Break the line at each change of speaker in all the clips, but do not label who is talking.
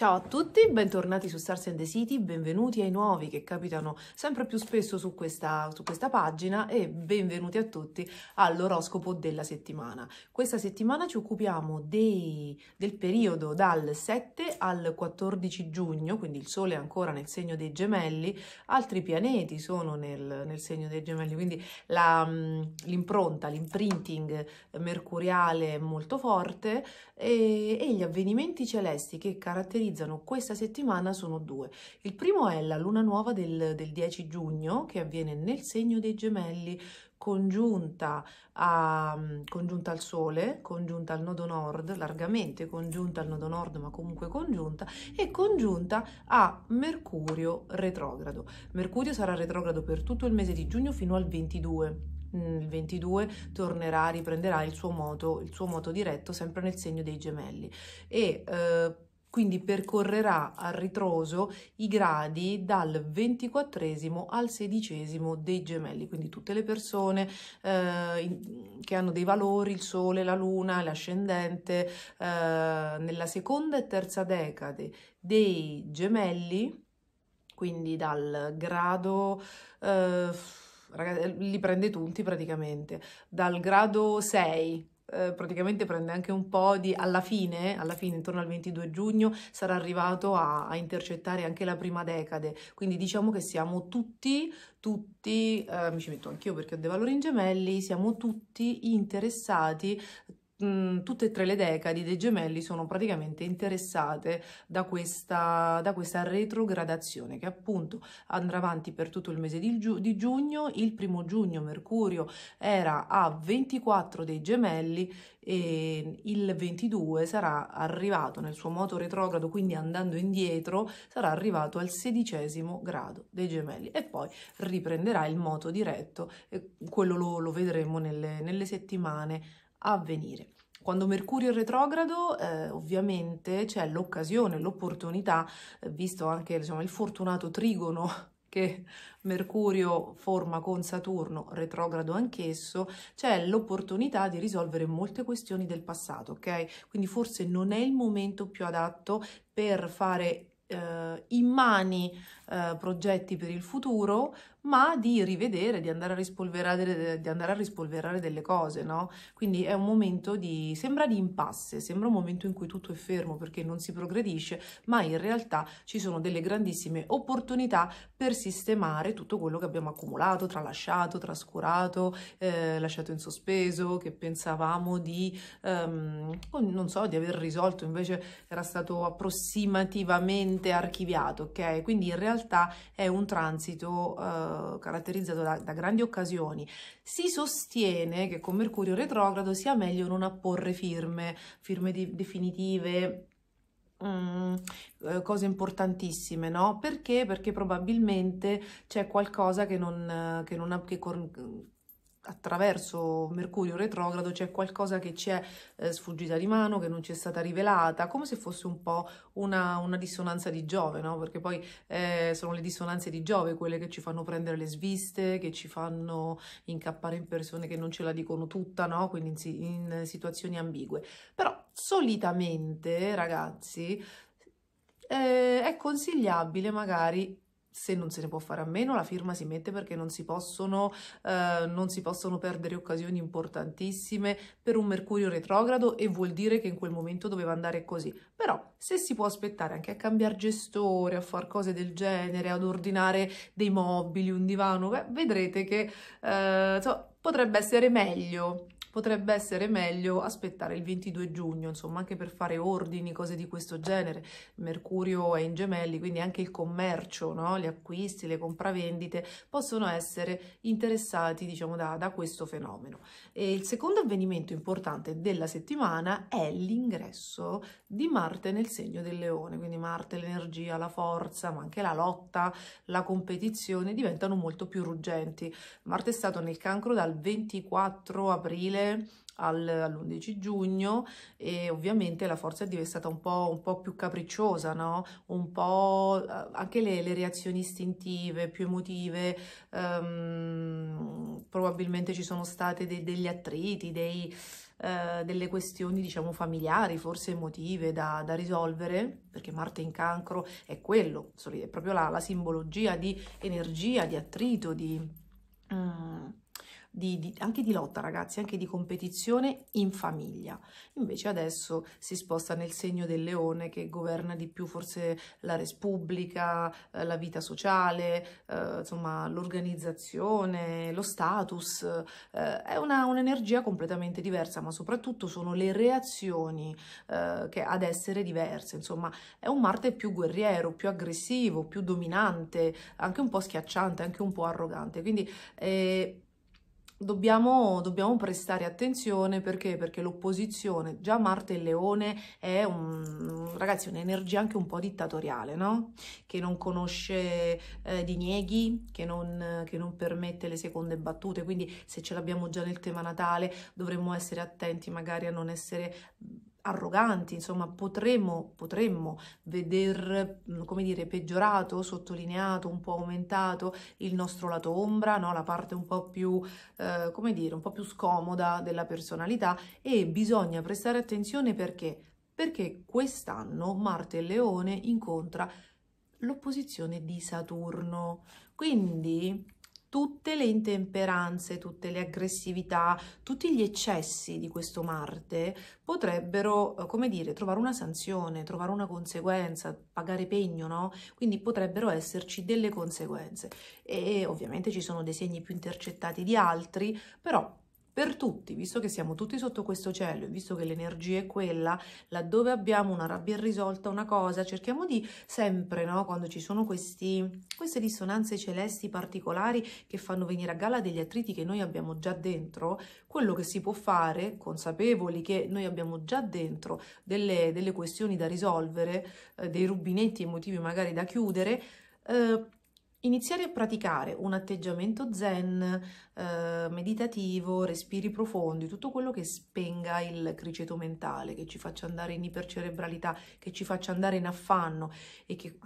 Ciao a tutti, bentornati su Stars and the City, benvenuti ai nuovi che capitano sempre più spesso su questa, su questa pagina e benvenuti a tutti all'oroscopo della settimana. Questa settimana ci occupiamo dei, del periodo dal 7 al 14 giugno, quindi il Sole è ancora nel segno dei gemelli, altri pianeti sono nel, nel segno dei gemelli, quindi mm, l'impronta, l'imprinting mercuriale è molto forte e, e gli avvenimenti celesti che caratterizzano realizzano questa settimana sono due. Il primo è la luna nuova del, del 10 giugno che avviene nel segno dei gemelli, congiunta, a, congiunta al Sole, congiunta al nodo nord, largamente congiunta al nodo nord, ma comunque congiunta, e congiunta a Mercurio retrogrado. Mercurio sarà retrogrado per tutto il mese di giugno fino al 22 mm, il 22 tornerà, riprenderà il suo moto, il suo moto diretto sempre nel segno dei gemelli e eh, quindi percorrerà a ritroso i gradi dal ventiquattresimo al sedicesimo dei gemelli, quindi tutte le persone eh, che hanno dei valori, il sole, la luna, l'ascendente, eh, nella seconda e terza decade dei gemelli, quindi dal grado... Eh, li prende tutti praticamente, dal grado 6 eh, praticamente prende anche un po' di... alla fine, alla fine, intorno al 22 giugno, sarà arrivato a, a intercettare anche la prima decade. Quindi diciamo che siamo tutti, tutti, eh, mi ci metto anch'io perché ho dei valori in gemelli, siamo tutti interessati Mm, tutte e tre le decadi dei gemelli sono praticamente interessate da questa, da questa retrogradazione che appunto andrà avanti per tutto il mese di, giu di giugno. Il primo giugno Mercurio era a 24 dei gemelli e il 22 sarà arrivato nel suo moto retrogrado, quindi andando indietro, sarà arrivato al sedicesimo grado dei gemelli e poi riprenderà il moto diretto, e quello lo, lo vedremo nelle, nelle settimane avvenire. Quando Mercurio è retrogrado, eh, ovviamente c'è l'occasione, l'opportunità, eh, visto anche diciamo, il fortunato trigono che Mercurio forma con Saturno, retrogrado anch'esso, c'è l'opportunità di risolvere molte questioni del passato, ok? Quindi forse non è il momento più adatto per fare eh, in mani eh, progetti per il futuro, ma di rivedere, di andare a rispolverare, di andare a rispolverare delle cose, no? Quindi è un momento di, sembra di impasse, sembra un momento in cui tutto è fermo perché non si progredisce, ma in realtà ci sono delle grandissime opportunità per sistemare tutto quello che abbiamo accumulato, tralasciato, trascurato, eh, lasciato in sospeso, che pensavamo di, ehm, non so, di aver risolto, invece era stato approssimativamente archiviato, ok? Quindi in realtà realtà è un transito eh, caratterizzato da, da, grandi occasioni. Si sostiene che con Mercurio retrogrado sia meglio non apporre firme, firme di, definitive, Mm, eh, cose importantissime, no? Perché? Perché probabilmente c'è qualcosa che non, che non che con, attraverso Mercurio retrogrado c'è qualcosa che ci è eh, sfuggita di mano, che non ci è stata rivelata, come se fosse un po' una, una dissonanza di Giove, no? perché poi eh, sono le dissonanze di Giove quelle che ci fanno prendere le sviste, che ci fanno incappare in persone che non ce la dicono tutta, no? quindi in, in situazioni ambigue. Però solitamente, ragazzi, eh, è consigliabile magari se non se ne può fare a meno, la firma si mette perché non si possono, eh, non si possono perdere occasioni importantissime per un mercurio retrogrado e vuol dire che in quel momento doveva andare così. Però se si può aspettare anche a cambiare gestore, a fare cose del genere, ad ordinare dei mobili, un divano, beh, vedrete che eh, so, potrebbe essere meglio potrebbe essere meglio aspettare il 22 giugno, insomma, anche per fare ordini, cose di questo genere. Mercurio è in gemelli, quindi anche il commercio, no? gli acquisti, le compravendite possono essere interessati, diciamo, da, da questo fenomeno. E il secondo avvenimento importante della settimana è l'ingresso di Marte nel segno del leone, quindi Marte, l'energia, la forza, ma anche la lotta, la competizione diventano molto più ruggenti. Marte è stato nel cancro dal 24 aprile aprile all'11 giugno e ovviamente la forza è diventata un po', un po più capricciosa, no? un po' eh, anche le, le reazioni istintive, più emotive, um, probabilmente ci sono state de degli attriti, dei, uh, delle questioni diciamo familiari, forse emotive da, da, risolvere, perché Marte in cancro è quello, è proprio la, la simbologia di energia, di attrito, di... Um, di, di, anche di lotta ragazzi, anche di competizione in famiglia. Invece adesso si sposta nel segno del leone che governa di più forse la Repubblica, eh, la vita sociale, eh, insomma l'organizzazione, lo status. Eh, è un'energia un completamente diversa, ma soprattutto sono le reazioni eh, che ad essere diverse. Insomma è un Marte più guerriero, più aggressivo, più dominante, anche un po' schiacciante, anche un po' arrogante. Quindi eh, Dobbiamo, dobbiamo, prestare attenzione perché? Perché l'opposizione, già Marte e Leone è un, ragazzi, un'energia anche un po' dittatoriale, no? Che non conosce eh, dinieghi, che non, che non permette le seconde battute, quindi se ce l'abbiamo già nel tema Natale dovremmo essere attenti magari a non essere arroganti, insomma, potremmo, potremmo veder, mm, come dire, peggiorato, sottolineato, un po' aumentato il nostro lato ombra, no? la parte un po' più, eh, come dire, un po' più scomoda della personalità e bisogna prestare attenzione perché? Perché quest'anno Marte e Leone incontra l'opposizione di Saturno, quindi tutte le intemperanze, tutte le aggressività, tutti gli eccessi di questo Marte potrebbero, eh, come dire, trovare una sanzione, trovare una conseguenza, pagare pegno, no? Quindi potrebbero esserci delle conseguenze. E, ovviamente ci sono dei segni più intercettati di altri, però per tutti, visto che siamo tutti sotto questo cielo e visto che l'energia è quella, laddove abbiamo una rabbia irrisolta, una cosa, cerchiamo di sempre, no, quando ci sono questi, queste dissonanze celesti particolari che fanno venire a galla degli attriti che noi abbiamo già dentro, quello che si può fare, consapevoli che noi abbiamo già dentro delle, delle questioni da risolvere, eh, dei rubinetti emotivi magari da chiudere, eh, Iniziare a praticare un atteggiamento zen, eh, meditativo, respiri profondi, tutto quello che spenga il criceto mentale, che ci faccia andare in ipercerebralità, che ci faccia andare in affanno e che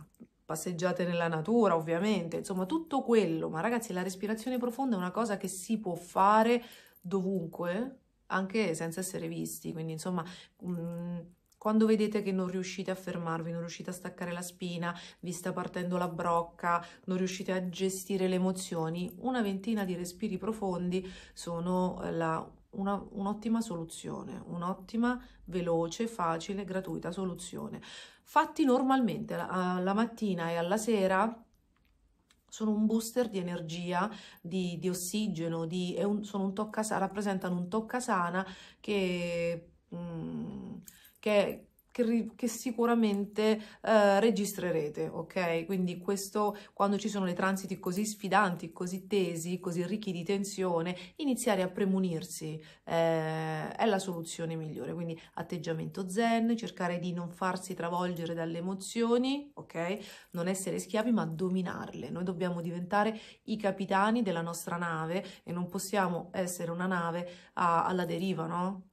passeggiate nella natura ovviamente, insomma tutto quello, ma ragazzi la respirazione profonda è una cosa che si può fare dovunque, anche senza essere visti, quindi insomma... Mh, mm, quando vedete che non riuscite a fermarvi, non riuscite a staccare la spina, vi sta partendo la brocca, non riuscite a gestire le emozioni, una ventina di respiri profondi sono eh, un'ottima un soluzione, un'ottima, veloce, facile, gratuita soluzione. Fatti normalmente alla mattina e alla sera sono un booster di energia, di, di ossigeno, di, un, sono un tocca, rappresentano un toccasana che... Mm, che, che, che sicuramente eh, registrerete, ok? Quindi questo, quando ci sono dei transiti così sfidanti, così tesi, così ricchi di tensione, iniziare a premunirsi eh, è la soluzione migliore. Quindi atteggiamento zen, cercare di non farsi travolgere dalle emozioni, ok? Non essere schiavi, ma dominarle. Noi dobbiamo diventare i capitani della nostra nave e non possiamo essere una nave a, alla deriva, no?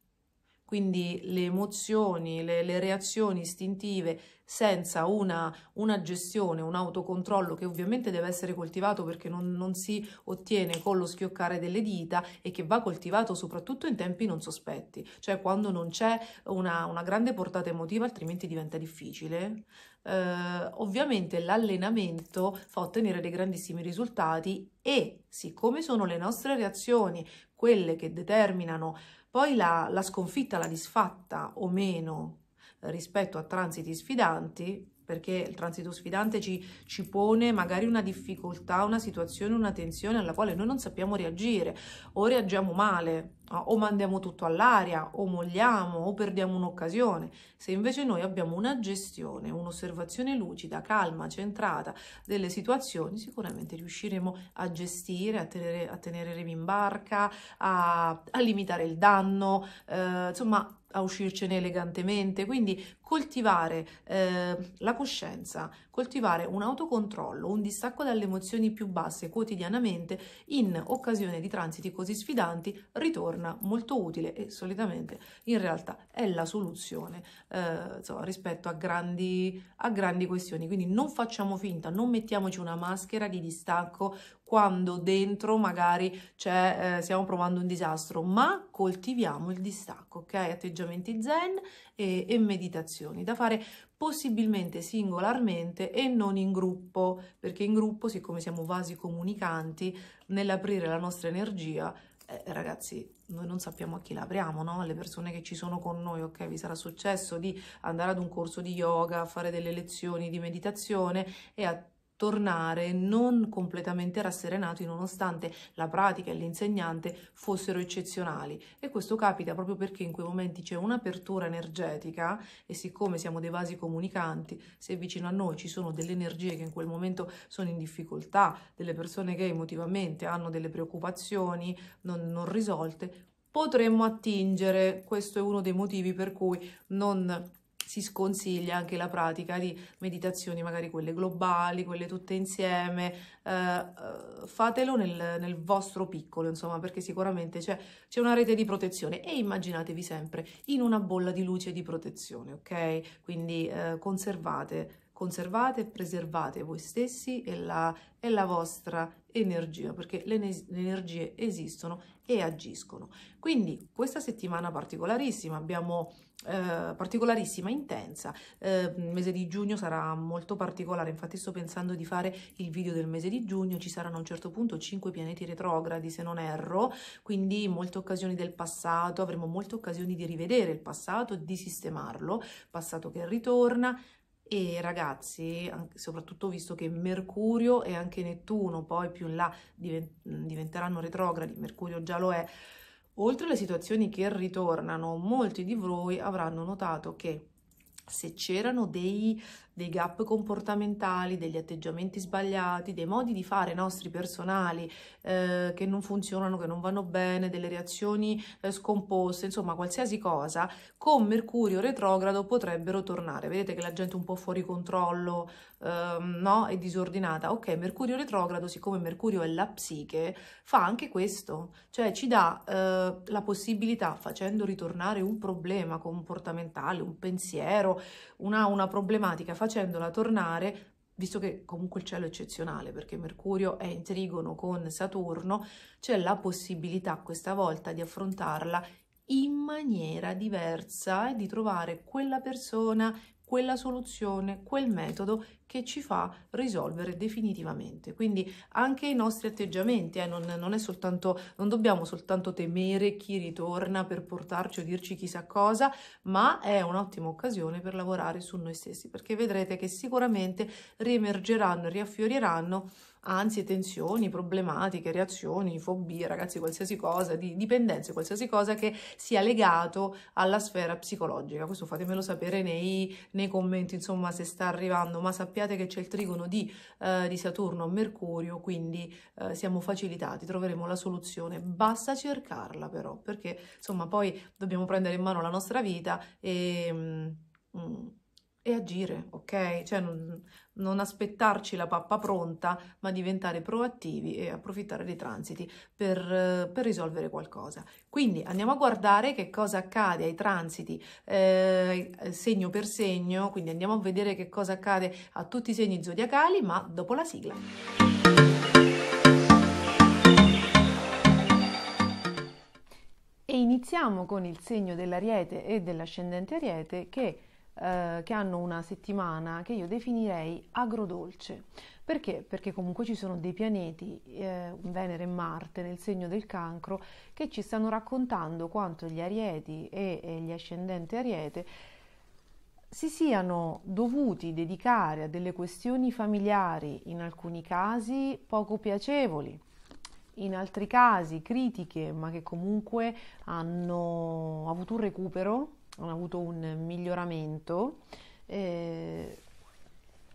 quindi le emozioni, le, le reazioni istintive senza una, una, gestione, un autocontrollo che ovviamente deve essere coltivato perché non, non, si ottiene con lo schioccare delle dita e che va coltivato soprattutto in tempi non sospetti, cioè quando non c'è una, una grande portata emotiva altrimenti diventa difficile. Eh, ovviamente l'allenamento fa ottenere dei grandissimi risultati e siccome sono le nostre reazioni quelle che determinano poi la, la sconfitta, la disfatta o meno eh, rispetto a transiti sfidanti perché il transito sfidante ci, ci, pone magari una difficoltà, una situazione, una tensione alla quale noi non sappiamo reagire o reagiamo male o mandiamo tutto all'aria o molliamo o perdiamo un'occasione. Se invece noi abbiamo una gestione, un'osservazione lucida, calma, centrata delle situazioni, sicuramente riusciremo a gestire, a tenere, a tenere in barca, a, a, limitare il danno, eh, insomma a uscircene elegantemente. Quindi coltivare eh, la coscienza, coltivare un autocontrollo, un distacco dalle emozioni più basse quotidianamente in occasione di transiti così sfidanti ritorna molto utile e solitamente in realtà è la soluzione eh, insomma, rispetto a grandi, a grandi questioni. Quindi non facciamo finta, non mettiamoci una maschera di distacco quando dentro magari eh, stiamo provando un disastro, ma coltiviamo il distacco, ok? Atteggiamenti zen e, e meditazioni da fare possibilmente singolarmente e non in gruppo, perché in gruppo, siccome siamo vasi comunicanti, nell'aprire la nostra energia eh, ragazzi, noi non sappiamo a chi l'apriamo, no? Alle persone che ci sono con noi, ok? Vi sarà successo di andare ad un corso di yoga, a fare delle lezioni di meditazione e a tornare non completamente rasserenati nonostante la pratica e l'insegnante fossero eccezionali e questo capita proprio perché in quei momenti c'è un'apertura energetica e siccome siamo dei vasi comunicanti, se vicino a noi ci sono delle energie che in quel momento sono in difficoltà, delle persone che emotivamente hanno delle preoccupazioni non, non risolte, potremmo attingere, questo è uno dei motivi per cui non si sconsiglia anche la pratica di meditazioni, magari quelle globali, quelle tutte insieme, eh, eh fatelo nel, nel, vostro piccolo, insomma, perché sicuramente c'è, una rete di protezione e immaginatevi sempre in una bolla di luce e di protezione, ok? Quindi eh, conservate conservate e preservate voi stessi e la, e la vostra energia, perché le, le, energie esistono e agiscono. Quindi questa settimana particolarissima abbiamo eh, particolarissima, intensa. Eh, il mese di giugno sarà molto particolare, infatti sto pensando di fare il video del mese di giugno, ci saranno a un certo punto 5 pianeti retrogradi se non erro, quindi molte occasioni del passato, avremo molte occasioni di rivedere il passato, di sistemarlo, passato che ritorna, e ragazzi, soprattutto visto che Mercurio e anche Nettuno poi più in là diventeranno retrogradi, Mercurio già lo è, Oltre alle situazioni che ritornano, molti di voi avranno notato che se c'erano dei dei gap comportamentali, degli atteggiamenti sbagliati, dei modi di fare nostri personali eh, che non funzionano, che non vanno bene, delle reazioni eh, scomposte, insomma qualsiasi cosa, con Mercurio retrogrado potrebbero tornare. Vedete che la gente è un po' fuori controllo, ehm, no? È disordinata. Ok, Mercurio retrogrado, siccome Mercurio è la psiche, fa anche questo, cioè ci dà eh, la possibilità, facendo ritornare un problema comportamentale, un pensiero, una, una problematica facendola tornare visto che comunque il cielo è eccezionale perché Mercurio è in trigono con Saturno, c'è la possibilità questa volta di affrontarla in maniera diversa e di trovare quella persona quella soluzione, quel metodo che ci fa risolvere definitivamente. Quindi anche i nostri atteggiamenti, eh, non, non, soltanto, non dobbiamo soltanto temere chi ritorna per portarci o dirci chissà cosa, ma è un'ottima occasione per lavorare su noi stessi, perché vedrete che sicuramente riemergeranno, riaffioriranno ansie, tensioni, problematiche, reazioni, fobie, ragazzi, qualsiasi cosa, di dipendenze, qualsiasi cosa che sia legato alla sfera psicologica. Questo fatemelo sapere nei, nei commenti, insomma, se sta arrivando, ma sappiate che c'è il trigono di, eh, di Saturno a Mercurio, quindi eh, siamo facilitati, troveremo la soluzione. Basta cercarla però, perché insomma poi dobbiamo prendere in mano la nostra vita e... Mm, mm e agire, ok? Cioè, non, non aspettarci la pappa pronta, ma diventare proattivi e approfittare dei transiti per, per risolvere qualcosa. Quindi andiamo a guardare che cosa accade ai transiti eh, segno per segno, quindi andiamo a vedere che cosa accade a tutti i segni zodiacali, ma dopo la sigla. E iniziamo con il segno dell'ariete e dell'ascendente ariete che eh, che hanno una settimana che io definirei agrodolce. Perché? Perché comunque ci sono dei pianeti, eh, Venere e Marte, nel segno del cancro, che ci stanno raccontando quanto gli arieti e, e gli ascendenti ariete si siano dovuti dedicare a delle questioni familiari, in alcuni casi poco piacevoli, in altri casi critiche, ma che comunque hanno avuto un recupero hanno avuto un miglioramento. Eh,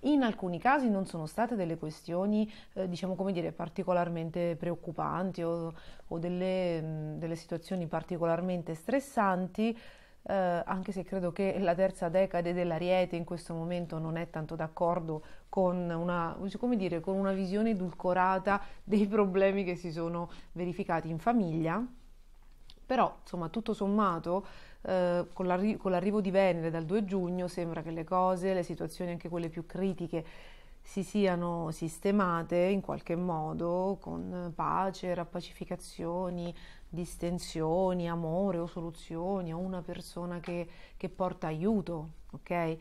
in alcuni casi non sono state delle questioni, eh, diciamo come dire, particolarmente preoccupanti o, o delle, mh, mm, delle, situazioni particolarmente stressanti, eh, anche se credo che la terza decade dell'Ariete in questo momento non è tanto d'accordo con una, dire, con una visione edulcorata dei problemi che si sono verificati in famiglia. Però, insomma, tutto sommato eh, con, l'arri- con l'arrivo di Venere dal 2 giugno sembra che le cose, le situazioni anche quelle più critiche, si siano sistemate in qualche modo con pace, rappacificazioni, distensioni, amore o soluzioni o una persona che, che porta aiuto, ok? Eh,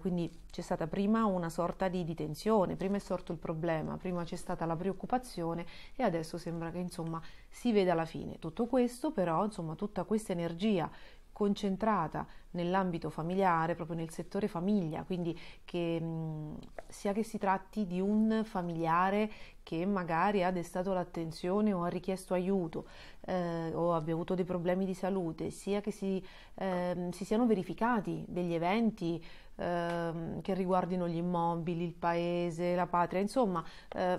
quindi c'è stata prima una sorta di, di, tensione, prima è sorto il problema, prima c'è stata la preoccupazione e adesso sembra che insomma si veda la fine. Tutto questo però, insomma, tutta questa energia concentrata nell'ambito familiare, proprio nel settore famiglia, quindi che sia che si tratti di un familiare che magari ha destato l'attenzione o ha richiesto aiuto eh, o abbia avuto dei problemi di salute, sia che si, eh, si siano verificati degli eventi eh, che riguardino gli immobili, il paese, la patria, insomma eh,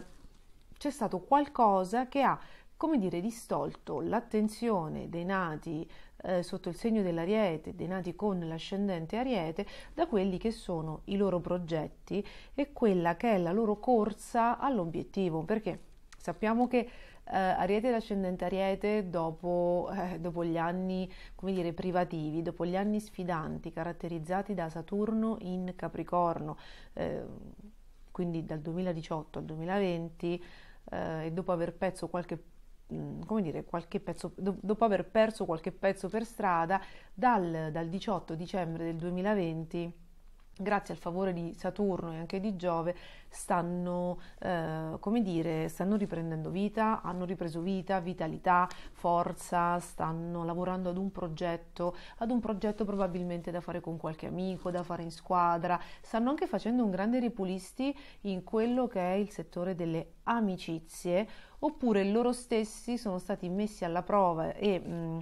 c'è stato qualcosa che ha, come dire, distolto l'attenzione dei nati eh, sotto il segno dell'ariete, dei nati con l'ascendente ariete, da quelli che sono i loro progetti e quella che è la loro corsa all'obiettivo, perché sappiamo che eh, Ariete e l'ascendente Ariete, dopo, eh, dopo, gli anni, come dire, privativi, dopo gli anni sfidanti, caratterizzati da Saturno in Capricorno, eh, quindi dal 2018 al 2020, eh, e dopo aver perso qualche Mm, come dire, qualche pezzo, dopo aver perso qualche pezzo per strada, dal, dal 18 dicembre del 2020 grazie al favore di Saturno e anche di Giove, stanno, eh, come dire, stanno riprendendo vita, hanno ripreso vita, vitalità, forza, stanno lavorando ad un progetto, ad un progetto probabilmente da fare con qualche amico, da fare in squadra, stanno anche facendo un grande ripulisti in quello che è il settore delle amicizie, oppure loro stessi sono stati messi alla prova e mh, mm,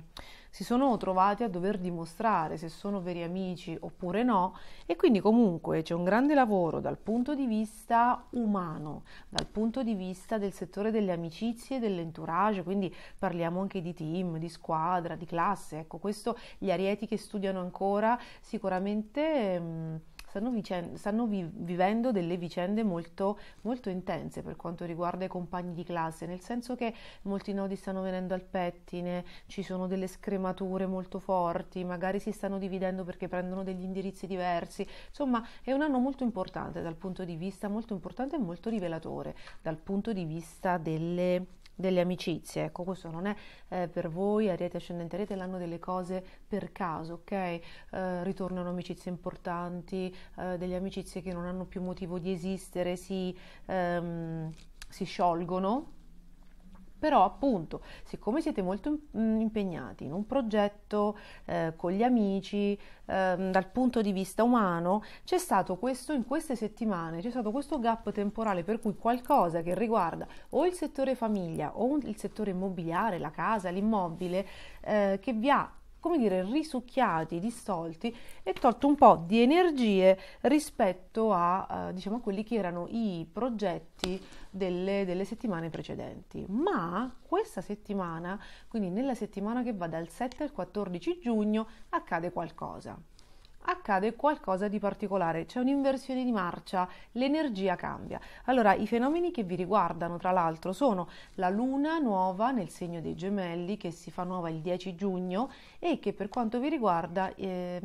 si sono trovati a dover dimostrare se sono veri amici oppure no e quindi comunque c'è un grande lavoro dal punto di vista umano, dal punto di vista del settore delle amicizie, dell'entourage, quindi parliamo anche di team, di squadra, di classe, ecco questo gli arieti che studiano ancora sicuramente... Mh, mm, stanno, vicende, stanno vi, vivendo delle vicende molto, molto, intense per quanto riguarda i compagni di classe, nel senso che molti nodi stanno venendo al pettine, ci sono delle scremature molto forti, magari si stanno dividendo perché prendono degli indirizzi diversi, insomma è un anno molto importante dal punto di vista, molto importante e molto rivelatore dal punto di vista delle delle amicizie, ecco questo non è eh, per voi, ariete ascendente ariete, l'anno delle cose per caso, ok? Eh, ritornano amicizie importanti, eh, delle amicizie che non hanno più motivo di esistere, si, ehm, si sciolgono, però appunto, siccome siete molto mm, impegnati in un progetto eh, con gli amici, eh, dal punto di vista umano, c'è stato questo in queste settimane, c'è stato questo gap temporale per cui qualcosa che riguarda o il settore famiglia o il settore immobiliare, la casa, l'immobile, eh, che vi ha come dire, risucchiati, distolti e tolto un po' di energie rispetto a, eh, diciamo, quelli che erano i progetti delle, delle, settimane precedenti. Ma questa settimana, quindi nella settimana che va dal 7 al 14 giugno, accade qualcosa accade qualcosa di particolare, c'è un'inversione di marcia, l'energia cambia. Allora, i fenomeni che vi riguardano, tra l'altro, sono la luna nuova nel segno dei gemelli che si fa nuova il 10 giugno e che per quanto vi riguarda eh,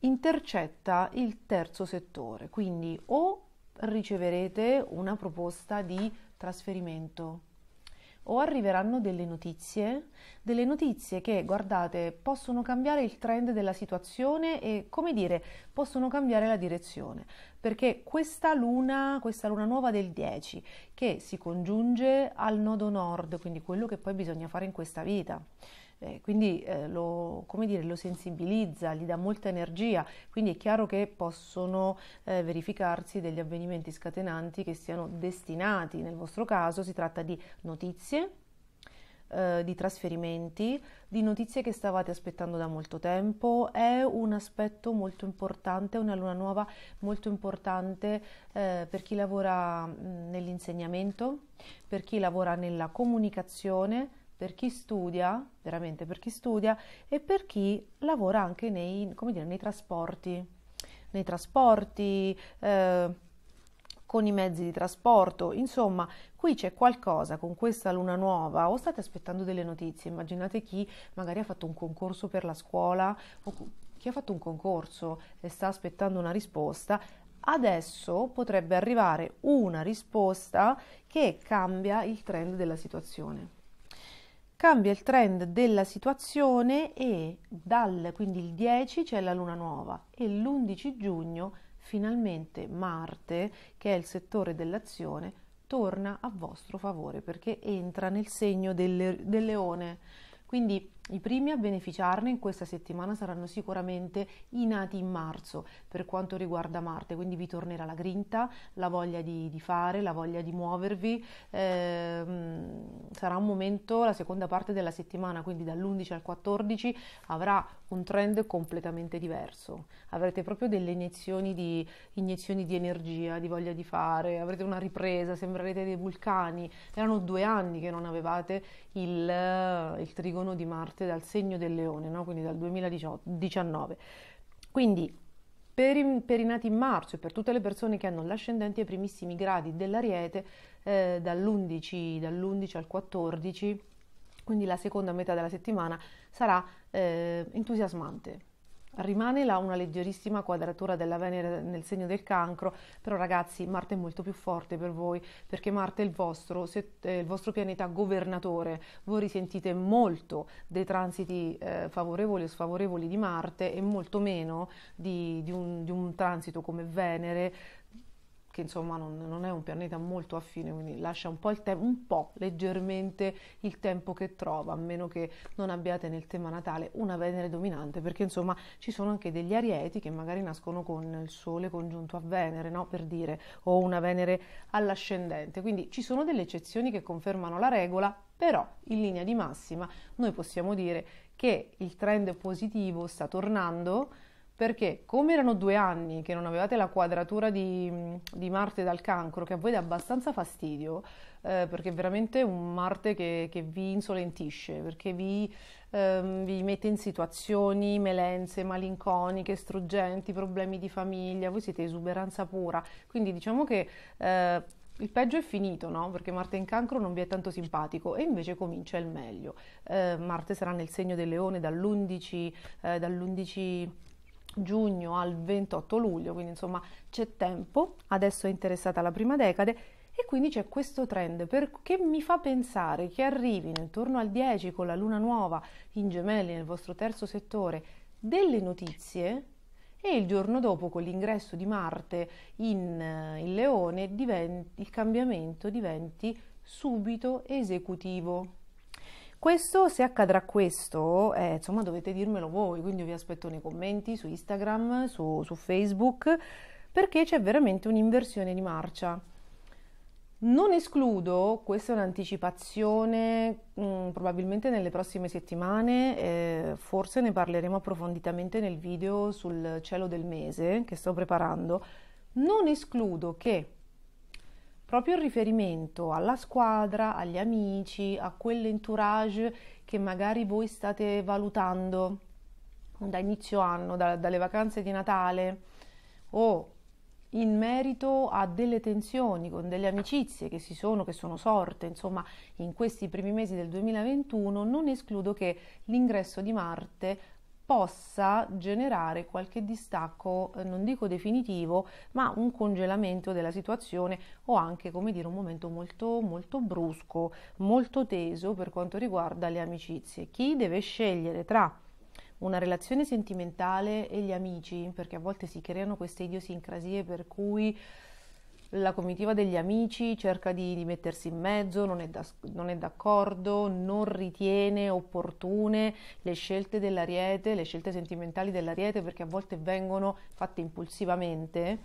intercetta il terzo settore, quindi o riceverete una proposta di trasferimento o arriveranno delle notizie, delle notizie che, guardate, possono cambiare il trend della situazione e, come dire, possono cambiare la direzione, perché questa luna, questa luna nuova del 10, che si congiunge al nodo nord, quindi quello che poi bisogna fare in questa vita, eh, quindi eh, lo, dire, lo, sensibilizza, gli dà molta energia, quindi è chiaro che possono eh, verificarsi degli avvenimenti scatenanti che siano destinati, nel vostro caso si tratta di notizie, eh, di trasferimenti, di notizie che stavate aspettando da molto tempo, è un aspetto molto importante, una luna nuova molto importante eh, per chi lavora mm, nell'insegnamento, per chi lavora nella comunicazione, per chi studia, veramente per chi studia, e per chi lavora anche nei, dire, nei trasporti, nei trasporti, eh, con i mezzi di trasporto, insomma, qui c'è qualcosa con questa luna nuova o state aspettando delle notizie, immaginate chi magari ha fatto un concorso per la scuola o chi ha fatto un concorso e sta aspettando una risposta, adesso potrebbe arrivare una risposta che cambia il trend della situazione cambia il trend della situazione e dal quindi il 10 c'è la luna nuova e l'11 giugno finalmente Marte, che è il settore dell'azione, torna a vostro favore perché entra nel segno del, del leone. Quindi i primi a beneficiarne in questa settimana saranno sicuramente i nati in marzo per quanto riguarda Marte, quindi vi tornerà la grinta, la voglia di, di fare, la voglia di muovervi. Eh, sarà un momento, la seconda parte della settimana, quindi dall'11 al 14, avrà un trend completamente diverso. Avrete proprio delle iniezioni di, iniezioni di energia, di voglia di fare, avrete una ripresa, sembrerete dei vulcani. Erano due anni che non avevate il, il trigono di Marte Marte dal segno del leone, no? quindi dal 2019. Quindi per i, per i, nati in marzo e per tutte le persone che hanno l'ascendente ai primissimi gradi dell'ariete eh, dall'11, dall'11 al 14, quindi la seconda metà della settimana, sarà eh, entusiasmante Rimane là una leggerissima quadratura della Venere nel segno del cancro, però ragazzi Marte è molto più forte per voi perché Marte è il vostro, è eh, il vostro pianeta governatore, voi risentite molto dei transiti eh, favorevoli o sfavorevoli di Marte e molto meno di, di, un, di un transito come Venere che insomma non, non, è un pianeta molto affine, quindi lascia un po', il tempo, un po' leggermente il tempo che trova, a meno che non abbiate nel tema natale una Venere dominante, perché insomma ci sono anche degli arieti che magari nascono con il Sole congiunto a Venere, no? per dire, o una Venere all'ascendente. Quindi ci sono delle eccezioni che confermano la regola, però in linea di massima noi possiamo dire che il trend positivo sta tornando perché come erano due anni che non avevate la quadratura di, di Marte dal cancro, che a voi dà abbastanza fastidio, eh, perché è veramente un Marte che, che vi insolentisce, perché vi, ehm, vi, mette in situazioni melenze, malinconiche, struggenti, problemi di famiglia, voi siete esuberanza pura, quindi diciamo che... Eh, il peggio è finito, no? Perché Marte in cancro non vi è tanto simpatico e invece comincia il meglio. Eh, Marte sarà nel segno del leone dall'11, eh, dall giugno al 28 luglio, quindi insomma c'è tempo, adesso è interessata la prima decade e quindi c'è questo trend che mi fa pensare che arrivi intorno al 10 con la luna nuova in gemelli nel vostro terzo settore delle notizie e il giorno dopo con l'ingresso di Marte in, eh, in Leone diventi, il cambiamento diventi subito esecutivo. Questo, se accadrà questo, eh, insomma dovete dirmelo voi, quindi vi aspetto nei commenti, su Instagram, su, su Facebook, perché c'è veramente un'inversione di marcia. Non escludo, questa è un'anticipazione, mh, mm, probabilmente nelle prossime settimane, eh, forse ne parleremo approfonditamente nel video sul cielo del mese che sto preparando, non escludo che proprio il riferimento alla squadra, agli amici, a quell'entourage che magari voi state valutando da inizio anno, da, dalle vacanze di Natale o in merito a delle tensioni con delle amicizie che si sono, che sono sorte, insomma, in questi primi mesi del 2021, non escludo che l'ingresso di Marte possa generare qualche distacco, eh, non dico definitivo, ma un congelamento della situazione o anche, come dire, un momento molto, molto brusco, molto teso per quanto riguarda le amicizie. Chi deve scegliere tra una relazione sentimentale e gli amici, perché a volte si creano queste idiosincrasie per cui la comitiva degli amici cerca di, di mettersi in mezzo, non è, da, non è, d'accordo, non ritiene opportune le scelte dell'ariete, le scelte sentimentali dell'ariete, perché a volte vengono fatte impulsivamente,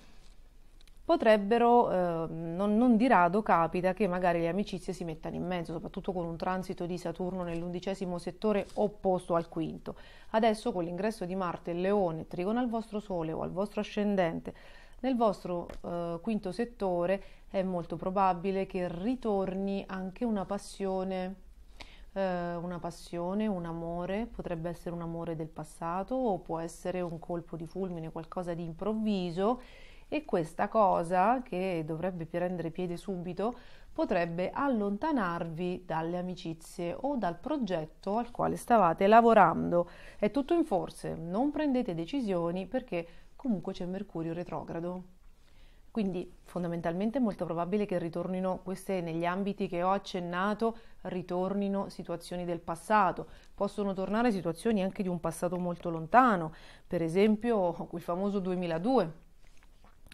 potrebbero, eh, non, non, di rado capita che magari le amicizie si mettano in mezzo, soprattutto con un transito di Saturno nell'undicesimo settore opposto al quinto. Adesso con l'ingresso di Marte e Leone, trigono al vostro Sole o al vostro ascendente, nel vostro eh, quinto settore è molto probabile che ritorni anche una passione, eh, una passione, un amore, potrebbe essere un amore del passato o può essere un colpo di fulmine, qualcosa di improvviso e questa cosa che dovrebbe prendere piede subito potrebbe allontanarvi dalle amicizie o dal progetto al quale stavate lavorando. È tutto in forze, non prendete decisioni perché comunque c'è Mercurio retrogrado. Quindi fondamentalmente è molto probabile che ritornino queste negli ambiti che ho accennato, ritornino situazioni del passato, possono tornare situazioni anche di un passato molto lontano, per esempio quel famoso 2002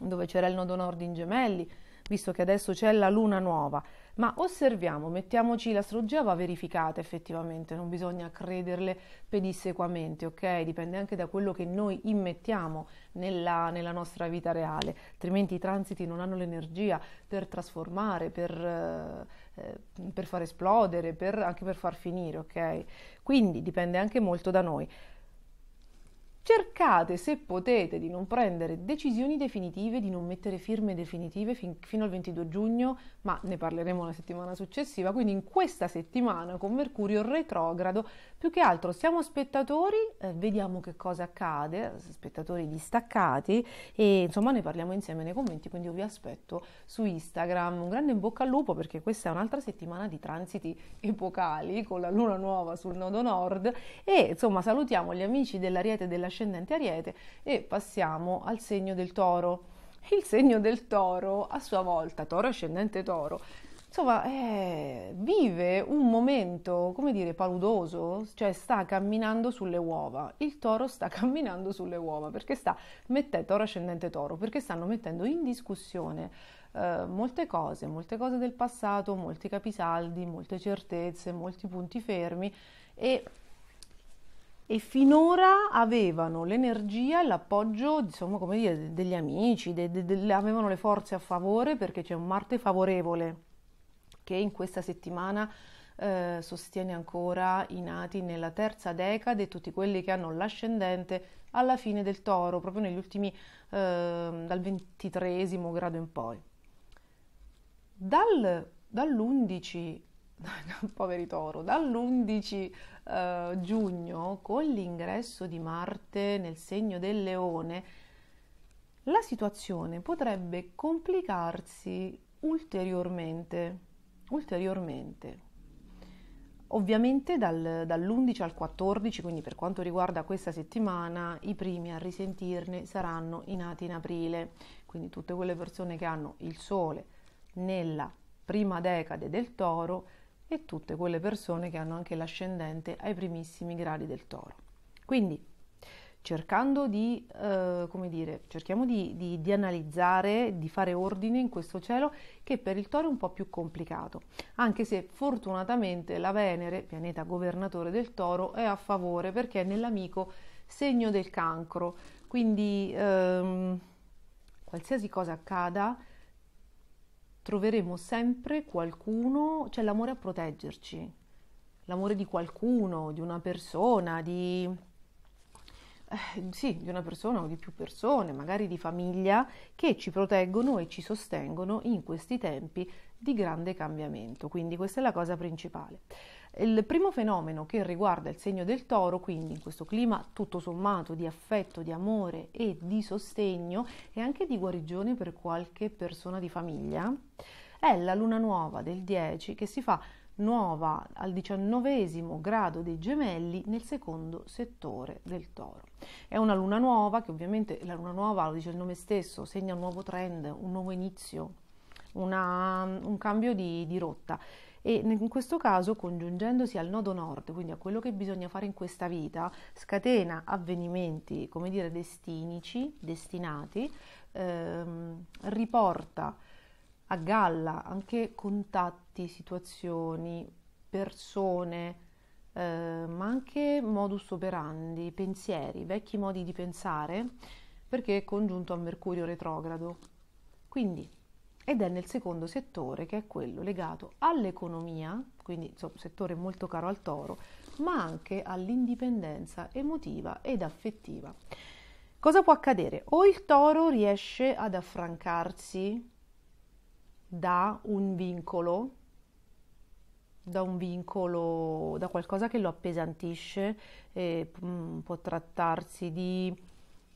dove c'era il nodo nord in gemelli, visto che adesso c'è la luna nuova. Ma osserviamo, mettiamoci l'astrologia va verificata effettivamente, non bisogna crederle pedissequamente, ok? Dipende anche da quello che noi immettiamo nella, nella nostra vita reale, altrimenti i transiti non hanno l'energia per trasformare, per, eh, eh per far esplodere, per, anche per far finire, ok? Quindi dipende anche molto da noi cercate se potete di non prendere decisioni definitive, di non mettere firme definitive fin- fino al 22 giugno, ma ne parleremo la settimana successiva, quindi in questa settimana con Mercurio retrogrado più che altro siamo spettatori, eh, vediamo che cosa accade, spettatori distaccati e insomma ne parliamo insieme nei commenti, quindi io vi aspetto su Instagram. Un grande in bocca al lupo perché questa è un'altra settimana di transiti epocali con la luna nuova sul nodo nord e insomma salutiamo gli amici dell'Ariete e dell'Ascendente Ariete e passiamo al segno del toro. Il segno del toro, a sua volta, toro ascendente toro, insomma, eh, vive un momento, come dire, paludoso, cioè sta camminando sulle uova. Il toro sta camminando sulle uova perché sta mettendo toro ascendente toro, perché stanno mettendo in discussione eh, molte cose, molte cose del passato, molti capisaldi, molte certezze, molti punti fermi e, e finora avevano l'energia e l'appoggio, insomma, come dire, degli amici, de, de, de, avevano le forze a favore perché c'è un Marte favorevole che in questa settimana eh, sostiene ancora i nati nella terza decade e tutti quelli che hanno l'ascendente alla fine del toro, proprio negli ultimi eh, dal ventitresimo grado in poi. Dal, dall'11 poveri toro, dall'11 eh, giugno con l'ingresso di Marte nel segno del leone, la situazione potrebbe complicarsi ulteriormente ulteriormente. Ovviamente dal, dall'11 al 14, quindi per quanto riguarda questa settimana, i primi a risentirne saranno i nati in aprile, quindi tutte quelle persone che hanno il sole nella prima decade del toro e tutte quelle persone che hanno anche l'ascendente ai primissimi gradi del toro. Quindi cercando di, eh, come dire, cerchiamo di, di, di, analizzare, di fare ordine in questo cielo che per il toro è un po' più complicato, anche se fortunatamente la Venere, pianeta governatore del toro, è a favore perché è nell'amico segno del cancro, quindi ehm, qualsiasi cosa accada troveremo sempre qualcuno, c'è cioè l'amore a proteggerci, l'amore di qualcuno, di una persona, di eh, sì, di una persona o di più persone, magari di famiglia, che ci proteggono e ci sostengono in questi tempi di grande cambiamento. Quindi questa è la cosa principale. Il primo fenomeno che riguarda il segno del toro, quindi in questo clima tutto sommato di affetto, di amore e di sostegno e anche di guarigione per qualche persona di famiglia, è la luna nuova del 10 che si fa nuova al diciannovesimo grado dei gemelli nel secondo settore del toro. È una luna nuova che ovviamente la luna nuova, lo dice il nome stesso, segna un nuovo trend, un nuovo inizio, una, un cambio di, di rotta e in questo caso congiungendosi al nodo nord, quindi a quello che bisogna fare in questa vita, scatena avvenimenti, come dire, destinici, destinati, ehm, riporta a galla anche contatti, situazioni, persone, eh, ma anche modus operandi, pensieri, vecchi modi di pensare, perché è congiunto a Mercurio retrogrado. Quindi, ed è nel secondo settore che è quello legato all'economia, quindi insomma, settore molto caro al toro, ma anche all'indipendenza emotiva ed affettiva. Cosa può accadere? O il toro riesce ad affrancarsi da un vincolo, da un vincolo, da qualcosa che lo appesantisce, eh, può trattarsi di,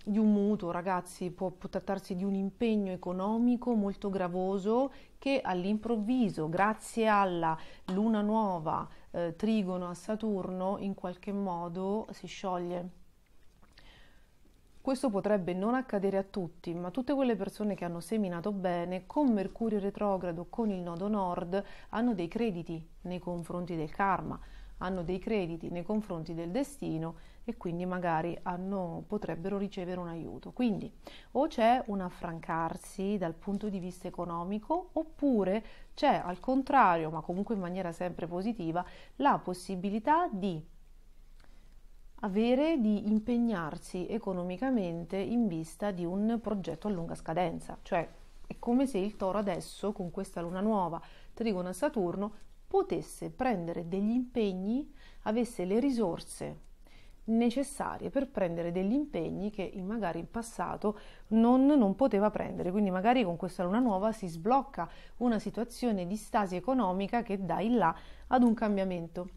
di, un mutuo, ragazzi, può, può trattarsi di un impegno economico molto gravoso che all'improvviso, grazie alla luna nuova, eh, trigono a Saturno, in qualche modo si scioglie. Questo potrebbe non accadere a tutti, ma tutte quelle persone che hanno seminato bene con Mercurio retrogrado, con il nodo nord, hanno dei crediti nei confronti del karma, hanno dei crediti nei confronti del destino e quindi magari hanno, potrebbero ricevere un aiuto. Quindi o c'è un affrancarsi dal punto di vista economico oppure c'è al contrario, ma comunque in maniera sempre positiva, la possibilità di avere di impegnarsi economicamente in vista di un progetto a lunga scadenza, cioè è come se il toro adesso con questa luna nuova, trigona Saturno, potesse prendere degli impegni, avesse le risorse necessarie per prendere degli impegni che magari in passato non, non, poteva prendere. Quindi magari con questa luna nuova si sblocca una situazione di stasi economica che dà in là ad un cambiamento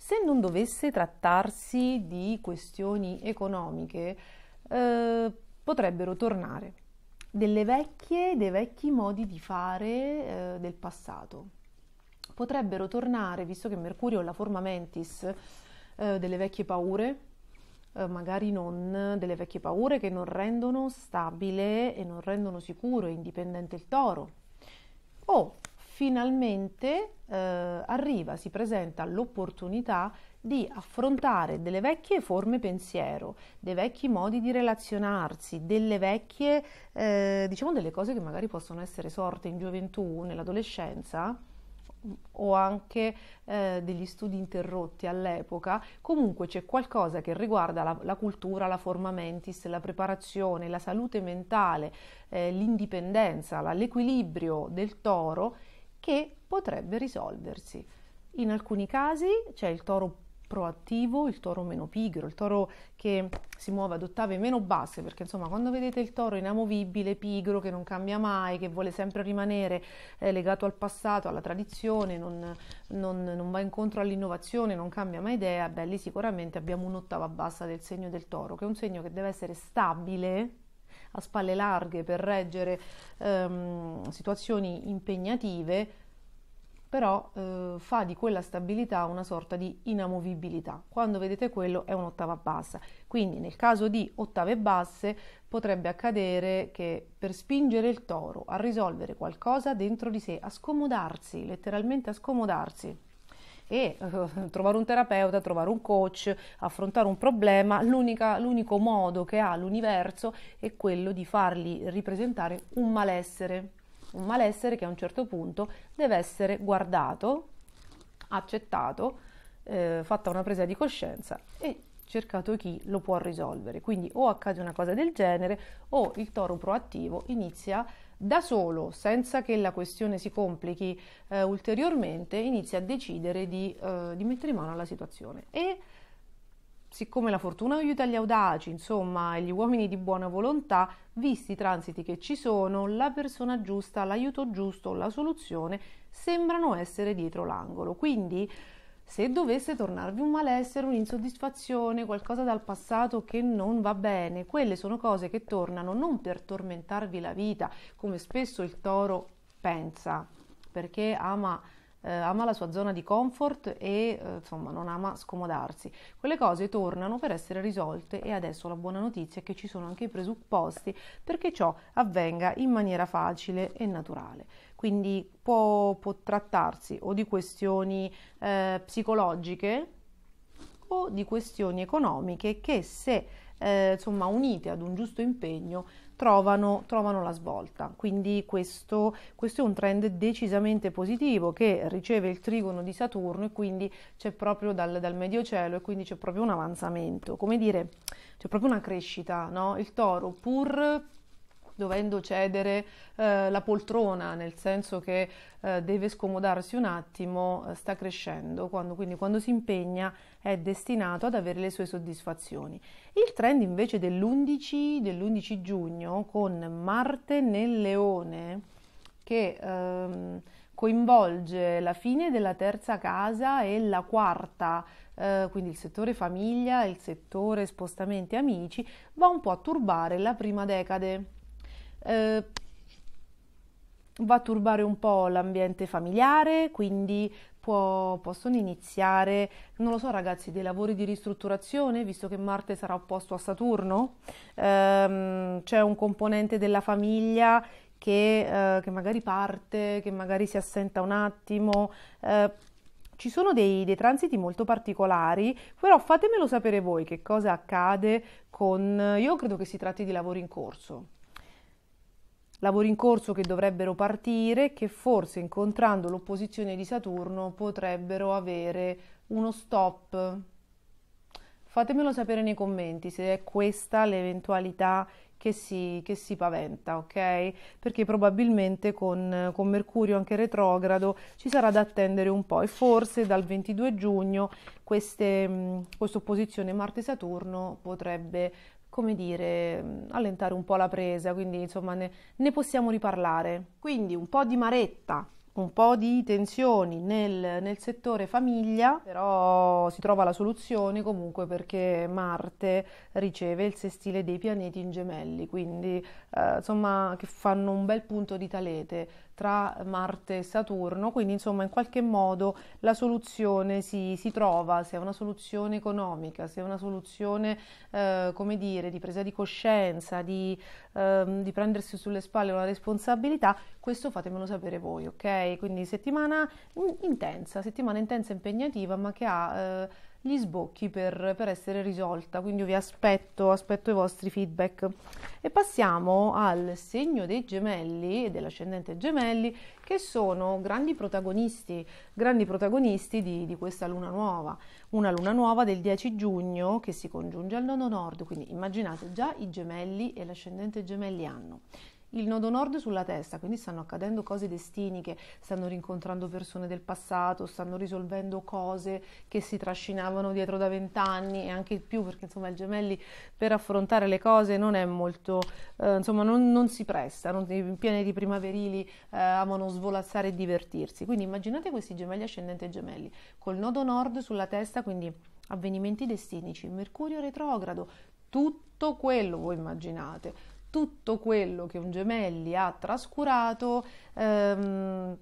se non dovesse trattarsi di questioni economiche, eh, potrebbero tornare delle vecchie, dei vecchi modi di fare eh, del passato. Potrebbero tornare, visto che Mercurio è la forma mentis, eh, delle vecchie paure, eh, magari non delle vecchie paure che non rendono stabile e non rendono sicuro e indipendente il toro. O finalmente eh, arriva, si presenta l'opportunità di affrontare delle vecchie forme pensiero, dei vecchi modi di relazionarsi, delle vecchie, eh, diciamo delle cose che magari possono essere sorte in gioventù, nell'adolescenza o anche eh, degli studi interrotti all'epoca, comunque c'è qualcosa che riguarda la, la cultura, la forma mentis, la preparazione, la salute mentale, eh, l'indipendenza, l'equilibrio del toro che potrebbe risolversi. In alcuni casi c'è il toro proattivo, il toro meno pigro, il toro che si muove ad ottave meno basse, perché insomma quando vedete il toro inamovibile, pigro, che non cambia mai, che vuole sempre rimanere eh, legato al passato, alla tradizione, non, non, non, va incontro all'innovazione, non cambia mai idea, beh lì sicuramente abbiamo un'ottava bassa del segno del toro, che è un segno che deve essere stabile, a spalle larghe per reggere ehm, situazioni impegnative, però eh, fa di quella stabilità una sorta di inamovibilità. Quando vedete quello è un'ottava bassa. Quindi nel caso di ottave basse potrebbe accadere che per spingere il toro a risolvere qualcosa dentro di sé, a scomodarsi, letteralmente a scomodarsi, e eh, trovare un terapeuta, trovare un coach, affrontare un problema, l'unico modo che ha l'universo è quello di fargli ripresentare un malessere, un malessere che a un certo punto deve essere guardato, accettato, eh, fatta una presa di coscienza e cercato chi lo può risolvere. Quindi o accade una cosa del genere o il toro proattivo inizia a da solo, senza che la questione si complichi eh, ulteriormente, inizia a decidere di, eh, di, mettere mano alla situazione. E siccome la fortuna aiuta gli audaci, insomma, e gli uomini di buona volontà, visti i transiti che ci sono, la persona giusta, l'aiuto giusto, la soluzione sembrano essere dietro l'angolo. Quindi se dovesse tornarvi un malessere, un'insoddisfazione, qualcosa dal passato che non va bene, quelle sono cose che tornano non per tormentarvi la vita, come spesso il toro pensa, perché ama eh, ama la sua zona di comfort e eh, insomma non ama scomodarsi. Quelle cose tornano per essere risolte e adesso la buona notizia è che ci sono anche i presupposti perché ciò avvenga in maniera facile e naturale quindi può, può trattarsi o di questioni eh, psicologiche o di questioni economiche che se eh, insomma, unite ad un giusto impegno trovano, trovano la svolta. Quindi questo, questo, è un trend decisamente positivo che riceve il trigono di Saturno e quindi c'è proprio dal, dal medio cielo e quindi c'è proprio un avanzamento, come dire, c'è proprio una crescita, no? Il toro pur dovendo cedere eh, la poltrona, nel senso che eh, deve scomodarsi un attimo, eh, sta crescendo, quando, quindi quando si impegna è destinato ad avere le sue soddisfazioni. Il trend invece dell'11, dell'11 giugno con Marte nel Leone che ehm, coinvolge la fine della terza casa e la quarta, eh, quindi il settore famiglia, il settore spostamenti amici, va un po' a turbare la prima decade eh, va a turbare un po' l'ambiente familiare, quindi può, possono iniziare, non lo so ragazzi, dei lavori di ristrutturazione, visto che Marte sarà opposto a Saturno, ehm, c'è un componente della famiglia che, eh, che, magari parte, che magari si assenta un attimo. Eh, ci sono dei, dei, transiti molto particolari, però fatemelo sapere voi che cosa accade con... Io credo che si tratti di lavori in corso, lavori in corso che dovrebbero partire, che forse incontrando l'opposizione di Saturno potrebbero avere uno stop. Fatemelo sapere nei commenti se è questa l'eventualità che si, che si paventa, ok? Perché probabilmente con, con Mercurio anche retrogrado ci sarà da attendere un po' e forse dal 22 giugno questa opposizione Marte-Saturno potrebbe come dire, allentare un po' la presa, quindi insomma ne, ne possiamo riparlare. Quindi un po' di maretta un po' di tensioni nel, nel, settore famiglia, però si trova la soluzione comunque perché Marte riceve il sestile dei pianeti in gemelli, quindi eh, insomma che fanno un bel punto di talete tra Marte e Saturno, quindi insomma in qualche modo la soluzione si, si trova, se è una soluzione economica, se è una soluzione eh, come dire di presa di coscienza, di ehm, di prendersi sulle spalle una responsabilità, questo fatemelo sapere voi, ok? Quindi settimana intensa, settimana intensa impegnativa, ma che ha... Eh, gli sbocchi per, per essere risolta. Quindi vi aspetto, aspetto i vostri feedback. E passiamo al segno dei gemelli e dell'ascendente gemelli, che sono grandi protagonisti, grandi protagonisti di, di questa luna nuova. Una luna nuova del 10 giugno che si congiunge al nono nord, quindi immaginate già i gemelli e l'ascendente gemelli hanno il nodo nord sulla testa, quindi stanno accadendo cose destiniche, stanno rincontrando persone del passato, stanno risolvendo cose che si trascinavano dietro da vent'anni e anche più, perché insomma il gemelli per affrontare le cose non è molto, eh, insomma non, non, si presta, non, i pianeti primaverili eh, amano svolazzare e divertirsi, quindi immaginate questi gemelli ascendenti e gemelli, col nodo nord sulla testa, quindi avvenimenti destinici, Mercurio retrogrado, tutto quello voi immaginate tutto quello che un gemelli ha trascurato, ehm,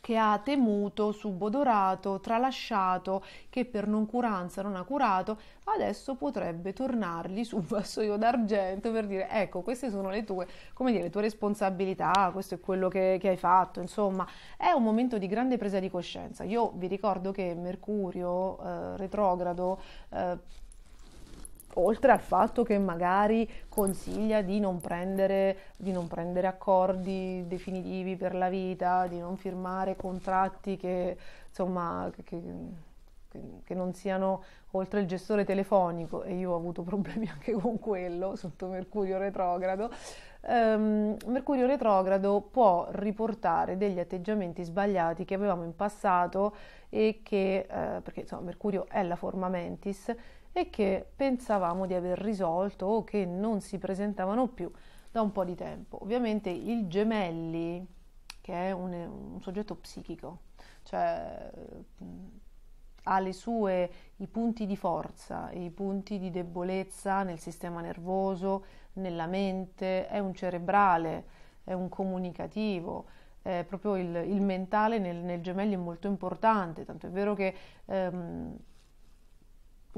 che ha temuto, subodorato, tralasciato, che per noncuranza non ha curato, adesso potrebbe tornargli su un vassoio d'argento per dire ecco queste sono le tue, dire, le tue responsabilità, questo è quello che, che hai fatto, insomma è un momento di grande presa di coscienza. Io vi ricordo che Mercurio eh, retrogrado eh, oltre al fatto che magari consiglia di non, prendere, di non prendere accordi definitivi per la vita, di non firmare contratti che, insomma, che, che non siano oltre il gestore telefonico, e io ho avuto problemi anche con quello sotto Mercurio retrogrado, ehm, Mercurio retrogrado può riportare degli atteggiamenti sbagliati che avevamo in passato e che, eh, perché insomma Mercurio è la forma mentis, e che pensavamo di aver risolto o che non si presentavano più da un po' di tempo. Ovviamente il gemelli, che è un, un soggetto psichico, cioè ha le sue, i punti di forza e i punti di debolezza nel sistema nervoso, nella mente, è un cerebrale, è un comunicativo, è proprio il, il mentale nel, nel, gemelli è molto importante, tanto è vero che ehm,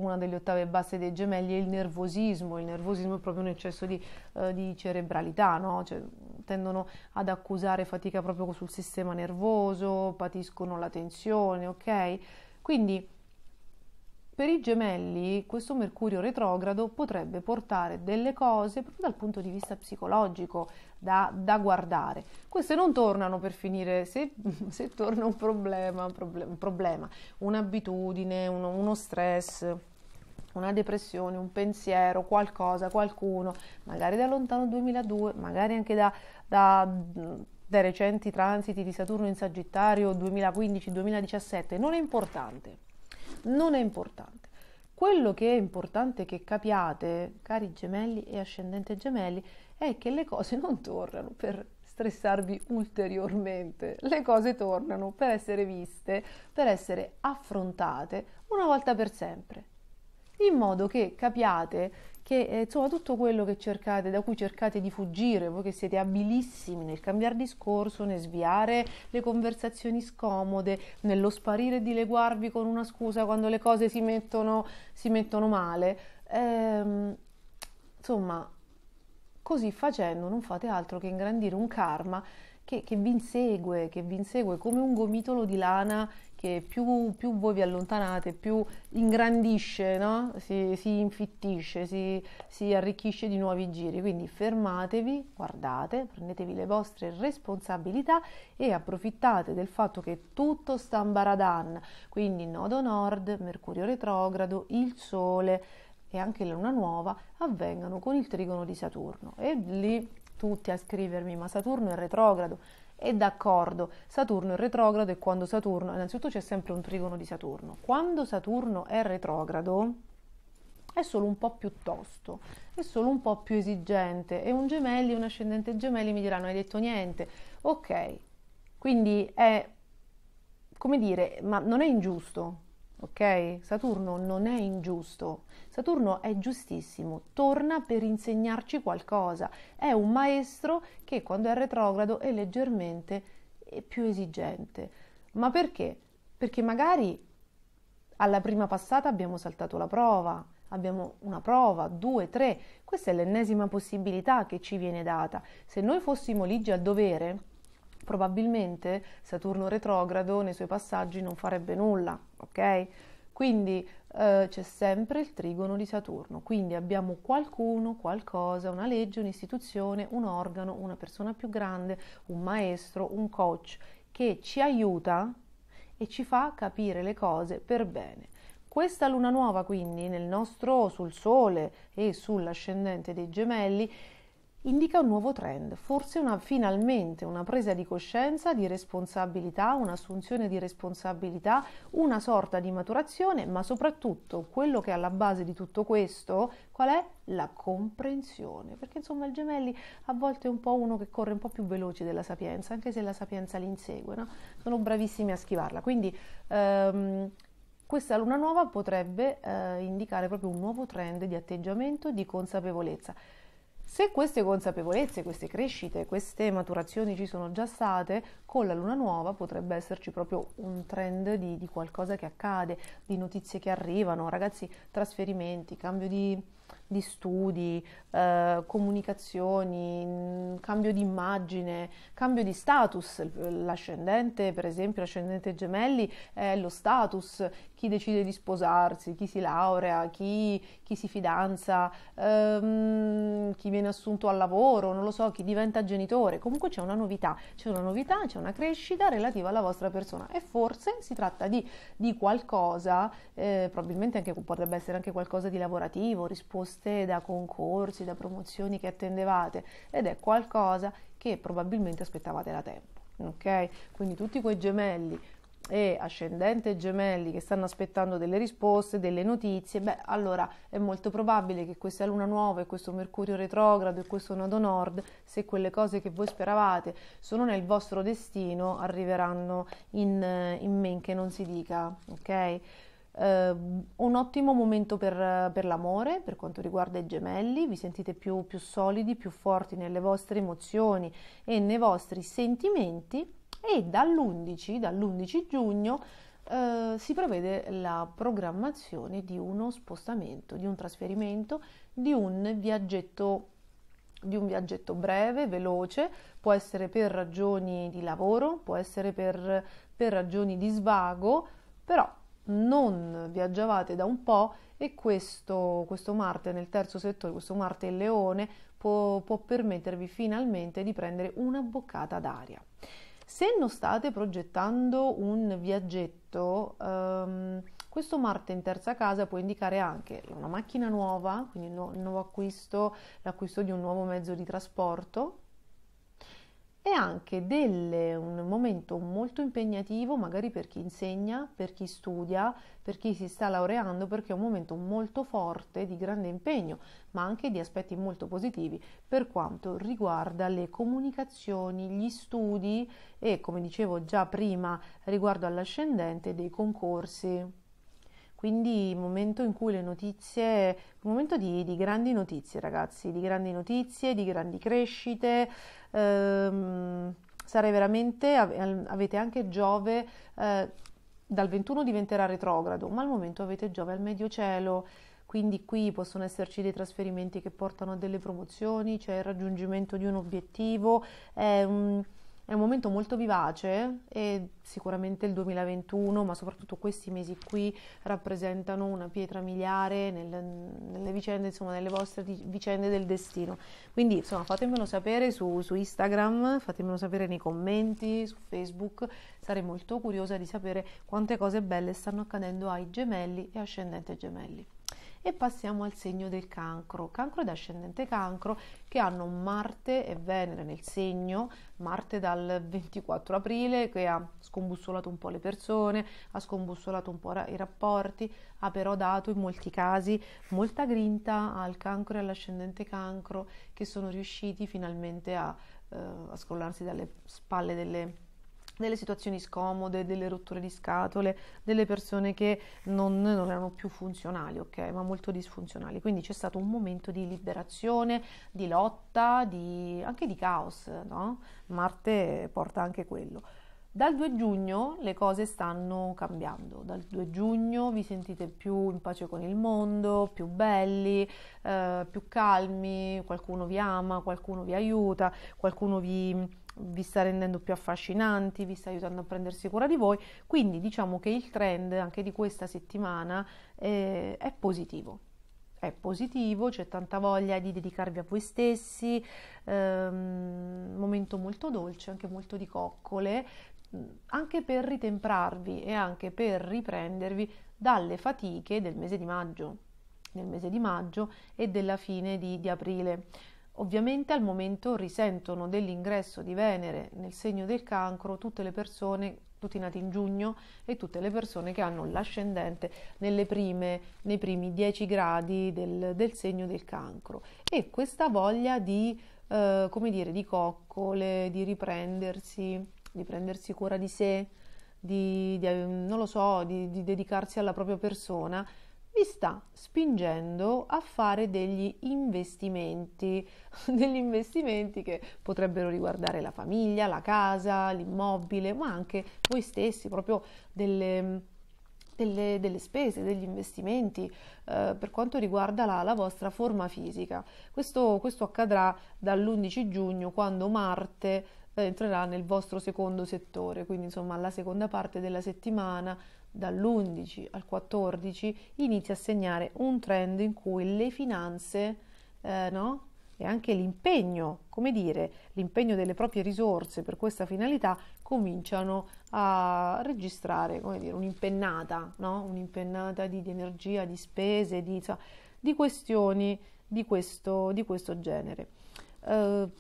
una delle ottave basse dei gemelli è il nervosismo, il nervosismo è proprio un eccesso di, eh, di cerebralità, no? cioè, tendono ad accusare fatica proprio sul sistema nervoso, patiscono la tensione, ok? Quindi per i gemelli questo Mercurio retrogrado potrebbe portare delle cose proprio dal punto di vista psicologico da, da guardare. Queste non tornano per finire, se, se torna un problema, problem, problema un'abitudine, uno, uno stress, una depressione, un pensiero, qualcosa, qualcuno, magari da lontano 2002, magari anche da, da, dai recenti transiti di Saturno in Sagittario 2015-2017, non è importante non è importante. Quello che è importante che capiate, cari gemelli e ascendente gemelli, è che le cose non tornano per stressarvi ulteriormente, le cose tornano per essere viste, per essere affrontate una volta per sempre in modo che capiate che eh, insomma tutto quello che cercate, da cui cercate di fuggire, voi che siete abilissimi nel cambiare discorso, nel sviare le conversazioni scomode, nello sparire e dileguarvi con una scusa quando le cose si mettono, si mettono male, ehm, insomma, così facendo non fate altro che ingrandire un karma che, che, vi insegue, che vi insegue come un gomitolo di lana che più, più, voi vi allontanate, più ingrandisce, no? si, si, infittisce, si, si, arricchisce di nuovi giri. Quindi fermatevi, guardate, prendetevi le vostre responsabilità e approfittate del fatto che tutto sta in baradan, quindi nodo nord, mercurio retrogrado, il sole e anche la luna nuova avvengano con il trigono di Saturno. E lì tutti a scrivermi, ma Saturno è retrogrado è d'accordo. Saturno è retrogrado e quando Saturno, innanzitutto c'è sempre un trigono di Saturno. Quando Saturno è retrogrado è solo un po' più tosto, è solo un po' più esigente e un gemelli, un ascendente gemelli mi diranno hai detto niente. Ok. Quindi è come dire, ma non è ingiusto ok? Saturno non è ingiusto, Saturno è giustissimo, torna per insegnarci qualcosa, è un maestro che quando è retrogrado è leggermente più esigente. Ma perché? Perché magari alla prima passata abbiamo saltato la prova, abbiamo una prova, due, tre, questa è l'ennesima possibilità che ci viene data. Se noi fossimo ligi al dovere, probabilmente Saturno retrogrado nei suoi passaggi non farebbe nulla ok? Quindi eh, c'è sempre il trigono di Saturno, quindi abbiamo qualcuno, qualcosa, una legge, un'istituzione, un organo, una persona più grande, un maestro, un coach che ci aiuta e ci fa capire le cose per bene. Questa luna nuova quindi nel nostro sul Sole e sull'ascendente dei gemelli indica un nuovo trend, forse una, finalmente una presa di coscienza, di responsabilità, un'assunzione di responsabilità, una sorta di maturazione, ma soprattutto quello che è alla base di tutto questo, qual è? La comprensione, perché insomma il gemelli a volte è un po' uno che corre un po' più veloce della sapienza, anche se la sapienza li insegue, no? sono bravissimi a schivarla, quindi ehm, questa luna nuova potrebbe eh, indicare proprio un nuovo trend di atteggiamento, di consapevolezza. Se queste consapevolezze, queste crescite, queste maturazioni ci sono già state, con la luna nuova potrebbe esserci proprio un trend di, di qualcosa che accade, di notizie che arrivano, ragazzi, trasferimenti, cambio di di studi, eh, comunicazioni, mm, cambio di immagine, cambio di status. L'ascendente, per esempio, l'ascendente gemelli è lo status, chi decide di sposarsi, chi si laurea, chi, chi si fidanza, ehm, chi viene assunto al lavoro, non lo so, chi diventa genitore. Comunque c'è una novità, c'è una novità, c'è una crescita relativa alla vostra persona e forse si tratta di, di qualcosa, eh, probabilmente anche, potrebbe essere anche qualcosa di lavorativo, rispondente proposte da concorsi, da promozioni che attendevate ed è qualcosa che probabilmente aspettavate da tempo. Ok? Quindi tutti quei gemelli e ascendente gemelli che stanno aspettando delle risposte, delle notizie, beh, allora è molto probabile che questa luna nuova e questo mercurio retrogrado e questo nodo nord, se quelle cose che voi speravate sono nel vostro destino, arriveranno in, in men che non si dica, ok? eh, un ottimo momento per, per, l'amore, per quanto riguarda i gemelli, vi sentite più, più solidi, più forti nelle vostre emozioni e nei vostri sentimenti e dall'11, dall'11 giugno Uh, si prevede la programmazione di uno spostamento, di un trasferimento, di un viaggetto, di un viaggetto breve, veloce, può essere per ragioni di lavoro, può essere per, per ragioni di svago, però non viaggiavate da un po' e questo, questo Marte nel terzo settore, questo Marte in leone, può, può permettervi finalmente di prendere una boccata d'aria. Se non state progettando un viaggetto, ehm, questo Marte in terza casa può indicare anche una macchina nuova, quindi il nuovo acquisto, l'acquisto di un nuovo mezzo di trasporto, e anche delle, un momento molto impegnativo magari per chi insegna, per chi studia, per chi si sta laureando, perché è un momento molto forte di grande impegno, ma anche di aspetti molto positivi per quanto riguarda le comunicazioni, gli studi e, come dicevo già prima, riguardo all'ascendente dei concorsi. Quindi momento in cui le notizie, un momento di, di grandi notizie ragazzi, di grandi notizie, di grandi crescite, ehm, sarei veramente, avete anche Giove, eh, dal 21 diventerà retrogrado, ma al momento avete Giove al medio cielo, quindi qui possono esserci dei trasferimenti che portano a delle promozioni, c'è cioè il raggiungimento di un obiettivo, è è un momento molto vivace e sicuramente il 2021, ma soprattutto questi mesi qui, rappresentano una pietra miliare nel, nelle vicende, insomma, nelle vostre vicende del destino. Quindi, insomma, fatemelo sapere su, su Instagram, fatemelo sapere nei commenti, su Facebook. Sarei molto curiosa di sapere quante cose belle stanno accadendo ai gemelli e ascendente gemelli. E passiamo al segno del cancro, cancro ed ascendente cancro che hanno Marte e Venere nel segno, Marte dal 24 aprile che ha scombussolato un po' le persone, ha scombussolato un po' i rapporti, ha però dato in molti casi molta grinta al cancro e all'ascendente cancro che sono riusciti finalmente a, eh, a scrollarsi dalle spalle delle persone delle situazioni scomode, delle rotture di scatole, delle persone che non, non, erano più funzionali, ok, ma molto disfunzionali. Quindi c'è stato un momento di liberazione, di lotta, di, anche di caos, no? Marte porta anche quello. Dal 2 giugno le cose stanno cambiando, dal 2 giugno vi sentite più in pace con il mondo, più belli, eh, più calmi, qualcuno vi ama, qualcuno vi aiuta, qualcuno vi vi sta rendendo più affascinanti, vi sta aiutando a prendersi cura di voi, quindi diciamo che il trend anche di questa settimana eh, è positivo. È positivo, c'è tanta voglia di dedicarvi a voi stessi, ehm, momento molto dolce, anche molto di coccole, anche per ritemprarvi e anche per riprendervi dalle fatiche del mese di maggio, del mese di maggio e della fine di, di aprile Ovviamente al momento risentono dell'ingresso di Venere nel segno del cancro tutte le persone tutti nati in giugno e tutte le persone che hanno l'ascendente prime, nei primi 10 gradi del, del, segno del cancro e questa voglia di, eh, dire, di coccole, di riprendersi, di prendersi cura di sé, di, di, eh, so, di dedicarsi alla propria persona vi sta spingendo a fare degli investimenti, degli investimenti che potrebbero riguardare la famiglia, la casa, l'immobile, ma anche voi stessi, proprio delle, delle, delle spese, degli investimenti eh, per quanto riguarda la, la vostra forma fisica. Questo, questo accadrà dall'11 giugno quando Marte eh, entrerà nel vostro secondo settore, quindi insomma la seconda parte della settimana dall'11 al 14 inizia a segnare un trend in cui le finanze eh, no? e anche l'impegno, come dire, l'impegno delle proprie risorse per questa finalità cominciano a registrare, come dire, un'impennata, no? un'impennata di, di, energia, di spese, di, di questioni di questo, di questo genere. Uh,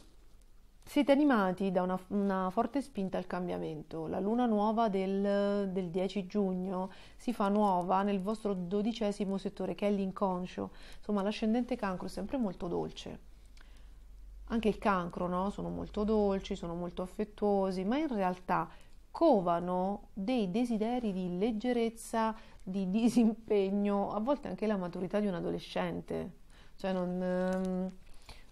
siete animati da una, una, forte spinta al cambiamento. La luna nuova del, del, 10 giugno si fa nuova nel vostro dodicesimo settore, che è l'inconscio. Insomma, l'ascendente cancro è sempre molto dolce. Anche il cancro, no? Sono molto dolci, sono molto affettuosi, ma in realtà covano dei desideri di leggerezza, di disimpegno, a volte anche la maturità di un adolescente. Cioè, non... Ehm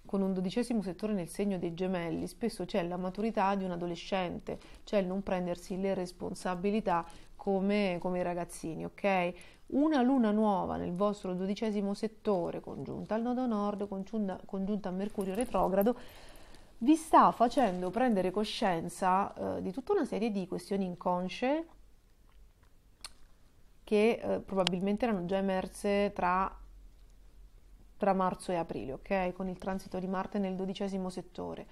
con un dodicesimo settore nel segno dei gemelli, spesso c'è la maturità di un adolescente, c'è il non prendersi le responsabilità come, come i ragazzini, ok? Una luna nuova nel vostro dodicesimo settore, congiunta al nodo nord, congiunta, congiunta a Mercurio retrogrado, vi sta facendo prendere coscienza eh, di tutta una serie di questioni inconsce che eh, probabilmente erano già emerse tra tra marzo e aprile, ok? Con il transito di Marte nel dodicesimo settore.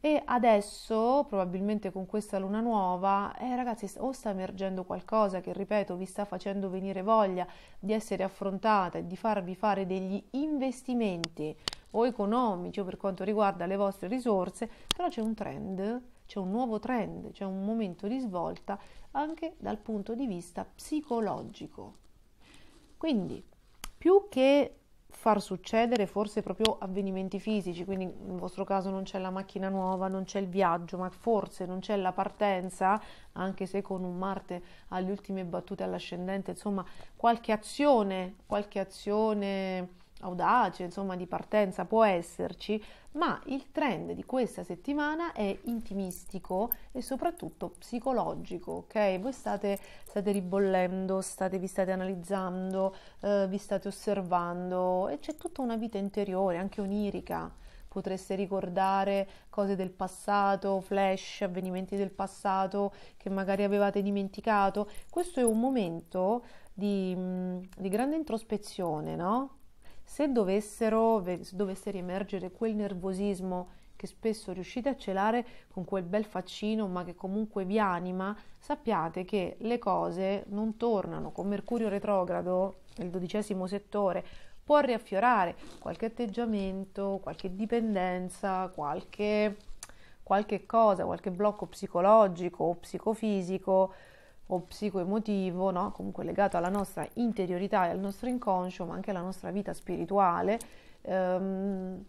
E adesso, probabilmente con questa luna nuova, eh, ragazzi, o sta emergendo qualcosa che, ripeto, vi sta facendo venire voglia di essere affrontata e di farvi fare degli investimenti o economici o per quanto riguarda le vostre risorse, però c'è un trend, c'è un nuovo trend, c'è un momento di svolta anche dal punto di vista psicologico. Quindi, più che far succedere forse proprio avvenimenti fisici, quindi nel vostro caso non c'è la macchina nuova, non c'è il viaggio, ma forse non c'è la partenza, anche se con un Marte alle ultime battute all'ascendente, insomma, qualche azione, qualche azione audace, insomma, di partenza può esserci, ma il trend di questa settimana è intimistico e soprattutto psicologico, ok? Voi state, state ribollendo, state, vi state analizzando, eh, vi state osservando e c'è tutta una vita interiore, anche onirica. Potreste ricordare cose del passato, flash, avvenimenti del passato che magari avevate dimenticato. Questo è un momento di, mm, di grande introspezione, no? se, dovessero, se dovesse riemergere quel nervosismo che spesso riuscite a celare con quel bel faccino ma che comunque vi anima, sappiate che le cose non tornano. Con Mercurio retrogrado, il dodicesimo settore, può riaffiorare qualche atteggiamento, qualche dipendenza, qualche, qualche cosa, qualche blocco psicologico o psicofisico o psicoemotivo, no? comunque legato alla nostra interiorità e al nostro inconscio, ma anche alla nostra vita spirituale, ehm,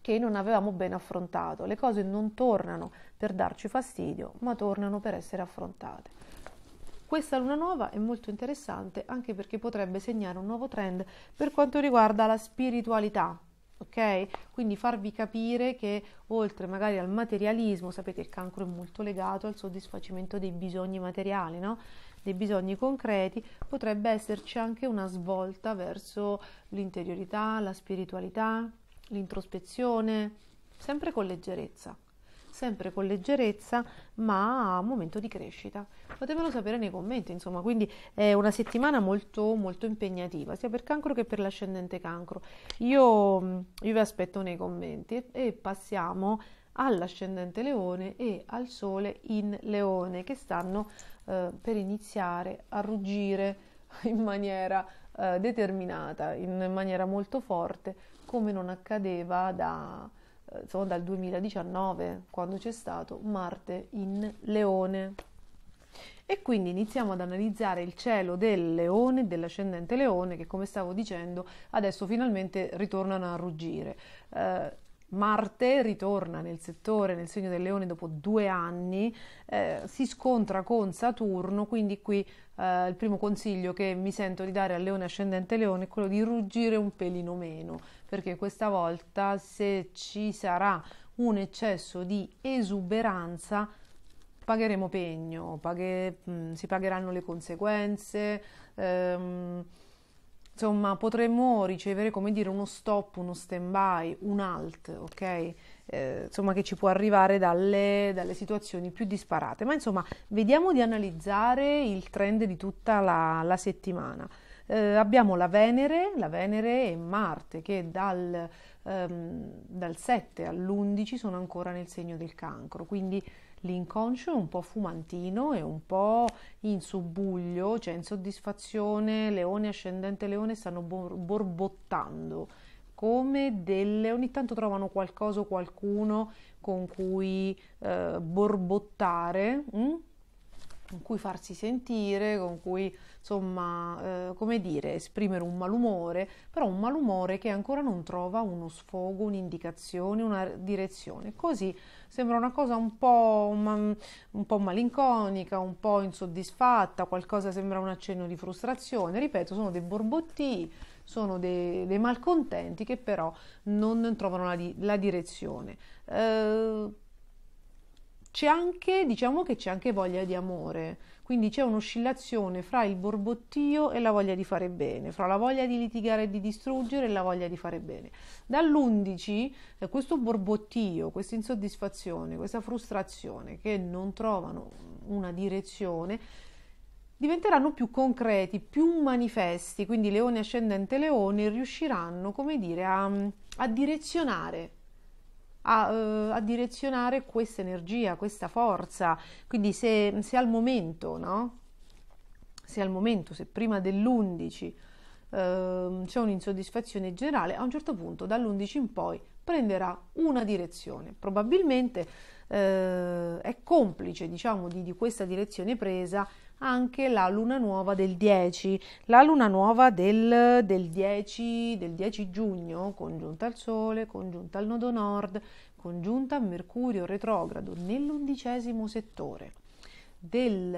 che non avevamo ben affrontato. Le cose non tornano per darci fastidio, ma tornano per essere affrontate. Questa luna nuova è molto interessante anche perché potrebbe segnare un nuovo trend per quanto riguarda la spiritualità, ok? Quindi farvi capire che oltre magari al materialismo, sapete il cancro è molto legato al soddisfacimento dei bisogni materiali, no? dei bisogni concreti, potrebbe esserci anche una svolta verso l'interiorità, la spiritualità, l'introspezione, sempre con leggerezza sempre con leggerezza, ma a momento di crescita. Fatemelo sapere nei commenti, insomma, quindi è una settimana molto, molto impegnativa, sia per cancro che per l'ascendente cancro. Io, io vi aspetto nei commenti e, e passiamo all'ascendente leone e al sole in leone, che stanno eh, per iniziare a ruggire in maniera eh, determinata, in maniera molto forte, come non accadeva da sono dal 2019 quando c'è stato Marte in Leone. E quindi iniziamo ad analizzare il cielo del leone, dell'ascendente leone, che come stavo dicendo adesso finalmente ritornano a ruggire. Eh, Marte ritorna nel settore, nel segno del leone dopo due anni, eh, si scontra con Saturno, quindi qui eh, il primo consiglio che mi sento di dare al leone ascendente leone è quello di ruggire un pelino meno, perché questa volta se ci sarà un eccesso di esuberanza pagheremo pegno, paghe, mh, mm, si pagheranno le conseguenze, ehm, insomma potremmo ricevere come dire uno stop, uno stand by, un alt, ok? Eh, insomma, che ci può arrivare dalle, dalle, situazioni più disparate. Ma insomma, vediamo di analizzare il trend di tutta la, la settimana. Eh, abbiamo la Venere, la Venere e Marte che dal, ehm, dal 7 all'11 sono ancora nel segno del cancro, quindi l'inconscio è un po' fumantino e un po' in subbuglio, c'è cioè insoddisfazione, leone ascendente leone stanno bor- borbottando come delle ogni tanto trovano qualcosa o qualcuno con cui eh, borbottare, mh? Mm? con cui farsi sentire, con cui insomma, eh, come dire, esprimere un malumore, però un malumore che ancora non trova uno sfogo, un'indicazione, una direzione. Così sembra una cosa un po', un, un po malinconica, un po' insoddisfatta, qualcosa sembra un accenno di frustrazione. Ripeto, sono dei borbottii sono dei, dei, malcontenti che però non trovano la, la direzione. Eh, c'è anche, diciamo che c'è anche voglia di amore. Quindi c'è un'oscillazione fra il borbottio e la voglia di fare bene, fra la voglia di litigare e di distruggere e la voglia di fare bene. Dall'11 eh, questo borbottio, questa insoddisfazione, questa frustrazione che non trovano una direzione, diventeranno più concreti, più manifesti, quindi leone ascendente leone riusciranno, come dire, a, a direzionare a, eh, a direzionare questa energia, questa forza. Quindi se, se al momento, no? Se al momento, se prima dell'11 eh, c'è un'insoddisfazione generale, a un certo punto dall'11 in poi prenderà una direzione. Probabilmente eh, è complice diciamo, di, di, questa direzione presa anche la luna nuova del 10. La luna nuova del, del, 10, del 10 giugno, congiunta al Sole, congiunta al nodo nord, congiunta a Mercurio retrogrado nell'undicesimo settore del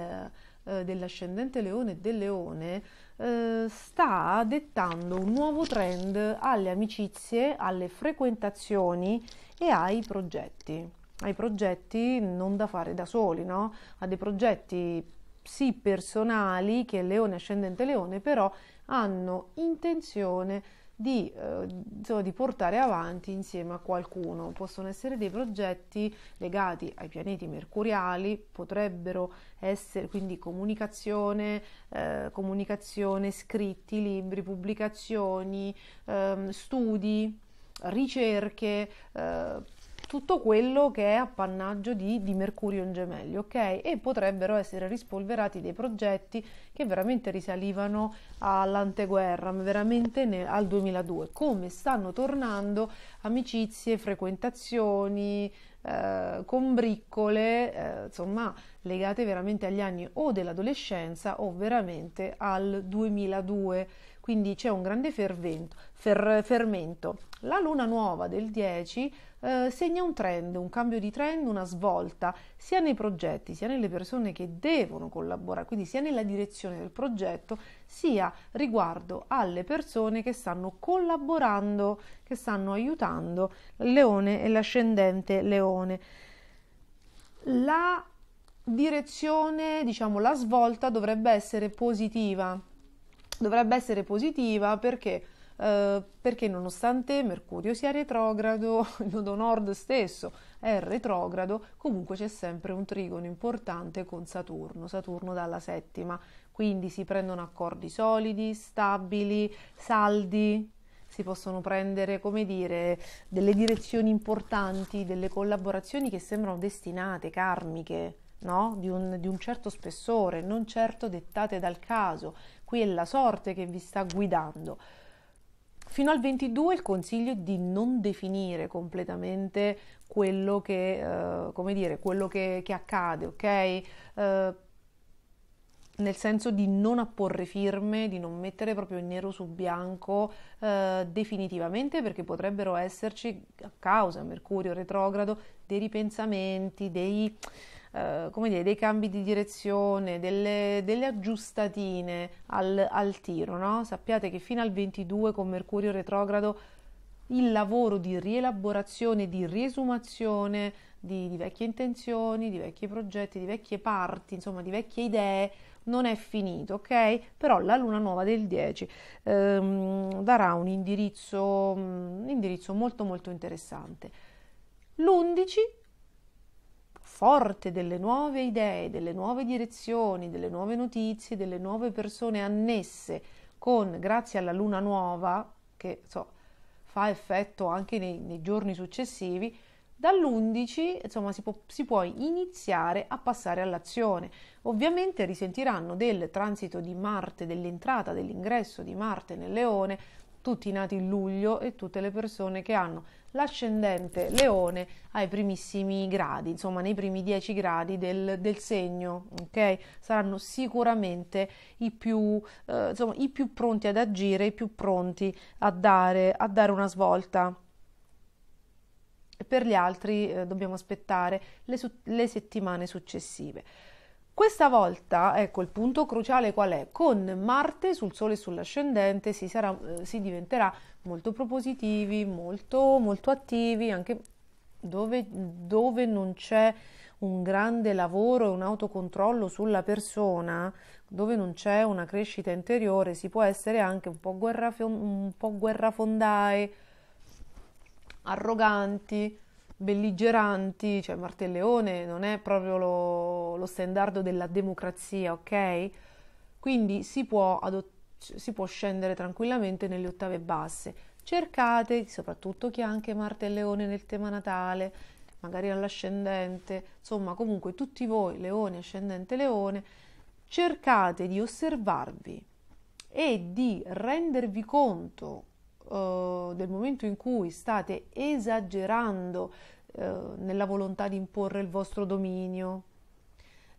eh, dell'ascendente leone e del leone eh, sta dettando un nuovo trend alle amicizie, alle frequentazioni e ai progetti. Ai progetti non da fare da soli, no? A dei progetti sì personali che leone ascendente leone però hanno intenzione di, eh, di, portare avanti insieme a qualcuno. Possono essere dei progetti legati ai pianeti mercuriali, potrebbero essere quindi comunicazione, eh, comunicazione scritti, libri, pubblicazioni, eh, studi, ricerche eh, tutto quello che è appannaggio di, di, Mercurio in gemelli, ok? E potrebbero essere rispolverati dei progetti che veramente risalivano all'anteguerra, veramente nel, al 2002. Come stanno tornando amicizie, frequentazioni, eh, combriccole, eh, insomma, legate veramente agli anni o dell'adolescenza o veramente al 2002. Quindi c'è un grande fervento, fer, fermento la luna nuova del 10 eh, segna un trend, un cambio di trend, una svolta, sia nei progetti, sia nelle persone che devono collaborare, quindi sia nella direzione del progetto, sia riguardo alle persone che stanno collaborando, che stanno aiutando il leone e l'ascendente leone. La direzione, diciamo, la svolta dovrebbe essere positiva. Dovrebbe essere positiva perché eh, perché nonostante Mercurio sia retrogrado, il nodo nord stesso è retrogrado, comunque c'è sempre un trigono importante con Saturno, Saturno dalla settima, quindi si prendono accordi solidi, stabili, saldi, si possono prendere, come dire, delle direzioni importanti, delle collaborazioni che sembrano destinate, karmiche, no? di, un, di un certo spessore, non certo dettate dal caso. Qui è la sorte che vi sta guidando. Fino al 22 il consiglio è di non definire completamente quello che, eh, come dire, quello che, che accade, ok? Eh, nel senso di non apporre firme, di non mettere proprio nero su bianco eh, definitivamente perché potrebbero esserci a causa Mercurio retrogrado dei ripensamenti, dei, eh, come dire, dei cambi di direzione, delle, delle aggiustatine al, al tiro. No? Sappiate che fino al 22 con Mercurio retrogrado il lavoro di rielaborazione, di riesumazione di, di, vecchie intenzioni, di vecchi progetti, di vecchie parti, insomma di vecchie idee, non è finito, ok? Però la luna nuova del 10 ehm, darà un indirizzo, mm, un indirizzo molto molto interessante. L'11 forte delle nuove idee, delle nuove direzioni, delle nuove notizie, delle nuove persone annesse con, grazie alla luna nuova, che so, fa effetto anche nei, nei giorni successivi, dall'11 insomma, si, può, si può iniziare a passare all'azione. Ovviamente risentiranno del transito di Marte, dell'entrata, dell'ingresso di Marte nel leone, tutti i nati in luglio e tutte le persone che hanno l'ascendente leone ai primissimi gradi, insomma nei primi dieci gradi del, del segno, ok? Saranno sicuramente i più, eh, insomma, i più pronti ad agire, i più pronti a dare, a dare una svolta per gli altri eh, dobbiamo aspettare le, le settimane successive. Questa volta, ecco il punto cruciale qual è? Con Marte sul Sole e sull'ascendente si, sarà, eh, si diventerà molto propositivi, molto, molto attivi, anche dove, dove non c'è un grande lavoro e un autocontrollo sulla persona, dove non c'è una crescita interiore, si può essere anche un po', guerrafondai, arroganti, belligeranti, cioè Leone non è proprio lo, lo standard della democrazia, ok? Quindi si può, adott- si può scendere tranquillamente nelle ottave basse. Cercate, soprattutto chi ha anche Leone nel tema natale, magari all'ascendente, insomma comunque tutti voi, leone, ascendente, leone, cercate di osservarvi e di rendervi conto del momento in cui state esagerando uh, nella volontà di imporre il vostro dominio,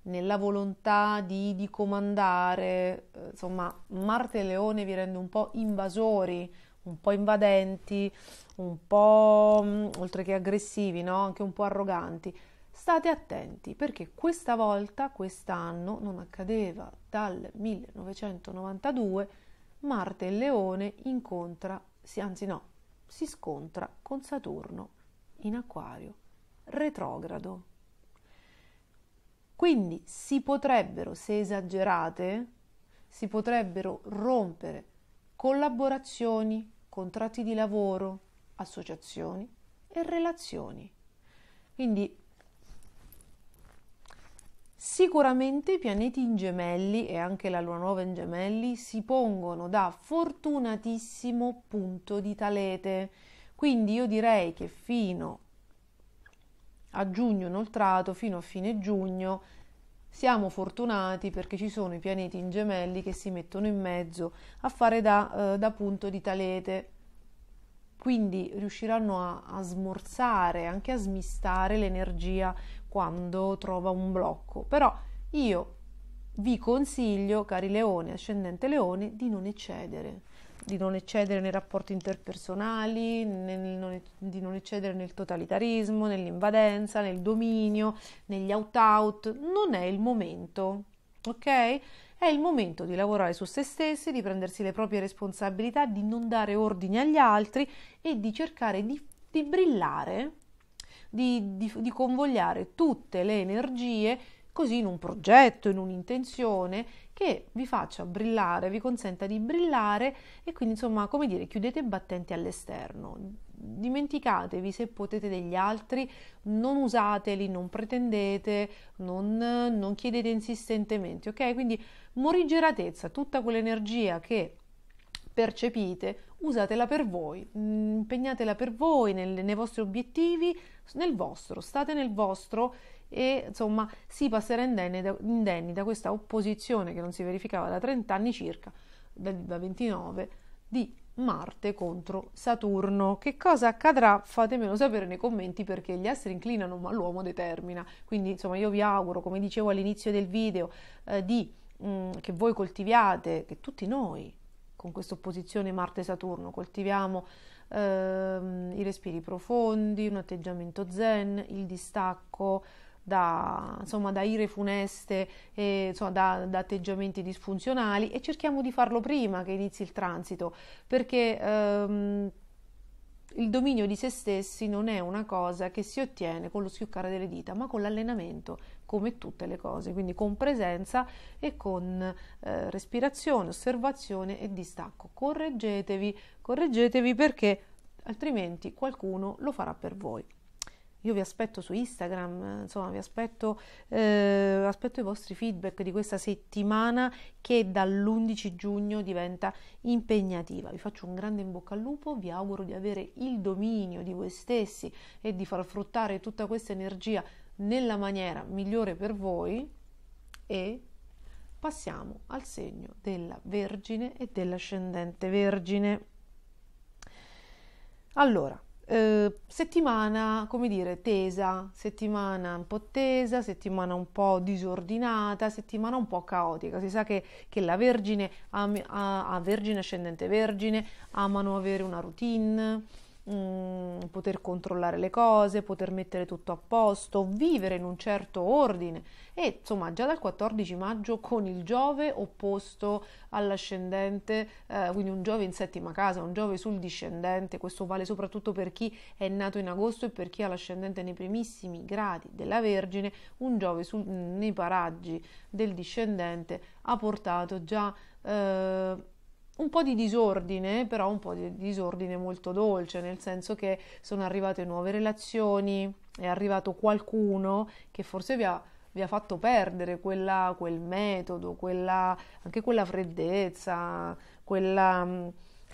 nella volontà di, di comandare, eh, insomma, Marte e Leone vi rende un po' invasori, un po' invadenti, un po' mm, oltre che aggressivi, no? anche un po' arroganti. State attenti perché questa volta, quest'anno, non accadeva dal 1992, Marte e Leone incontra si, anzi no, si scontra con Saturno in acquario, retrogrado. Quindi si potrebbero, se esagerate, si potrebbero rompere collaborazioni, contratti di lavoro, associazioni e relazioni. Quindi Sicuramente i pianeti in gemelli e anche la luna nuova in gemelli si pongono da fortunatissimo punto di talete, quindi io direi che fino a giugno inoltrato, fino a fine giugno, siamo fortunati perché ci sono i pianeti in gemelli che si mettono in mezzo a fare da, eh, da punto di talete quindi riusciranno a, a, smorzare, anche a smistare l'energia quando trova un blocco, però io vi consiglio, cari leone, ascendente leone, di non eccedere, di non eccedere nei rapporti interpersonali, non, di non eccedere nel totalitarismo, nell'invadenza, nel dominio, negli out-out, non è il momento, ok? È il momento di lavorare su se stessi, di prendersi le proprie responsabilità, di non dare ordini agli altri e di cercare di, di brillare di, di, di convogliare tutte le energie così in un progetto, in un'intenzione che vi faccia brillare, vi consenta di brillare e quindi insomma, come dire, chiudete i battenti all'esterno. Dimenticatevi se potete degli altri, non usateli, non pretendete, non, non chiedete insistentemente, ok? Quindi morigeratezza, tutta quell'energia che percepite, usatela per voi, mm, impegnatela per voi nel, nei vostri obiettivi, nel vostro, state nel vostro e insomma si passerà indenni da, indenni da questa opposizione che non si verificava da 30 anni circa, da, da 29, di Marte contro Saturno. Che cosa accadrà? Fatemelo sapere nei commenti perché gli astri inclinano ma l'uomo determina. Quindi insomma io vi auguro, come dicevo all'inizio del video, eh, di, mh, mm, che voi coltiviate, che tutti noi con questa opposizione Marte-Saturno, coltiviamo ehm, i respiri profondi, un atteggiamento zen, il distacco da, insomma, da ire funeste, e, insomma, da, da, atteggiamenti disfunzionali e cerchiamo di farlo prima che inizi il transito, perché ehm, il dominio di se stessi non è una cosa che si ottiene con lo schioccare delle dita, ma con l'allenamento come tutte le cose, quindi con presenza e con eh, respirazione, osservazione e distacco. Correggetevi, correggetevi perché altrimenti qualcuno lo farà per voi. Io vi aspetto su Instagram, insomma, vi aspetto, eh, aspetto i vostri feedback di questa settimana che dall'11 giugno diventa impegnativa. Vi faccio un grande in bocca al lupo, vi auguro di avere il dominio di voi stessi e di far fruttare tutta questa energia nella maniera migliore per voi e passiamo al segno della Vergine e dell'ascendente Vergine. Allora, eh, settimana, come dire, tesa, settimana un po' tesa, settimana un po' disordinata, settimana un po' caotica. Si sa che, che la Vergine, am, a, a Vergine ascendente Vergine, amano avere una routine Mm, poter controllare le cose, poter mettere tutto a posto, vivere in un certo ordine. E insomma, già dal 14 maggio con il Giove opposto all'ascendente, eh, quindi un Giove in settima casa, un Giove sul discendente. Questo vale soprattutto per chi è nato in agosto e per chi ha l'ascendente nei primissimi gradi della Vergine, un Giove sul, nei paraggi del discendente ha portato già. Eh, un po' di disordine, però un po' di disordine molto dolce, nel senso che sono arrivate nuove relazioni, è arrivato qualcuno che forse vi ha, vi ha fatto perdere quella, quel metodo, quella, anche quella freddezza, quella, mm,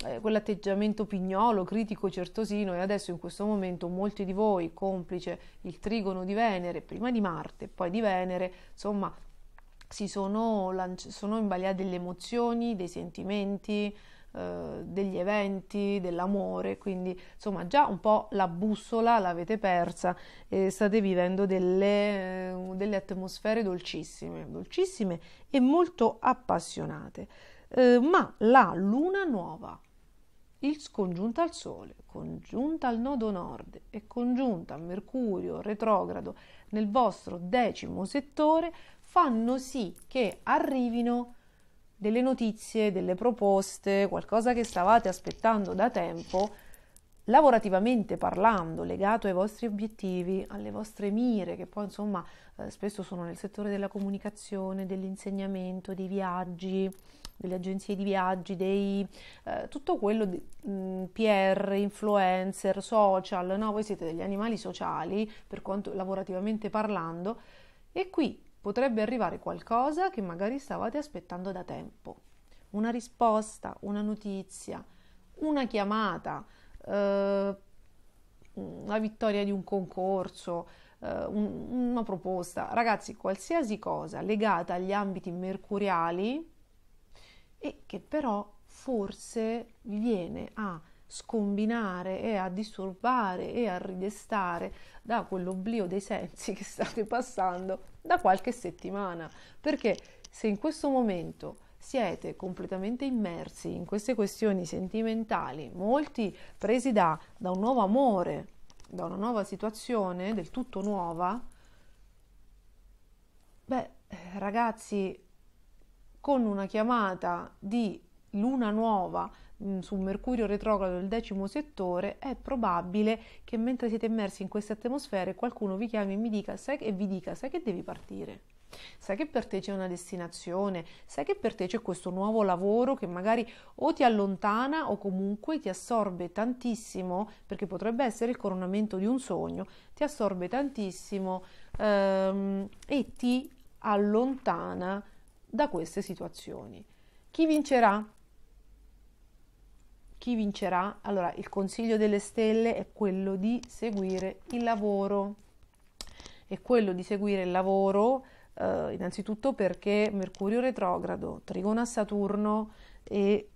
eh, quell'atteggiamento pignolo, critico, certosino e adesso in questo momento molti di voi, complice il trigono di Venere, prima di Marte, poi di Venere, insomma si sono, lanci- sono invaliate delle emozioni, dei sentimenti, eh, degli eventi, dell'amore, quindi insomma già un po' la bussola l'avete persa e state vivendo delle, eh, delle atmosfere dolcissime, dolcissime e molto appassionate. Eh, ma la luna nuova, il congiunta al Sole, congiunta al nodo nord e congiunta a Mercurio retrogrado nel vostro decimo settore fanno sì che arrivino delle notizie, delle proposte, qualcosa che stavate aspettando da tempo, lavorativamente parlando, legato ai vostri obiettivi, alle vostre mire, che poi insomma eh, spesso sono nel settore della comunicazione, dell'insegnamento, dei viaggi, delle agenzie di viaggi, dei, eh, tutto quello di, mh, mm, PR, influencer, social, no? Voi siete degli animali sociali, per quanto lavorativamente parlando, e qui potrebbe arrivare qualcosa che magari stavate aspettando da tempo. Una risposta, una notizia, una chiamata, eh, la vittoria di un concorso, eh, un, una proposta. Ragazzi, qualsiasi cosa legata agli ambiti mercuriali e che però forse vi viene a scombinare e a disturbare e a ridestare da quell'oblio dei sensi che state passando da qualche settimana. Perché se in questo momento siete completamente immersi in queste questioni sentimentali, molti presi da, da un nuovo amore, da una nuova situazione del tutto nuova, beh, ragazzi, con una chiamata di luna nuova Mm, su Mercurio retrogrado del decimo settore, è probabile che mentre siete immersi in queste atmosfere qualcuno vi chiami e, dica, sai, e vi dica sai che devi partire. Sai che per te c'è una destinazione, sai che per te c'è questo nuovo lavoro che magari o ti allontana o comunque ti assorbe tantissimo, perché potrebbe essere il coronamento di un sogno, ti assorbe tantissimo ehm, e ti allontana da queste situazioni. Chi vincerà? chi vincerà? Allora, il consiglio delle stelle è quello di seguire il lavoro. È quello di seguire il lavoro eh, innanzitutto perché Mercurio retrogrado, Trigona a Saturno e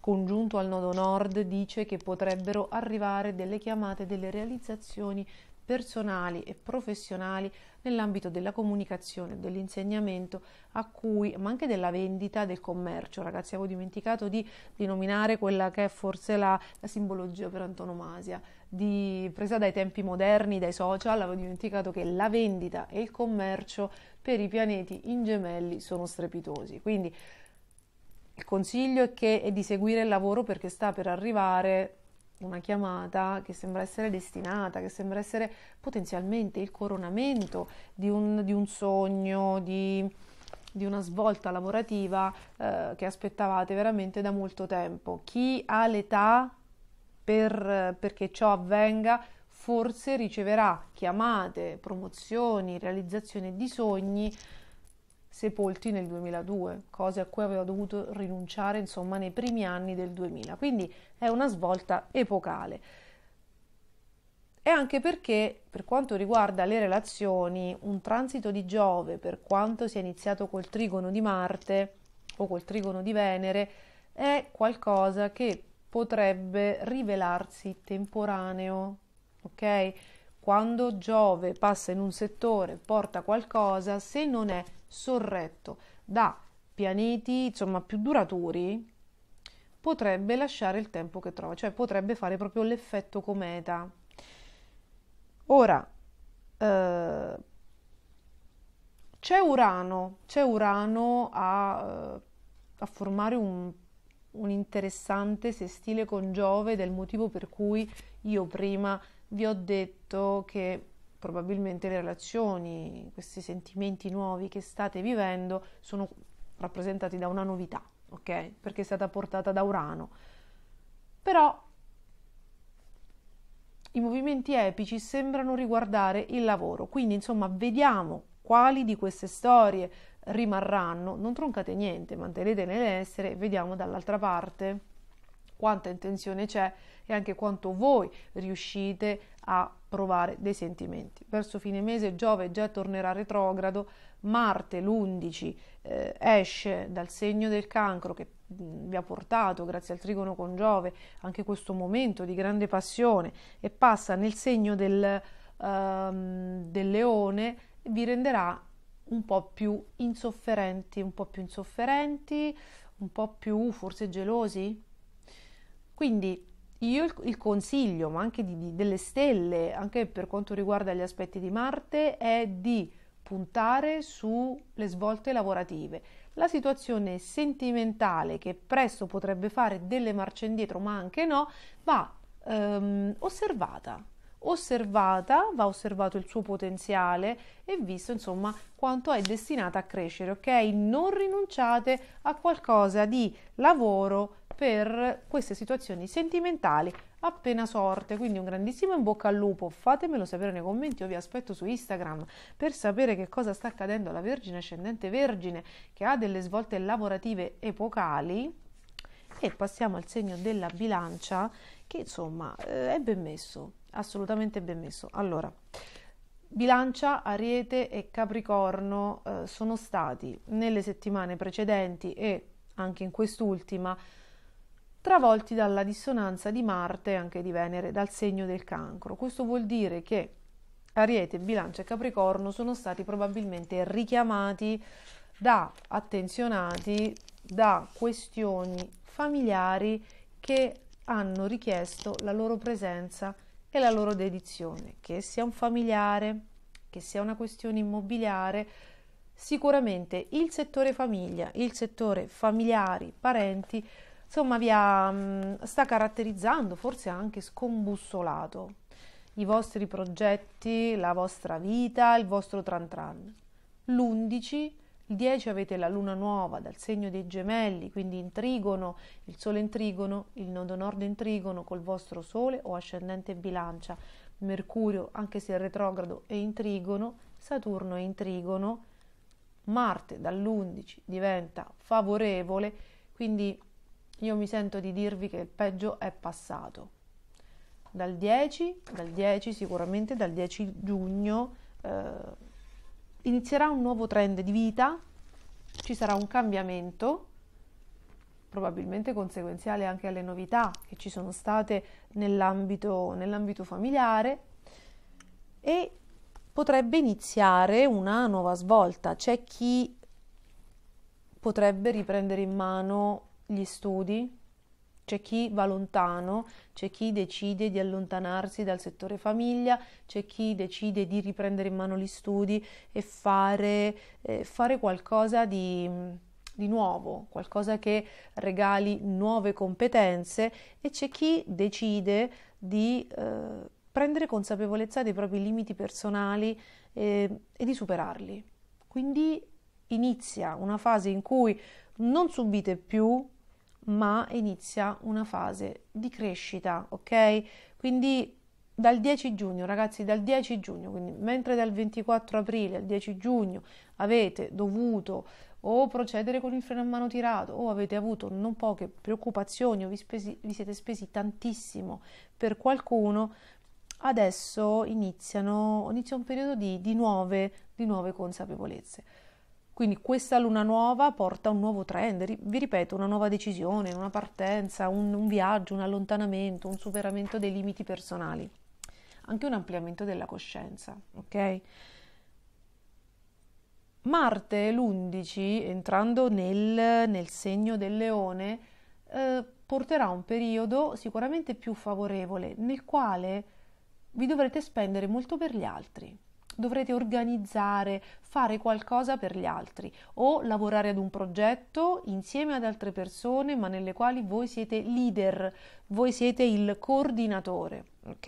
congiunto al nodo nord dice che potrebbero arrivare delle chiamate, delle realizzazioni personali e professionali nell'ambito della comunicazione, dell'insegnamento, a cui, ma anche della vendita del commercio. Ragazzi, avevo dimenticato di, di nominare quella che è forse la, la, simbologia per antonomasia, di, presa dai tempi moderni, dai social, avevo dimenticato che la vendita e il commercio per i pianeti in gemelli sono strepitosi. Quindi il consiglio è, che, è di seguire il lavoro perché sta per arrivare una chiamata che sembra essere destinata, che sembra essere potenzialmente il coronamento di un, di un sogno, di, di, una svolta lavorativa eh, che aspettavate veramente da molto tempo. Chi ha l'età per, perché ciò avvenga forse riceverà chiamate, promozioni, realizzazione di sogni sepolti nel 2002, cose a cui aveva dovuto rinunciare insomma nei primi anni del 2000, quindi è una svolta epocale. E anche perché per quanto riguarda le relazioni, un transito di Giove, per quanto sia iniziato col trigono di Marte o col trigono di Venere, è qualcosa che potrebbe rivelarsi temporaneo, ok? Quando Giove passa in un settore, porta qualcosa, se non è sorretto da pianeti insomma più duraturi potrebbe lasciare il tempo che trova, cioè potrebbe fare proprio l'effetto cometa. Ora, eh, c'è Urano, c'è Urano a, eh, a formare un, un interessante sestile con Giove del motivo per cui io prima vi ho detto che probabilmente le relazioni, questi sentimenti nuovi che state vivendo sono rappresentati da una novità, ok? Perché è stata portata da Urano. Però i movimenti epici sembrano riguardare il lavoro, quindi insomma vediamo quali di queste storie rimarranno, non troncate niente, mantenetene l'essere, vediamo dall'altra parte quanta intenzione c'è e anche quanto voi riuscite a provare dei sentimenti. Verso fine mese Giove già tornerà retrogrado, Marte l'11 eh, esce dal segno del cancro che vi ha portato grazie al trigono con Giove anche questo momento di grande passione e passa nel segno del, um, del leone vi renderà un po' più insofferenti, un po' più insofferenti, un po' più forse gelosi. Quindi io il, il consiglio, ma anche di, di, delle stelle, anche per quanto riguarda gli aspetti di Marte, è di puntare sulle svolte lavorative. La situazione sentimentale che presto potrebbe fare delle marce indietro, ma anche no, va ehm, osservata. Osservata, va osservato il suo potenziale e visto insomma quanto è destinata a crescere, ok? Non rinunciate a qualcosa di lavoro per queste situazioni sentimentali appena sorte. Quindi un grandissimo in bocca al lupo, fatemelo sapere nei commenti, io vi aspetto su Instagram per sapere che cosa sta accadendo alla Vergine ascendente Vergine che ha delle svolte lavorative epocali. E passiamo al segno della bilancia che insomma eh, è ben messo, assolutamente ben messo. Allora, Bilancia, Ariete e Capricorno eh, sono stati nelle settimane precedenti e anche in quest'ultima travolti dalla dissonanza di Marte e anche di Venere dal segno del cancro. Questo vuol dire che Ariete, Bilancia e Capricorno sono stati probabilmente richiamati da attenzionati, da questioni familiari che hanno richiesto la loro presenza e la loro dedizione, che sia un familiare, che sia una questione immobiliare, sicuramente il settore famiglia, il settore familiari, parenti insomma vi ha, mm, sta caratterizzando, forse anche scombussolato i vostri progetti, la vostra vita, il vostro tran tran. L'11, il 10 avete la luna nuova dal segno dei gemelli, quindi in trigono, il sole in trigono, il nodo nord in trigono col vostro sole o ascendente bilancia, Mercurio anche se è retrogrado è in trigono, Saturno è in trigono, Marte dall'11 diventa favorevole, quindi io mi sento di dirvi che il peggio è passato. Dal 10, dal 10 sicuramente dal 10 giugno eh, inizierà un nuovo trend di vita, ci sarà un cambiamento probabilmente conseguenziale anche alle novità che ci sono state nell'ambito, nell'ambito familiare e potrebbe iniziare una nuova svolta. C'è chi potrebbe riprendere in mano gli studi, c'è chi va lontano, c'è chi decide di allontanarsi dal settore famiglia, c'è chi decide di riprendere in mano gli studi e fare, eh, fare qualcosa di, di, nuovo, qualcosa che regali nuove competenze e c'è chi decide di eh, prendere consapevolezza dei propri limiti personali eh, e di superarli. Quindi inizia una fase in cui non subite più ma inizia una fase di crescita, ok? Quindi dal 10 giugno, ragazzi, dal 10 giugno, quindi mentre dal 24 aprile al 10 giugno avete dovuto o procedere con il freno a mano tirato o avete avuto non poche preoccupazioni o vi, spesi, vi siete spesi tantissimo per qualcuno, adesso iniziano, inizia un periodo di, di, nuove, di nuove consapevolezze. Quindi questa luna nuova porta un nuovo trend, vi ripeto, una nuova decisione, una partenza, un, un viaggio, un allontanamento, un superamento dei limiti personali, anche un ampliamento della coscienza, ok? Marte l'11, entrando nel, nel, segno del leone, eh, porterà un periodo sicuramente più favorevole nel quale vi dovrete spendere molto per gli altri, dovrete organizzare, fare qualcosa per gli altri o lavorare ad un progetto insieme ad altre persone, ma nelle quali voi siete leader, voi siete il coordinatore, ok?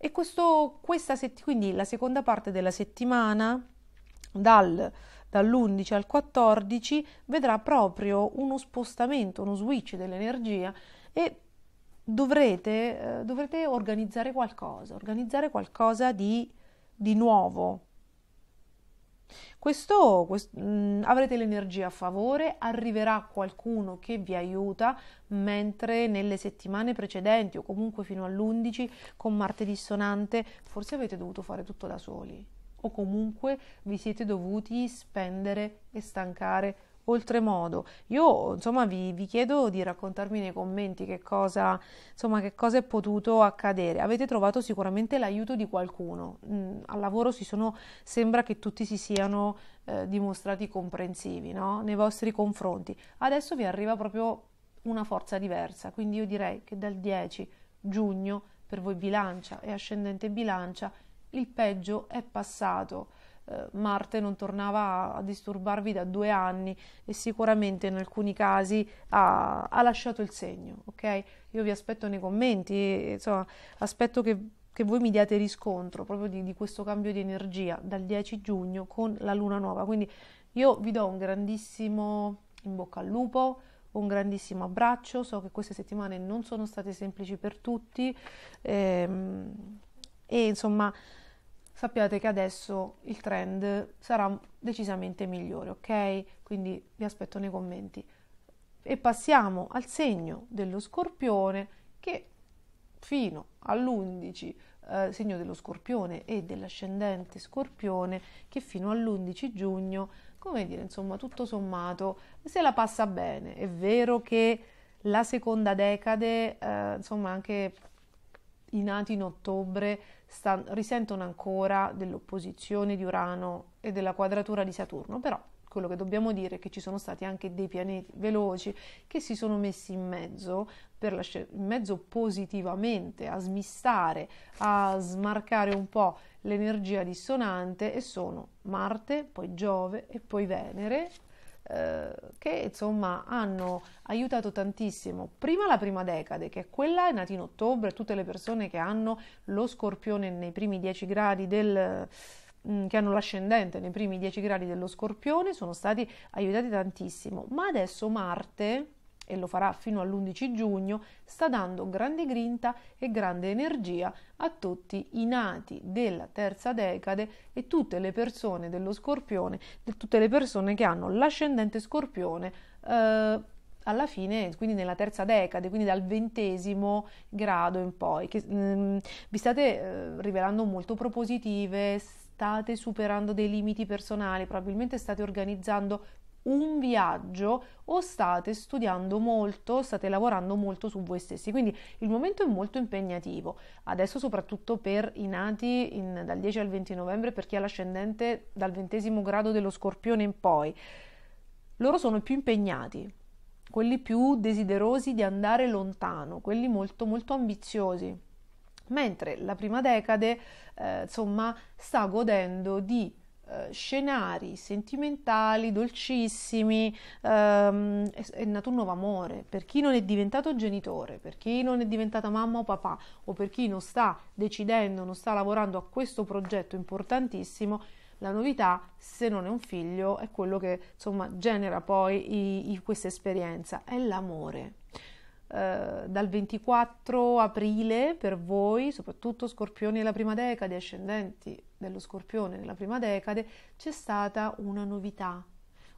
E questo, questa sett- quindi la seconda parte della settimana, dal dall'11 al 14 vedrà proprio uno spostamento, uno switch dell'energia e dovrete, eh, dovrete organizzare qualcosa, organizzare qualcosa di di nuovo. Questo, quest, mh, mm, avrete l'energia a favore, arriverà qualcuno che vi aiuta, mentre nelle settimane precedenti o comunque fino all'11 con Marte dissonante forse avete dovuto fare tutto da soli o comunque vi siete dovuti spendere e stancare oltremodo. Io insomma vi, vi, chiedo di raccontarmi nei commenti che cosa, insomma, che cosa è potuto accadere. Avete trovato sicuramente l'aiuto di qualcuno. Mm, al lavoro sono, sembra che tutti si siano eh, dimostrati comprensivi no? nei vostri confronti. Adesso vi arriva proprio una forza diversa, quindi io direi che dal 10 giugno per voi bilancia e ascendente bilancia il peggio è passato eh, Marte non tornava a disturbarvi da due anni e sicuramente in alcuni casi ha, ha lasciato il segno, ok? Io vi aspetto nei commenti, insomma, aspetto che, che, voi mi diate riscontro proprio di, di questo cambio di energia dal 10 giugno con la luna nuova. Quindi io vi do un grandissimo in bocca al lupo, un grandissimo abbraccio, so che queste settimane non sono state semplici per tutti ehm, e insomma sappiate che adesso il trend sarà decisamente migliore, ok? Quindi vi aspetto nei commenti. E passiamo al segno dello scorpione che fino all'11 eh, segno dello scorpione e dell'ascendente scorpione che fino all'11 giugno, come dire, insomma, tutto sommato se la passa bene. È vero che la seconda decade, eh, insomma, anche i nati in ottobre stan- risentono ancora dell'opposizione di Urano e della quadratura di Saturno, però quello che dobbiamo dire è che ci sono stati anche dei pianeti veloci che si sono messi in mezzo, lasci- in mezzo positivamente a smistare, a smarcare un po' l'energia dissonante e sono Marte, poi Giove e poi Venere eh, che insomma hanno aiutato tantissimo. Prima la prima decade, che è quella è nata in ottobre, tutte le persone che hanno lo scorpione nei primi 10 gradi del mm, che hanno l'ascendente nei primi 10 gradi dello scorpione sono stati aiutati tantissimo, ma adesso Marte e lo farà fino all'11 giugno, sta dando grande grinta e grande energia a tutti i nati della terza decade e tutte le persone dello scorpione, tutte le persone che hanno l'ascendente scorpione. Eh, alla fine, quindi nella terza decade, quindi dal ventesimo grado in poi, che, mh, mm, vi state eh, rivelando molto propositive, state superando dei limiti personali, probabilmente state organizzando un viaggio o state studiando molto, state lavorando molto su voi stessi. Quindi il momento è molto impegnativo. Adesso soprattutto per i nati in, dal 10 al 20 novembre, per chi ha l'ascendente dal ventesimo grado dello scorpione in poi, loro sono più impegnati, quelli più desiderosi di andare lontano, quelli molto molto ambiziosi. Mentre la prima decade, eh, insomma, sta godendo di eh, scenari sentimentali dolcissimi, ehm, è, è, nato un nuovo amore. Per chi non è diventato genitore, per chi non è diventata mamma o papà, o per chi non sta decidendo, non sta lavorando a questo progetto importantissimo, la novità, se non è un figlio, è quello che insomma genera poi i, i, questa esperienza, è l'amore. Uh, dal 24 aprile per voi, soprattutto scorpioni della prima decade, ascendenti, dello Scorpione nella prima decade c'è stata una novità,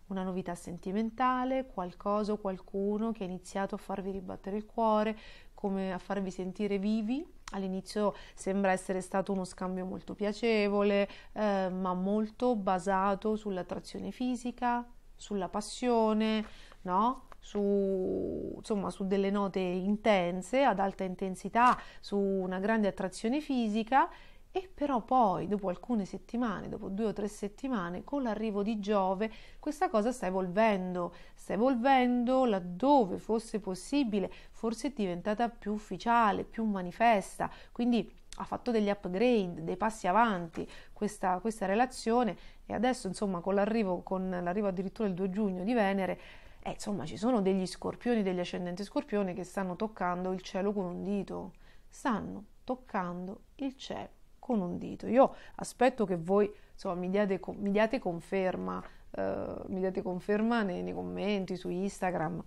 una novità sentimentale, qualcosa o qualcuno che ha iniziato a farvi ribattere il cuore, come a farvi sentire vivi. All'inizio sembra essere stato uno scambio molto piacevole, eh, ma molto basato sull'attrazione fisica, sulla passione, no? Su, insomma, su delle note intense, ad alta intensità, su una grande attrazione fisica e però poi, dopo alcune settimane, dopo due o tre settimane, con l'arrivo di Giove, questa cosa sta evolvendo, sta evolvendo laddove fosse possibile, forse è diventata più ufficiale, più manifesta, quindi ha fatto degli upgrade, dei passi avanti questa, questa relazione e adesso insomma con l'arrivo, con l'arrivo addirittura il 2 giugno di Venere, eh, insomma ci sono degli scorpioni, degli ascendenti scorpioni che stanno toccando il cielo con un dito, stanno toccando il cielo con un dito. Io aspetto che voi insomma, mi, diate, mi diate conferma, eh, mi diate conferma nei, nei commenti su Instagram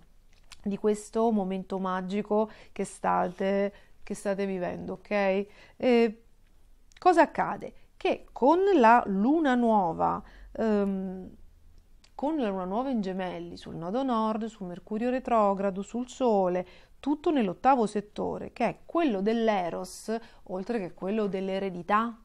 di questo momento magico che state, che state vivendo, ok? E cosa accade? Che con la luna nuova, ehm, con la luna nuova in gemelli, sul nodo nord, su Mercurio retrogrado, sul Sole, soprattutto nell'ottavo settore, che è quello dell'eros, oltre che quello dell'eredità,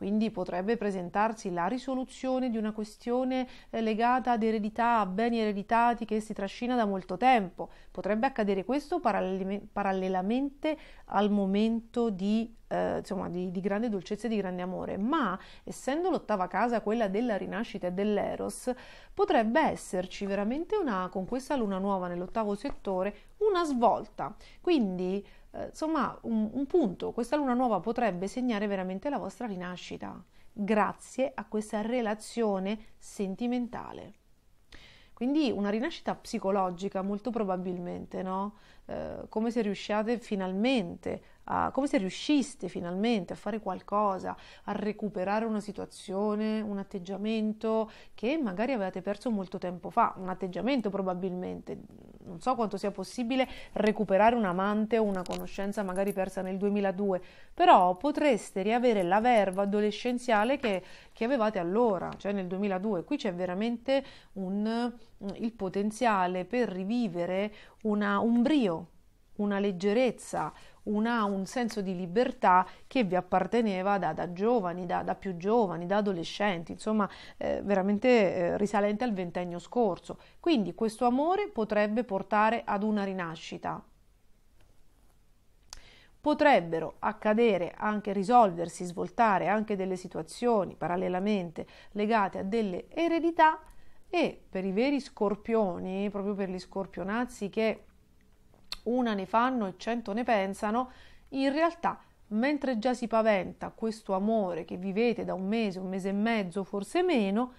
quindi potrebbe presentarsi la risoluzione di una questione eh, legata ad eredità, a beni ereditati che si trascina da molto tempo. Potrebbe accadere questo parallelamente al momento di eh, insomma, di, di, grande dolcezza e di grande amore, ma essendo l'ottava casa quella della rinascita e dell'eros, potrebbe esserci veramente una, con questa luna nuova nell'ottavo settore, una svolta. Quindi eh, insomma un, un punto, questa luna nuova potrebbe segnare veramente la vostra rinascita grazie a questa relazione sentimentale. Quindi una rinascita psicologica molto probabilmente, no? eh, come se riusciate finalmente uh, come se riusciste finalmente a fare qualcosa, a recuperare una situazione, un atteggiamento che magari avevate perso molto tempo fa, un atteggiamento probabilmente, non so quanto sia possibile recuperare un amante o una conoscenza magari persa nel 2002, però potreste riavere la verba adolescenziale che, che avevate allora, cioè nel 2002. Qui c'è veramente un, il potenziale per rivivere una, un brio, una leggerezza, una, un senso di libertà che vi apparteneva da, da giovani, da, da, più giovani, da adolescenti, insomma eh, veramente eh, risalente al ventennio scorso. Quindi questo amore potrebbe portare ad una rinascita. Potrebbero accadere anche risolversi, svoltare anche delle situazioni parallelamente legate a delle eredità e per i veri scorpioni, proprio per gli scorpionazzi che una ne fanno e cento ne pensano, in realtà mentre già si paventa questo amore che vivete da un mese, un mese e mezzo, forse meno,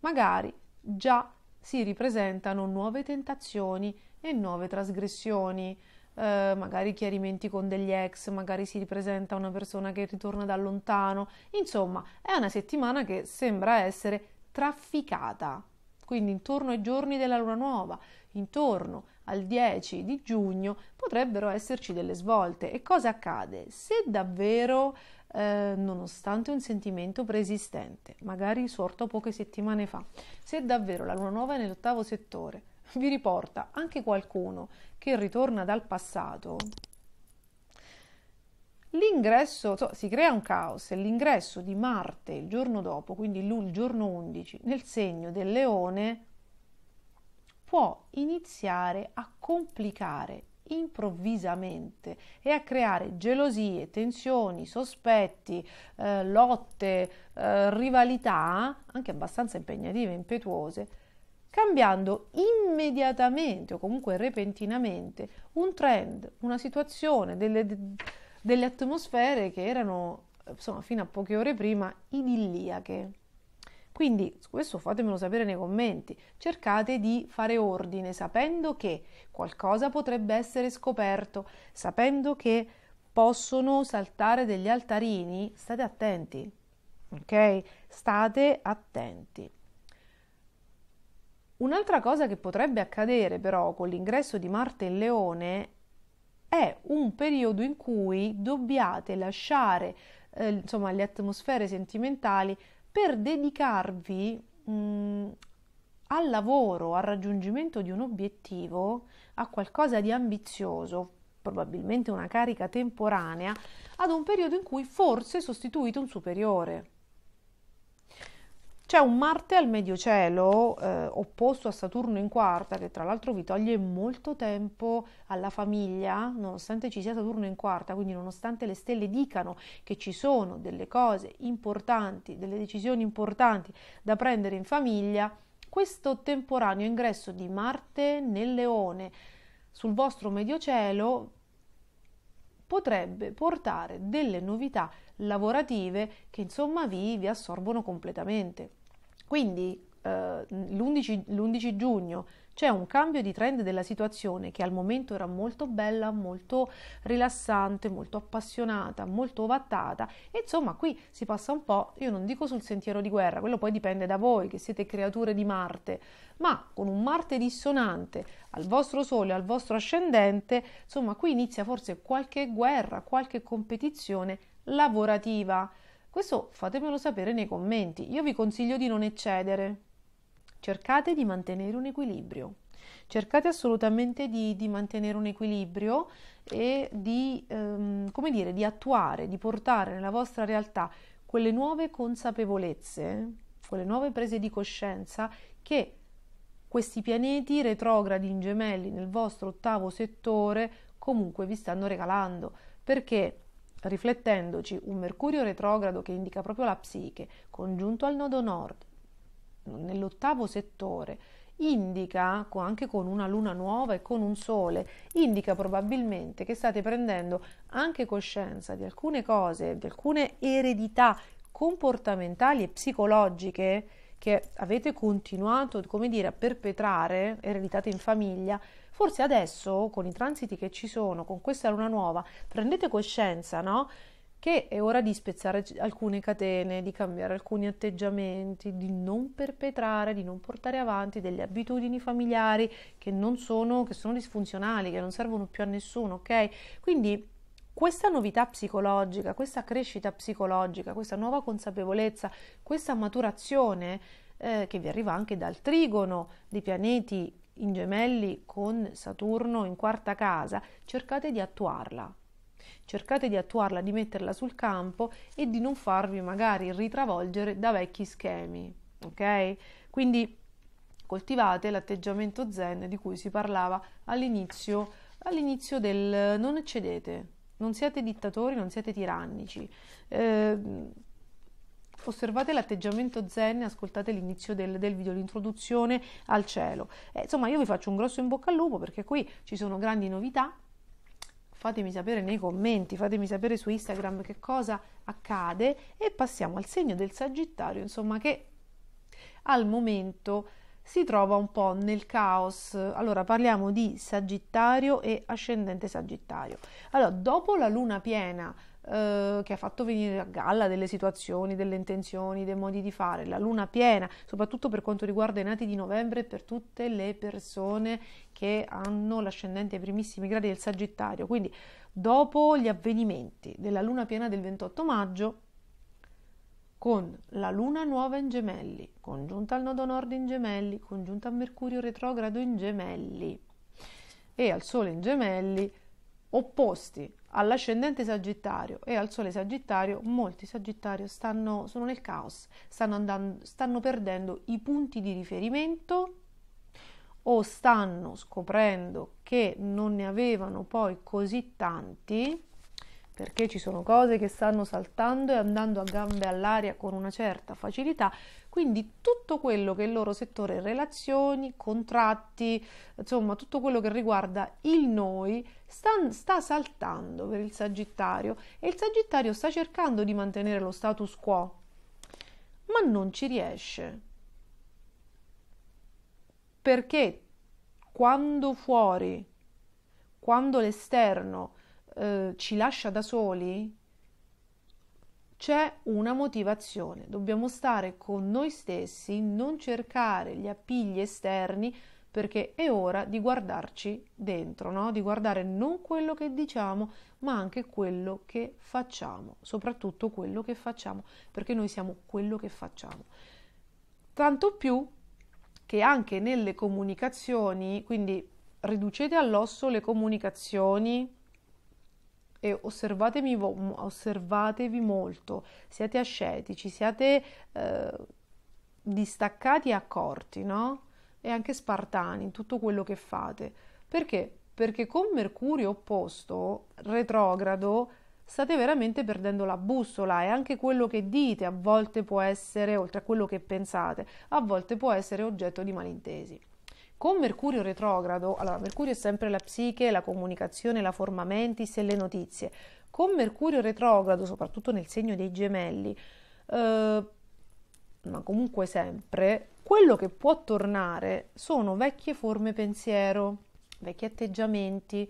magari già si ripresentano nuove tentazioni e nuove trasgressioni, eh, magari chiarimenti con degli ex, magari si ripresenta una persona che ritorna da lontano, insomma è una settimana che sembra essere trafficata, quindi intorno ai giorni della luna nuova, intorno al 10 di giugno potrebbero esserci delle svolte. E cosa accade? Se davvero, eh, nonostante un sentimento preesistente, magari sorto poche settimane fa, se davvero la luna nuova è nell'ottavo settore, vi riporta anche qualcuno che ritorna dal passato, L'ingresso, so, si crea un caos e l'ingresso di Marte il giorno dopo, quindi il giorno 11, nel segno del leone può iniziare a complicare improvvisamente e a creare gelosie, tensioni, sospetti, eh, lotte, eh, rivalità, anche abbastanza impegnative e impetuose, cambiando immediatamente o comunque repentinamente un trend, una situazione, delle, delle atmosfere che erano eh, insomma, fino a poche ore prima idilliache. Quindi questo fatemelo sapere nei commenti, cercate di fare ordine sapendo che qualcosa potrebbe essere scoperto, sapendo che possono saltare degli altarini, state attenti, ok? State attenti. Un'altra cosa che potrebbe accadere però con l'ingresso di Marte in Leone è un periodo in cui dobbiate lasciare eh, insomma, le atmosfere sentimentali per dedicarvi mh, mm, al lavoro, al raggiungimento di un obiettivo, a qualcosa di ambizioso, probabilmente una carica temporanea, ad un periodo in cui forse sostituite un superiore c'è un Marte al medio cielo, eh, opposto a Saturno in quarta, che tra l'altro vi toglie molto tempo alla famiglia, nonostante ci sia Saturno in quarta, quindi nonostante le stelle dicano che ci sono delle cose importanti, delle decisioni importanti da prendere in famiglia, questo temporaneo ingresso di Marte nel leone sul vostro medio cielo potrebbe portare delle novità lavorative che insomma vi, vi assorbono completamente. Quindi eh, l'11, giugno c'è un cambio di trend della situazione che al momento era molto bella, molto rilassante, molto appassionata, molto ovattata e insomma qui si passa un po', io non dico sul sentiero di guerra, quello poi dipende da voi che siete creature di Marte, ma con un Marte dissonante al vostro Sole, al vostro ascendente, insomma qui inizia forse qualche guerra, qualche competizione lavorativa questo fatemelo sapere nei commenti. Io vi consiglio di non eccedere. Cercate di mantenere un equilibrio. Cercate assolutamente di, di mantenere un equilibrio e di, ehm, come dire, di attuare, di portare nella vostra realtà quelle nuove consapevolezze, quelle nuove prese di coscienza che questi pianeti retrogradi in gemelli nel vostro ottavo settore comunque vi stanno regalando. Perché riflettendoci un Mercurio retrogrado che indica proprio la psiche, congiunto al nodo nord, nell'ottavo settore, indica, anche con una luna nuova e con un sole, indica probabilmente che state prendendo anche coscienza di alcune cose, di alcune eredità comportamentali e psicologiche che avete continuato, come dire, a perpetrare, ereditate in famiglia, Forse adesso, con i transiti che ci sono, con questa luna nuova, prendete coscienza, no? Che è ora di spezzare alcune catene, di cambiare alcuni atteggiamenti, di non perpetrare, di non portare avanti delle abitudini familiari che non sono, che sono disfunzionali, che non servono più a nessuno, ok? Quindi questa novità psicologica, questa crescita psicologica, questa nuova consapevolezza, questa maturazione eh, che vi arriva anche dal trigono dei pianeti in gemelli con Saturno in quarta casa, cercate di attuarla. Cercate di attuarla, di metterla sul campo e di non farvi magari ritravolgere da vecchi schemi, ok? Quindi coltivate l'atteggiamento zen di cui si parlava all'inizio, all'inizio del non eccedete, non siete dittatori, non siete tirannici. Eh, osservate l'atteggiamento zen e ascoltate l'inizio del, del video, l'introduzione al cielo. Eh, insomma, io vi faccio un grosso in bocca al lupo perché qui ci sono grandi novità. Fatemi sapere nei commenti, fatemi sapere su Instagram che cosa accade e passiamo al segno del Sagittario, insomma, che al momento si trova un po' nel caos. Allora parliamo di Sagittario e ascendente Sagittario. Allora, dopo la luna piena eh, che ha fatto venire a galla delle situazioni, delle intenzioni, dei modi di fare, la luna piena, soprattutto per quanto riguarda i nati di novembre, per tutte le persone che hanno l'ascendente ai primissimi gradi del Sagittario. Quindi dopo gli avvenimenti della luna piena del 28 maggio, con la luna nuova in gemelli, congiunta al nodo nord in gemelli, congiunta a Mercurio retrogrado in gemelli e al Sole in gemelli, opposti all'ascendente sagittario e al sole sagittario, molti sagittario stanno, sono nel caos, stanno, andando, stanno perdendo i punti di riferimento o stanno scoprendo che non ne avevano poi così tanti, perché ci sono cose che stanno saltando e andando a gambe all'aria con una certa facilità, quindi tutto quello che è il loro settore relazioni, contratti, insomma tutto quello che riguarda il noi sta, sta saltando per il Sagittario e il Sagittario sta cercando di mantenere lo status quo, ma non ci riesce. Perché quando fuori, quando l'esterno eh, ci lascia da soli, c'è una motivazione, dobbiamo stare con noi stessi, non cercare gli appigli esterni perché è ora di guardarci dentro, no? di guardare non quello che diciamo, ma anche quello che facciamo, soprattutto quello che facciamo, perché noi siamo quello che facciamo. Tanto più che anche nelle comunicazioni, quindi riducete all'osso le comunicazioni e osservatevi, osservatevi molto, siate ascetici, siate eh, distaccati e accorti, no? E anche spartani in tutto quello che fate. Perché? Perché con Mercurio opposto, retrogrado, state veramente perdendo la bussola e anche quello che dite a volte può essere, oltre a quello che pensate, a volte può essere oggetto di malintesi. Con Mercurio retrogrado, allora Mercurio è sempre la psiche, la comunicazione, la forma mentis e le notizie. Con Mercurio retrogrado, soprattutto nel segno dei gemelli, eh, ma comunque sempre, quello che può tornare sono vecchie forme pensiero, vecchi atteggiamenti,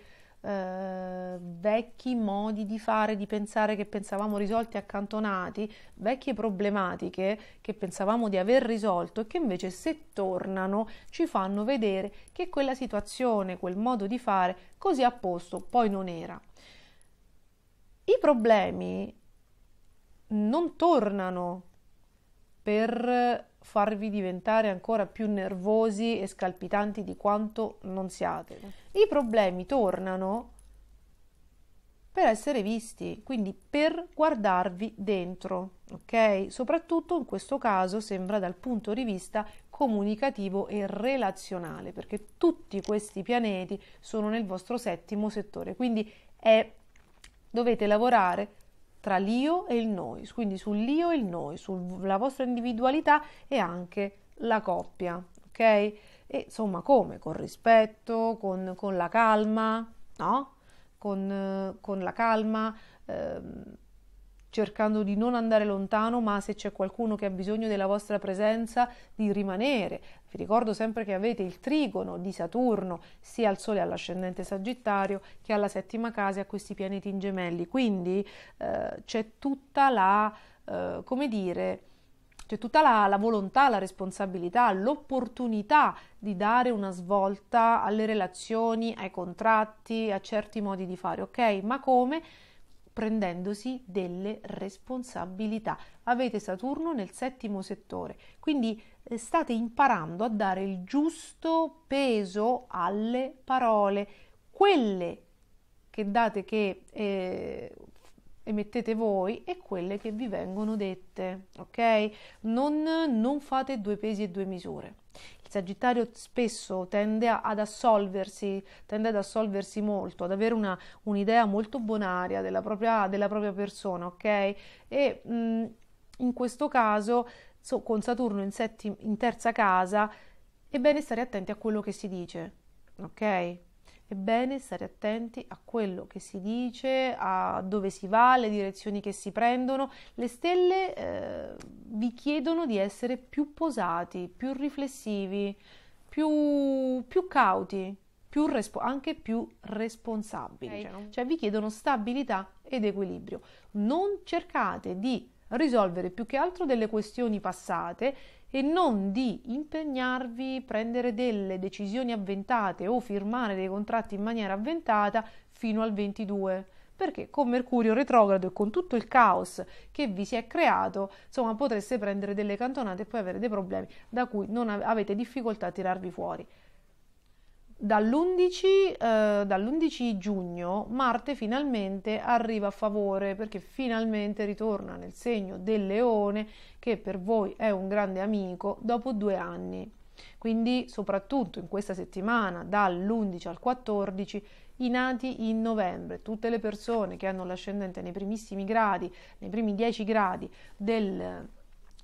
eh, vecchi modi di fare, di pensare che pensavamo risolti e accantonati, vecchie problematiche che pensavamo di aver risolto e che invece se tornano ci fanno vedere che quella situazione, quel modo di fare così a posto poi non era. I problemi non tornano per farvi diventare ancora più nervosi e scalpitanti di quanto non siate. I problemi tornano per essere visti, quindi per guardarvi dentro, ok? Soprattutto in questo caso sembra dal punto di vista comunicativo e relazionale, perché tutti questi pianeti sono nel vostro settimo settore, quindi è, dovete lavorare tra l'io e il noi, quindi sull'io e il noi, sulla vostra individualità e anche la coppia, ok? E insomma come? Con rispetto, con, con la calma, no? Con, con la calma. Ehm, cercando di non andare lontano, ma se c'è qualcuno che ha bisogno della vostra presenza, di rimanere. Vi ricordo sempre che avete il trigono di Saturno, sia al Sole all'ascendente Sagittario che alla settima casa a questi pianeti in gemelli. Quindi eh, c'è tutta la, eh, come dire, c'è tutta la, la, volontà, la responsabilità, l'opportunità di dare una svolta alle relazioni, ai contratti, a certi modi di fare, ok? Ma come? prendendosi delle responsabilità. Avete Saturno nel settimo settore, quindi eh, state imparando a dare il giusto peso alle parole, quelle che date che eh, emettete voi e quelle che vi vengono dette, ok? Non, non fate due pesi e due misure. Il Sagittario spesso tende ad assolversi, tende ad assolversi molto, ad avere una, un'idea molto bonaria della propria, della propria persona, ok? E mh, mm, in questo caso, so, con Saturno in, settim- in terza casa, è bene stare attenti a quello che si dice, ok? bene stare attenti a quello che si dice, a dove si va, le direzioni che si prendono. Le stelle eh, vi chiedono di essere più posati, più riflessivi, più, più cauti, più respo- anche più responsabili. Okay. Cioè, cioè vi chiedono stabilità ed equilibrio. Non cercate di risolvere più che altro delle questioni passate e non di impegnarvi prendere delle decisioni avventate o firmare dei contratti in maniera avventata fino al 22 perché con Mercurio retrogrado e con tutto il caos che vi si è creato, insomma, potreste prendere delle cantonate e poi avere dei problemi da cui non avete difficoltà a tirarvi fuori. Dall'11, eh, dall'11, giugno Marte finalmente arriva a favore perché finalmente ritorna nel segno del leone che per voi è un grande amico dopo due anni. Quindi soprattutto in questa settimana dall'11 al 14 i nati in novembre, tutte le persone che hanno l'ascendente nei primissimi gradi, nei primi 10 gradi del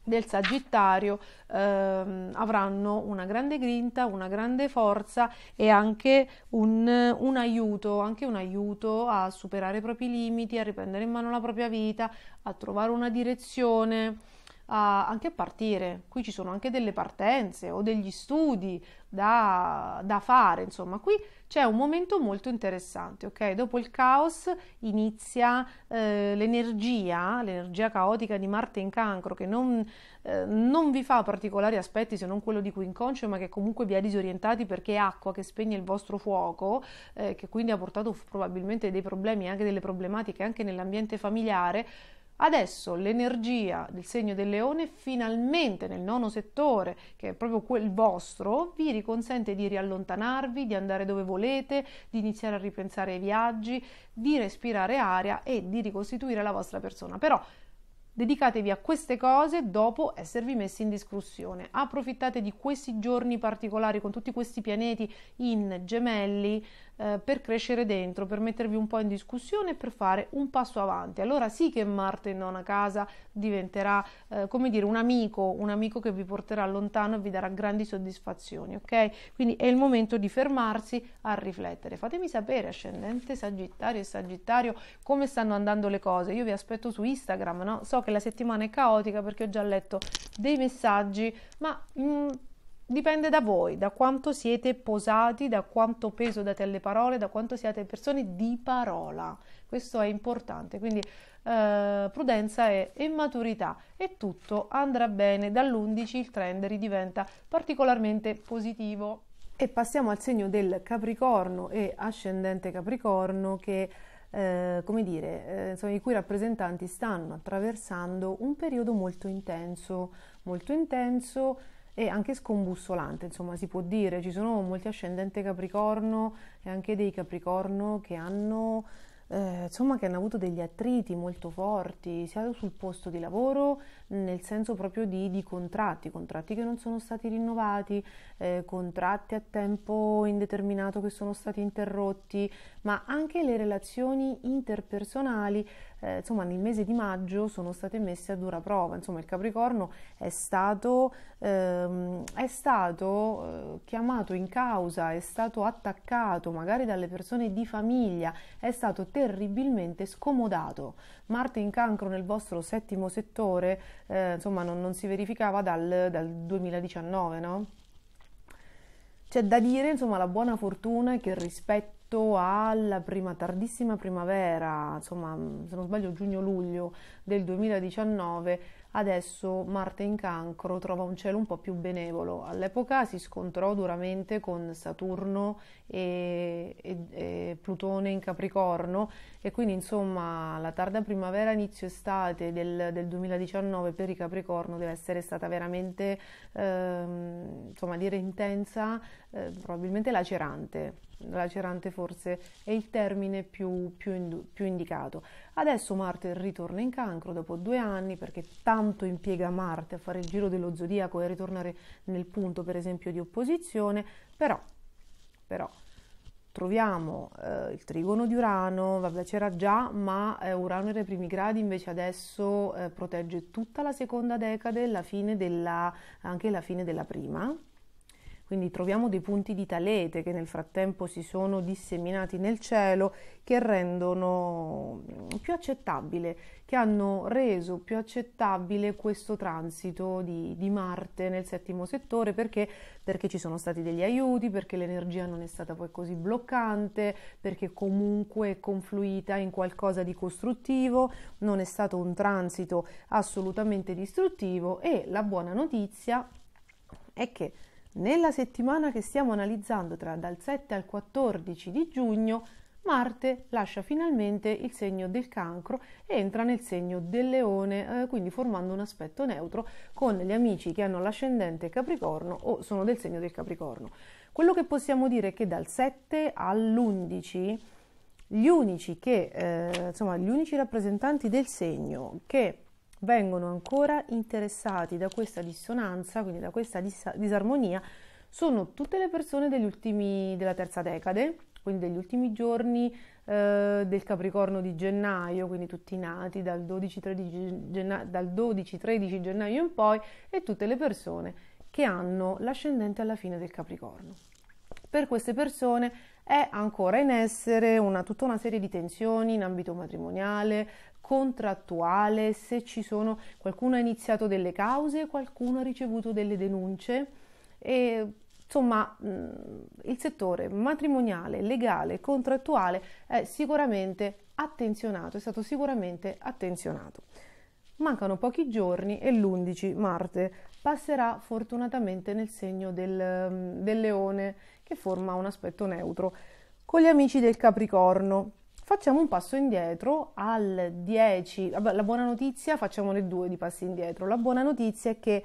del Sagittario ehm, avranno una grande grinta, una grande forza e anche un, un, aiuto, anche un aiuto a superare i propri limiti, a riprendere in mano la propria vita, a trovare una direzione a anche a partire. Qui ci sono anche delle partenze o degli studi da, da fare, insomma, qui c'è un momento molto interessante, ok? Dopo il caos inizia eh, l'energia, l'energia caotica di Marte in cancro, che non, eh, non vi fa particolari aspetti se non quello di cui inconscio, ma che comunque vi ha disorientati perché è acqua che spegne il vostro fuoco, eh, che quindi ha portato probabilmente dei problemi, anche delle problematiche anche nell'ambiente familiare Adesso l'energia del segno del leone finalmente nel nono settore, che è proprio quel vostro, vi riconsente di riallontanarvi, di andare dove volete, di iniziare a ripensare ai viaggi, di respirare aria e di ricostituire la vostra persona. Però dedicatevi a queste cose dopo esservi messi in discussione. Approfittate di questi giorni particolari con tutti questi pianeti in gemelli eh, per crescere dentro, per mettervi un po' in discussione, per fare un passo avanti. Allora sì che Marte non a casa diventerà, eh, come dire, un amico, un amico che vi porterà lontano e vi darà grandi soddisfazioni, ok? Quindi è il momento di fermarsi a riflettere. Fatemi sapere, ascendente Sagittario e Sagittario, come stanno andando le cose. Io vi aspetto su Instagram, no? So che la settimana è caotica perché ho già letto dei messaggi, ma... Mh, mm, Dipende da voi, da quanto siete posati, da quanto peso date alle parole, da quanto siate persone di parola. Questo è importante, quindi eh, prudenza e, e maturità e tutto andrà bene. Dall'11 il trend ridiventa particolarmente positivo. E passiamo al segno del Capricorno e ascendente Capricorno che eh, come dire, eh, insomma, i cui rappresentanti stanno attraversando un periodo molto intenso, molto intenso e anche scombussolante, insomma si può dire, ci sono molti ascendenti Capricorno e anche dei Capricorno che hanno, eh, insomma, che hanno avuto degli attriti molto forti, sia sul posto di lavoro nel senso proprio di, di contratti, contratti che non sono stati rinnovati, eh, contratti a tempo indeterminato che sono stati interrotti, ma anche le relazioni interpersonali, eh, insomma nel mese di maggio sono state messe a dura prova, insomma il Capricorno è stato, ehm, è stato eh, chiamato in causa, è stato attaccato magari dalle persone di famiglia, è stato terribilmente scomodato Marte in cancro nel vostro settimo settore, eh, insomma, non, non, si verificava dal, dal 2019, no? C'è da dire, insomma, la buona fortuna è che rispetto alla prima, tardissima primavera, insomma, se non sbaglio giugno-luglio del 2019, Adesso Marte in cancro trova un cielo un po' più benevolo. All'epoca si scontrò duramente con Saturno e, e, e, Plutone in Capricorno e quindi insomma la tarda primavera, inizio estate del, del 2019 per i Capricorno deve essere stata veramente, ehm, insomma dire intensa, eh, probabilmente lacerante lacerante forse è il termine più, più, più indicato. Adesso Marte ritorna in cancro dopo due anni perché tanto impiega Marte a fare il giro dello zodiaco e a ritornare nel punto per esempio di opposizione, però, però troviamo eh, il trigono di Urano, vabbè c'era già, ma eh, Urano era ai primi gradi, invece adesso eh, protegge tutta la seconda decade, la fine della, anche la fine della prima. Quindi troviamo dei punti di talete che nel frattempo si sono disseminati nel cielo che rendono mm, più accettabile, che hanno reso più accettabile questo transito di, di Marte nel settimo settore perché? perché ci sono stati degli aiuti, perché l'energia non è stata poi così bloccante, perché comunque è confluita in qualcosa di costruttivo, non è stato un transito assolutamente distruttivo e la buona notizia è che nella settimana che stiamo analizzando tra dal 7 al 14 di giugno, Marte lascia finalmente il segno del cancro e entra nel segno del leone, eh, quindi formando un aspetto neutro con gli amici che hanno l'ascendente Capricorno o sono del segno del Capricorno. Quello che possiamo dire è che dal 7 all'11 gli unici, che, eh, insomma, gli unici rappresentanti del segno che vengono ancora interessati da questa dissonanza, quindi da questa dis- disarmonia, sono tutte le persone ultimi, della terza decade, quindi degli ultimi giorni eh, del Capricorno di gennaio, quindi tutti nati dal 12-13 gennaio, gennaio in poi, e tutte le persone che hanno l'ascendente alla fine del Capricorno. Per queste persone è ancora in essere una, tutta una serie di tensioni in ambito matrimoniale, contrattuale, se ci sono qualcuno ha iniziato delle cause, qualcuno ha ricevuto delle denunce e insomma mm, il settore matrimoniale, legale, contrattuale è sicuramente attenzionato, è stato sicuramente attenzionato. Mancano pochi giorni e l'11 Marte passerà fortunatamente nel segno del, mm, del leone che forma un aspetto neutro con gli amici del Capricorno Facciamo un passo indietro al 10. La buona notizia, facciamone due di passi indietro. La buona notizia è che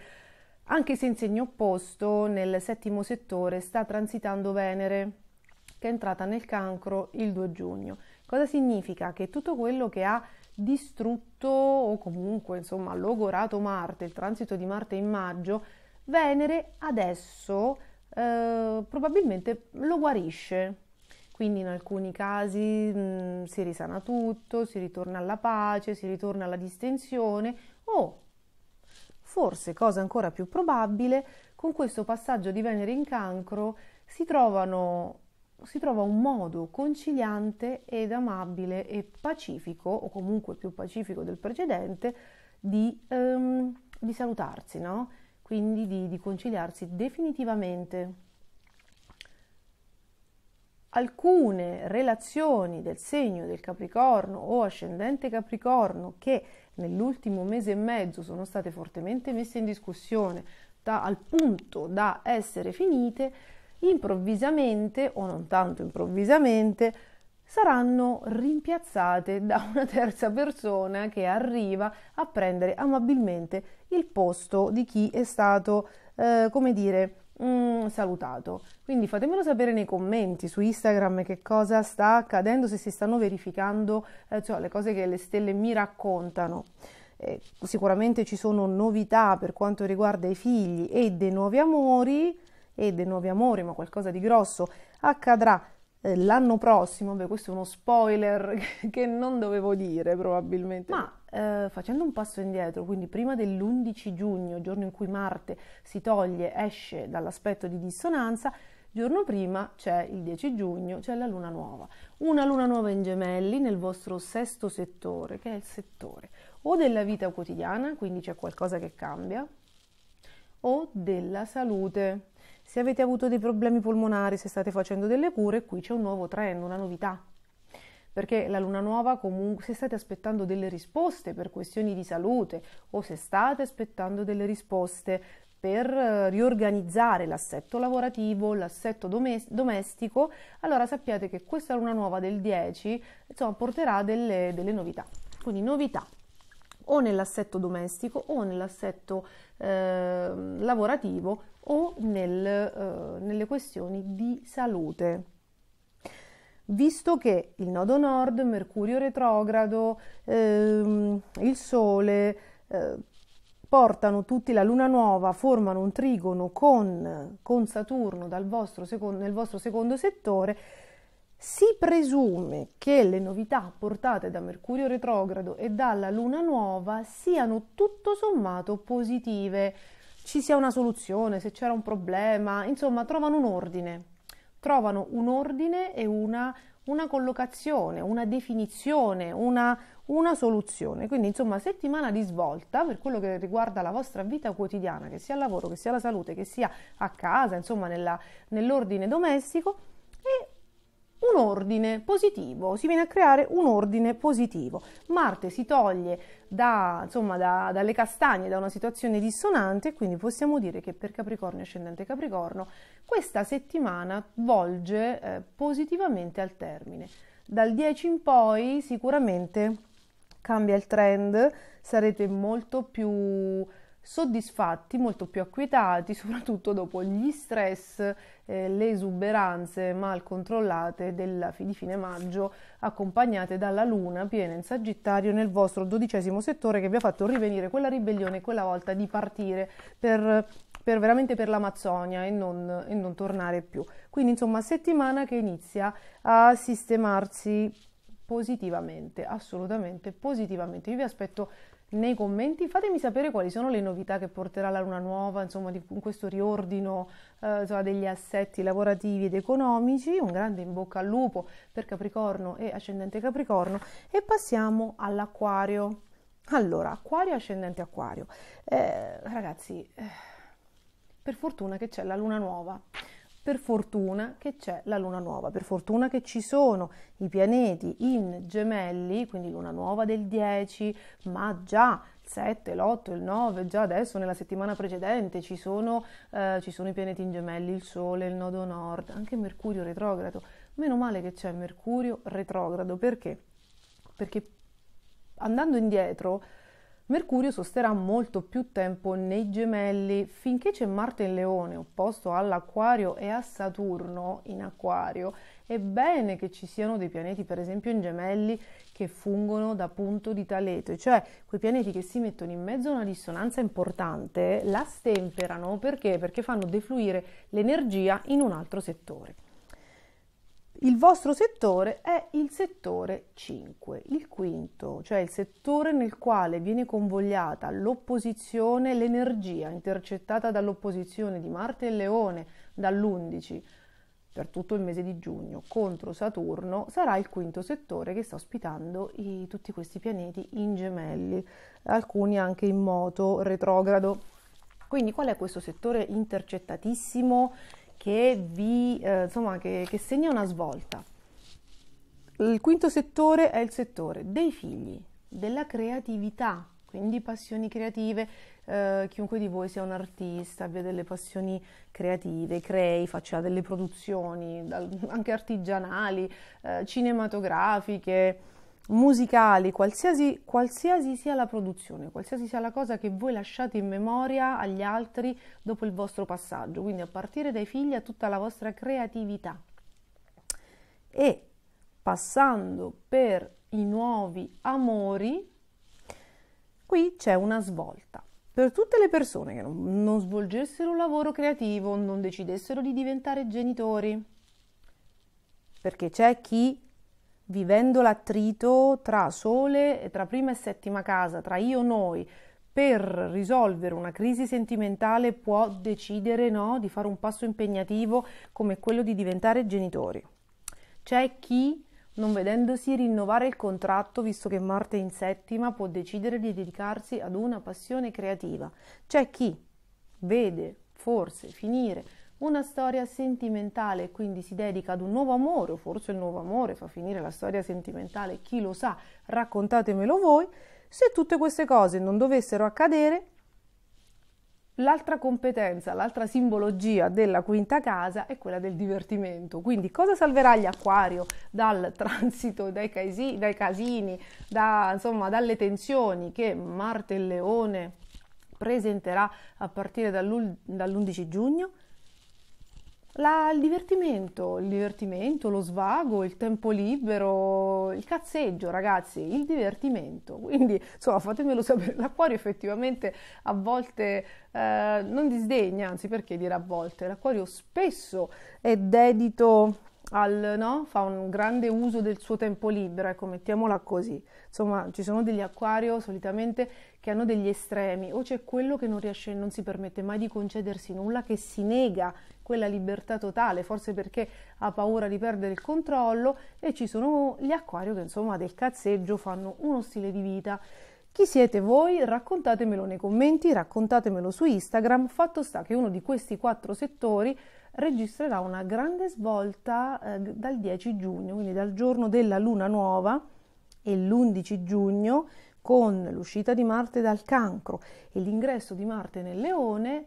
anche se in segno opposto, nel settimo settore sta transitando Venere, che è entrata nel cancro il 2 giugno. Cosa significa? Che tutto quello che ha distrutto o comunque insomma logorato Marte, il transito di Marte in maggio, Venere adesso eh, probabilmente lo guarisce, quindi in alcuni casi mh, si risana tutto, si ritorna alla pace, si ritorna alla distensione o, forse cosa ancora più probabile, con questo passaggio di Venere in cancro si, trovano, si trova un modo conciliante ed amabile e pacifico, o comunque più pacifico del precedente, di, ehm, di salutarsi, no? quindi di, di conciliarsi definitivamente alcune relazioni del segno del Capricorno o ascendente Capricorno che nell'ultimo mese e mezzo sono state fortemente messe in discussione da, al punto da essere finite, improvvisamente o non tanto improvvisamente saranno rimpiazzate da una terza persona che arriva a prendere amabilmente il posto di chi è stato, eh, come dire, mm, salutato. Quindi fatemelo sapere nei commenti su Instagram che cosa sta accadendo, se si stanno verificando eh, cioè, le cose che le stelle mi raccontano. Eh, sicuramente ci sono novità per quanto riguarda i figli e dei nuovi amori, e dei nuovi amori, ma qualcosa di grosso accadrà eh, l'anno prossimo. Beh, questo è uno spoiler che non dovevo dire probabilmente. Ma eh, facendo un passo indietro, quindi prima dell'11 giugno, giorno in cui Marte si toglie, esce dall'aspetto di dissonanza, giorno prima c'è il 10 giugno, c'è la luna nuova. Una luna nuova in gemelli nel vostro sesto settore, che è il settore o della vita quotidiana, quindi c'è qualcosa che cambia, o della salute. Se avete avuto dei problemi polmonari, se state facendo delle cure, qui c'è un nuovo trend, una novità perché la luna nuova comunque se state aspettando delle risposte per questioni di salute o se state aspettando delle risposte per eh, riorganizzare l'assetto lavorativo, l'assetto domestico, allora sappiate che questa luna nuova del 10 insomma, porterà delle, delle novità. Quindi novità o nell'assetto domestico o nell'assetto eh, lavorativo o nel, eh, nelle questioni di salute visto che il nodo nord, Mercurio retrogrado, ehm, il Sole eh, portano tutti la luna nuova, formano un trigono con, con Saturno vostro secondo, nel vostro secondo settore, si presume che le novità portate da Mercurio retrogrado e dalla luna nuova siano tutto sommato positive, ci sia una soluzione, se c'era un problema, insomma trovano un ordine trovano un ordine e una, una collocazione, una definizione, una, una soluzione. Quindi, insomma, settimana di svolta per quello che riguarda la vostra vita quotidiana, che sia al lavoro, che sia la salute, che sia a casa, insomma, nella, nell'ordine domestico e un ordine positivo, si viene a creare un ordine positivo. Marte si toglie da, insomma, da, dalle castagne, da una situazione dissonante, quindi possiamo dire che per Capricorno e ascendente Capricorno questa settimana volge eh, positivamente al termine. Dal 10 in poi sicuramente cambia il trend, sarete molto più soddisfatti, molto più acquietati, soprattutto dopo gli stress, eh, le esuberanze mal controllate della, di fine maggio, accompagnate dalla luna piena in Sagittario nel vostro dodicesimo settore che vi ha fatto rivenire quella ribellione quella volta di partire per, per veramente per l'Amazzonia e non, e non tornare più. Quindi insomma settimana che inizia a sistemarsi positivamente, assolutamente positivamente. Io vi aspetto nei commenti. Fatemi sapere quali sono le novità che porterà la Luna Nuova, insomma, di, in questo riordino eh, insomma, degli assetti lavorativi ed economici. Un grande in bocca al lupo per Capricorno e Ascendente Capricorno. E passiamo all'Aquario. Allora, acquario e Ascendente Aquario. Eh, ragazzi, eh, per fortuna che c'è la Luna Nuova per fortuna che c'è la luna nuova, per fortuna che ci sono i pianeti in gemelli, quindi luna nuova del 10, ma già il 7, l'8, il 9, già adesso nella settimana precedente ci sono, eh, ci sono i pianeti in gemelli, il Sole, il nodo nord, anche Mercurio retrogrado. Meno male che c'è Mercurio retrogrado, perché? Perché andando indietro Mercurio sosterrà molto più tempo nei gemelli finché c'è Marte in Leone opposto all'Aquario e a Saturno in Aquario. È bene che ci siano dei pianeti, per esempio in gemelli, che fungono da punto di taleto, cioè quei pianeti che si mettono in mezzo a una dissonanza importante, la stemperano perché? Perché fanno defluire l'energia in un altro settore. Il vostro settore è il settore 5, il quinto, cioè il settore nel quale viene convogliata l'opposizione, l'energia intercettata dall'opposizione di Marte e Leone dall'11 per tutto il mese di giugno contro Saturno sarà il quinto settore che sta ospitando i, tutti questi pianeti in gemelli, alcuni anche in moto, retrogrado. Quindi qual è questo settore intercettatissimo che, vi, eh, insomma, che, che segna una svolta. Il quinto settore è il settore dei figli, della creatività, quindi passioni creative. Eh, chiunque di voi sia un artista, abbia delle passioni creative, crei, faccia delle produzioni anche artigianali, eh, cinematografiche, musicali, qualsiasi, qualsiasi, sia la produzione, qualsiasi sia la cosa che voi lasciate in memoria agli altri dopo il vostro passaggio, quindi a partire dai figli a tutta la vostra creatività. E passando per i nuovi amori, qui c'è una svolta. Per tutte le persone che non, non svolgessero un lavoro creativo, non decidessero di diventare genitori, perché c'è chi vivendo l'attrito tra sole e tra prima e settima casa, tra io e noi, per risolvere una crisi sentimentale può decidere no, di fare un passo impegnativo come quello di diventare genitori. C'è chi, non vedendosi rinnovare il contratto, visto che Marte è in settima, può decidere di dedicarsi ad una passione creativa. C'è chi vede forse finire una storia sentimentale, quindi si dedica ad un nuovo amore, o forse il nuovo amore fa finire la storia sentimentale, chi lo sa, raccontatemelo voi, se tutte queste cose non dovessero accadere, l'altra competenza, l'altra simbologia della quinta casa è quella del divertimento. Quindi cosa salverà gli acquario dal transito, dai, casi, dai casini, da, insomma, dalle tensioni che Marte e Leone presenterà a partire dall'11 giugno? La, il divertimento, il divertimento, lo svago, il tempo libero, il cazzeggio, ragazzi, il divertimento. Quindi, insomma, fatemelo sapere l'acquario effettivamente a volte eh, non disdegna, anzi perché dire a volte, l'acquario spesso è dedito al, no? fa un grande uso del suo tempo libero, ecco, mettiamola così. Insomma, ci sono degli acquario solitamente che hanno degli estremi, o c'è quello che non riesce, non si permette mai di concedersi nulla, che si nega quella libertà totale, forse perché ha paura di perdere il controllo e ci sono gli acquario che insomma del cazzeggio fanno uno stile di vita. Chi siete voi? Raccontatemelo nei commenti, raccontatemelo su Instagram. Fatto sta che uno di questi quattro settori registrerà una grande svolta eh, dal 10 giugno, quindi dal giorno della luna nuova e l'11 giugno con l'uscita di Marte dal cancro e l'ingresso di Marte nel leone,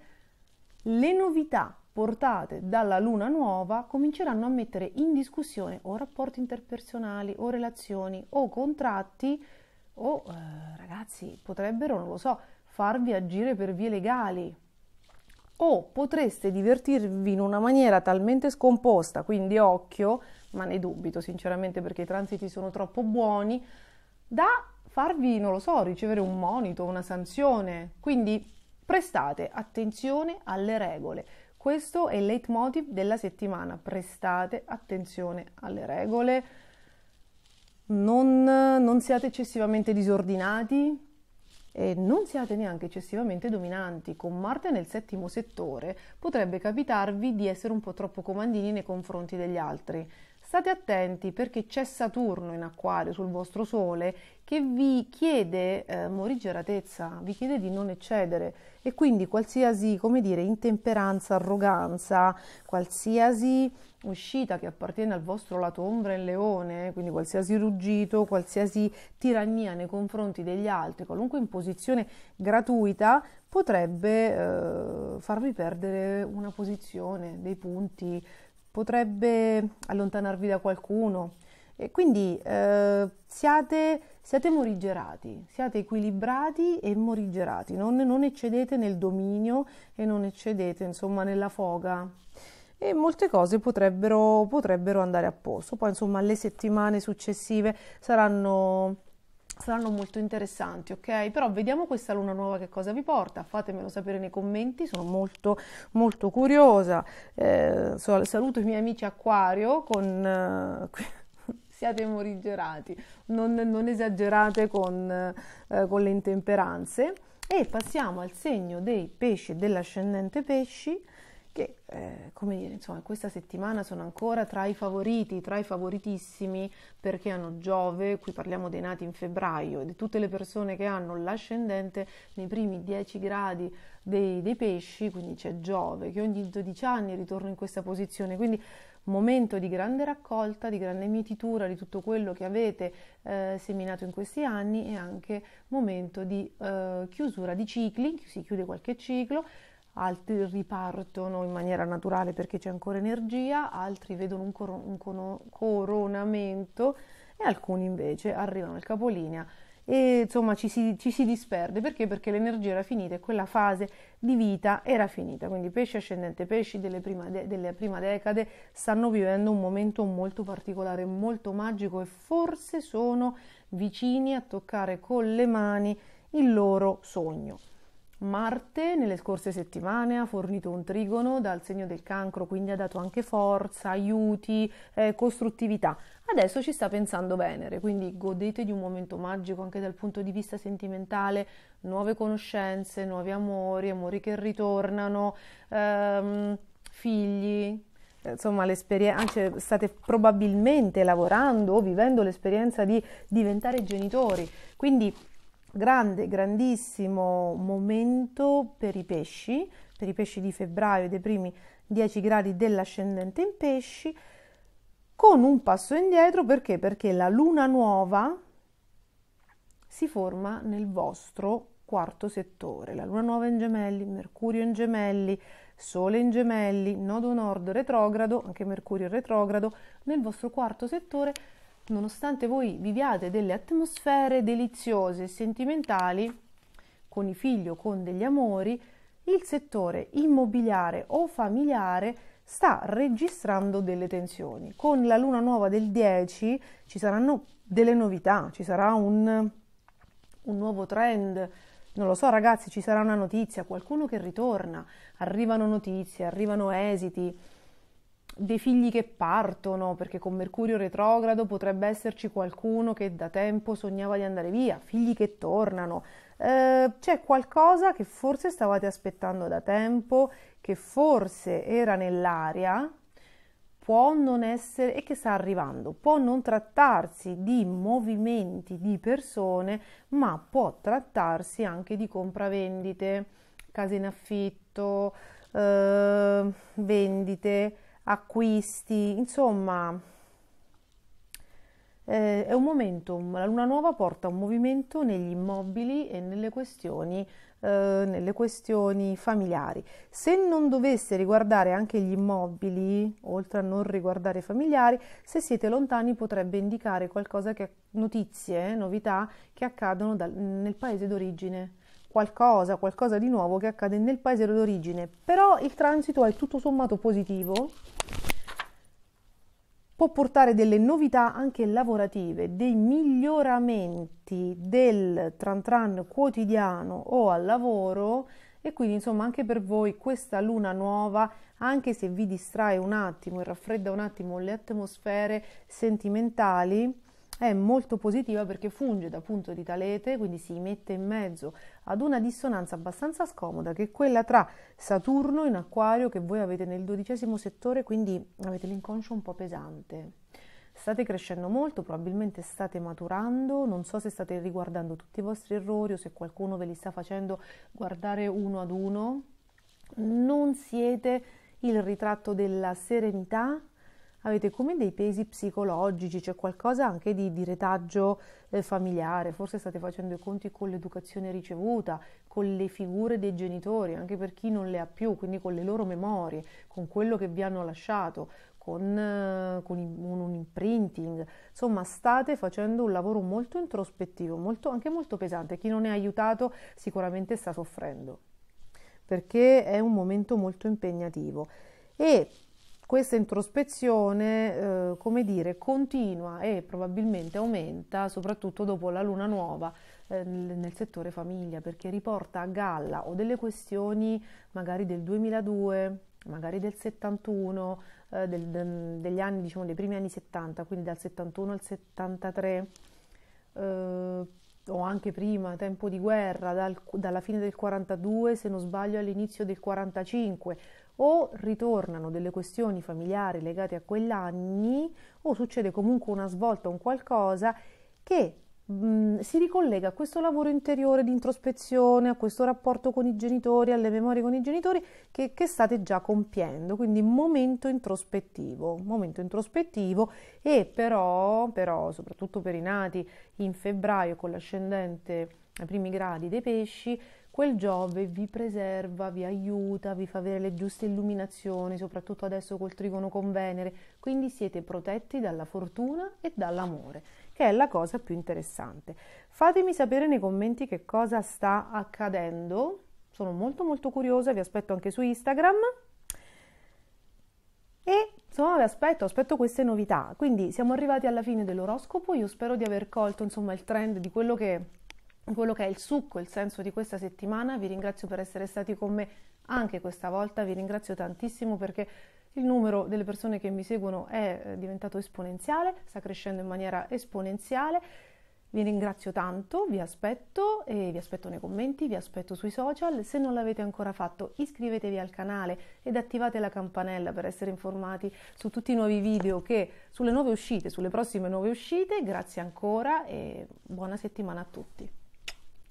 le novità portate dalla luna nuova cominceranno a mettere in discussione o rapporti interpersonali o relazioni o contratti o eh, ragazzi potrebbero, non lo so, farvi agire per vie legali o potreste divertirvi in una maniera talmente scomposta, quindi occhio, ma ne dubito sinceramente perché i transiti sono troppo buoni, da farvi, non lo so, ricevere un monito, una sanzione. Quindi prestate attenzione alle regole. Questo è il leitmotiv della settimana. Prestate attenzione alle regole, non, non siate eccessivamente disordinati e non siate neanche eccessivamente dominanti. Con Marte nel settimo settore potrebbe capitarvi di essere un po' troppo comandini nei confronti degli altri state attenti perché c'è Saturno in acquario sul vostro sole che vi chiede eh, morigeratezza, vi chiede di non eccedere e quindi qualsiasi, come dire, intemperanza, arroganza, qualsiasi uscita che appartiene al vostro lato ombra e leone, eh, quindi qualsiasi ruggito, qualsiasi tirannia nei confronti degli altri, qualunque imposizione gratuita potrebbe eh, farvi perdere una posizione, dei punti, potrebbe allontanarvi da qualcuno. E quindi eh, siate, siate, morigerati, siate equilibrati e morigerati, non, non, eccedete nel dominio e non eccedete insomma nella foga. E molte cose potrebbero, potrebbero andare a posto. Poi insomma le settimane successive saranno saranno molto interessanti, ok? Però vediamo questa luna nuova che cosa vi porta, fatemelo sapere nei commenti, sono molto molto curiosa. Eh, saluto i miei amici acquario con... Eh, siate morigerati, non, non esagerate con, eh, con le intemperanze. E passiamo al segno dei pesci, dell'ascendente pesci, che eh, come dire, insomma, questa settimana sono ancora tra i favoriti, tra i favoritissimi perché hanno Giove, qui parliamo dei nati in febbraio e di tutte le persone che hanno l'ascendente nei primi 10 gradi dei, dei pesci, quindi c'è Giove che ogni 12 anni ritorna in questa posizione, quindi momento di grande raccolta, di grande mietitura di tutto quello che avete eh, seminato in questi anni e anche momento di eh, chiusura di cicli, si chiude qualche ciclo altri ripartono in maniera naturale perché c'è ancora energia, altri vedono un, coro- un cono- coronamento e alcuni invece arrivano al capolinea e insomma ci si, ci si, disperde perché? Perché l'energia era finita e quella fase di vita era finita. Quindi pesci ascendente, pesci delle prima, de- delle prima decade stanno vivendo un momento molto particolare, molto magico e forse sono vicini a toccare con le mani il loro sogno. Marte nelle scorse settimane ha fornito un trigono dal segno del cancro, quindi ha dato anche forza, aiuti, eh, costruttività. Adesso ci sta pensando Venere, quindi godete di un momento magico anche dal punto di vista sentimentale, nuove conoscenze, nuovi amori, amori che ritornano, ehm, figli, insomma, l'esperienza, state probabilmente lavorando o vivendo l'esperienza di diventare genitori. Quindi grande, grandissimo momento per i pesci, per i pesci di febbraio, dei primi 10 gradi dell'ascendente in pesci, con un passo indietro perché? Perché la luna nuova si forma nel vostro quarto settore, la luna nuova in gemelli, mercurio in gemelli, sole in gemelli, nodo nord retrogrado, anche mercurio in retrogrado, nel vostro quarto settore nonostante voi viviate delle atmosfere deliziose e sentimentali, con i figli o con degli amori, il settore immobiliare o familiare sta registrando delle tensioni. Con la luna nuova del 10 ci saranno delle novità, ci sarà un, un nuovo trend, non lo so ragazzi, ci sarà una notizia, qualcuno che ritorna, arrivano notizie, arrivano esiti dei figli che partono, perché con Mercurio retrogrado potrebbe esserci qualcuno che da tempo sognava di andare via, figli che tornano. Eh, c'è qualcosa che forse stavate aspettando da tempo, che forse era nell'aria, può non essere e che sta arrivando. Può non trattarsi di movimenti di persone, ma può trattarsi anche di compravendite, case in affitto, eh, vendite acquisti, insomma eh, è un momento, la luna nuova porta un movimento negli immobili e nelle questioni, eh, nelle questioni familiari. Se non dovesse riguardare anche gli immobili, oltre a non riguardare i familiari, se siete lontani potrebbe indicare qualcosa che, notizie, eh, novità che accadono dal, nel paese d'origine qualcosa, qualcosa di nuovo che accade nel paese d'origine, però il transito è tutto sommato positivo, può portare delle novità anche lavorative, dei miglioramenti del tran tran quotidiano o al lavoro e quindi insomma anche per voi questa luna nuova, anche se vi distrae un attimo e raffredda un attimo le atmosfere sentimentali, è molto positiva perché funge da punto di talete, quindi si mette in mezzo ad una dissonanza abbastanza scomoda che è quella tra Saturno in acquario che voi avete nel dodicesimo settore, quindi avete l'inconscio un po' pesante. State crescendo molto, probabilmente state maturando, non so se state riguardando tutti i vostri errori o se qualcuno ve li sta facendo guardare uno ad uno. Non siete il ritratto della serenità avete come dei pesi psicologici, c'è cioè qualcosa anche di, di retaggio eh, familiare, forse state facendo i conti con l'educazione ricevuta, con le figure dei genitori, anche per chi non le ha più, quindi con le loro memorie, con quello che vi hanno lasciato, con, eh, con, un imprinting, insomma state facendo un lavoro molto introspettivo, molto, anche molto pesante, chi non è aiutato sicuramente sta soffrendo perché è un momento molto impegnativo e questa introspezione, eh, come dire, continua e probabilmente aumenta soprattutto dopo la luna nuova eh, nel settore famiglia, perché riporta a galla o delle questioni magari del 2002, magari del 71, eh, del, de, degli anni, diciamo, dei primi anni 70, quindi dal 71 al 73, eh, o anche prima, tempo di guerra, dal, dalla fine del 42, se non sbaglio all'inizio del 45 o ritornano delle questioni familiari legate a quell'anni o succede comunque una svolta, un qualcosa che mh, mm, si ricollega a questo lavoro interiore di introspezione, a questo rapporto con i genitori, alle memorie con i genitori che, che state già compiendo, quindi momento introspettivo, momento introspettivo e però, però soprattutto per i nati in febbraio con l'ascendente ai primi gradi dei pesci, Quel Giove vi preserva, vi aiuta, vi fa avere le giuste illuminazioni, soprattutto adesso col trigono con Venere, quindi siete protetti dalla fortuna e dall'amore, che è la cosa più interessante. Fatemi sapere nei commenti che cosa sta accadendo, sono molto molto curiosa, vi aspetto anche su Instagram. E insomma vi aspetto, aspetto queste novità. Quindi siamo arrivati alla fine dell'oroscopo, io spero di aver colto insomma il trend di quello che quello che è il succo, il senso di questa settimana. Vi ringrazio per essere stati con me anche questa volta, vi ringrazio tantissimo perché il numero delle persone che mi seguono è eh, diventato esponenziale, sta crescendo in maniera esponenziale. Vi ringrazio tanto, vi aspetto e vi aspetto nei commenti, vi aspetto sui social. Se non l'avete ancora fatto, iscrivetevi al canale ed attivate la campanella per essere informati su tutti i nuovi video che sulle nuove uscite, sulle prossime nuove uscite. Grazie ancora e buona settimana a tutti.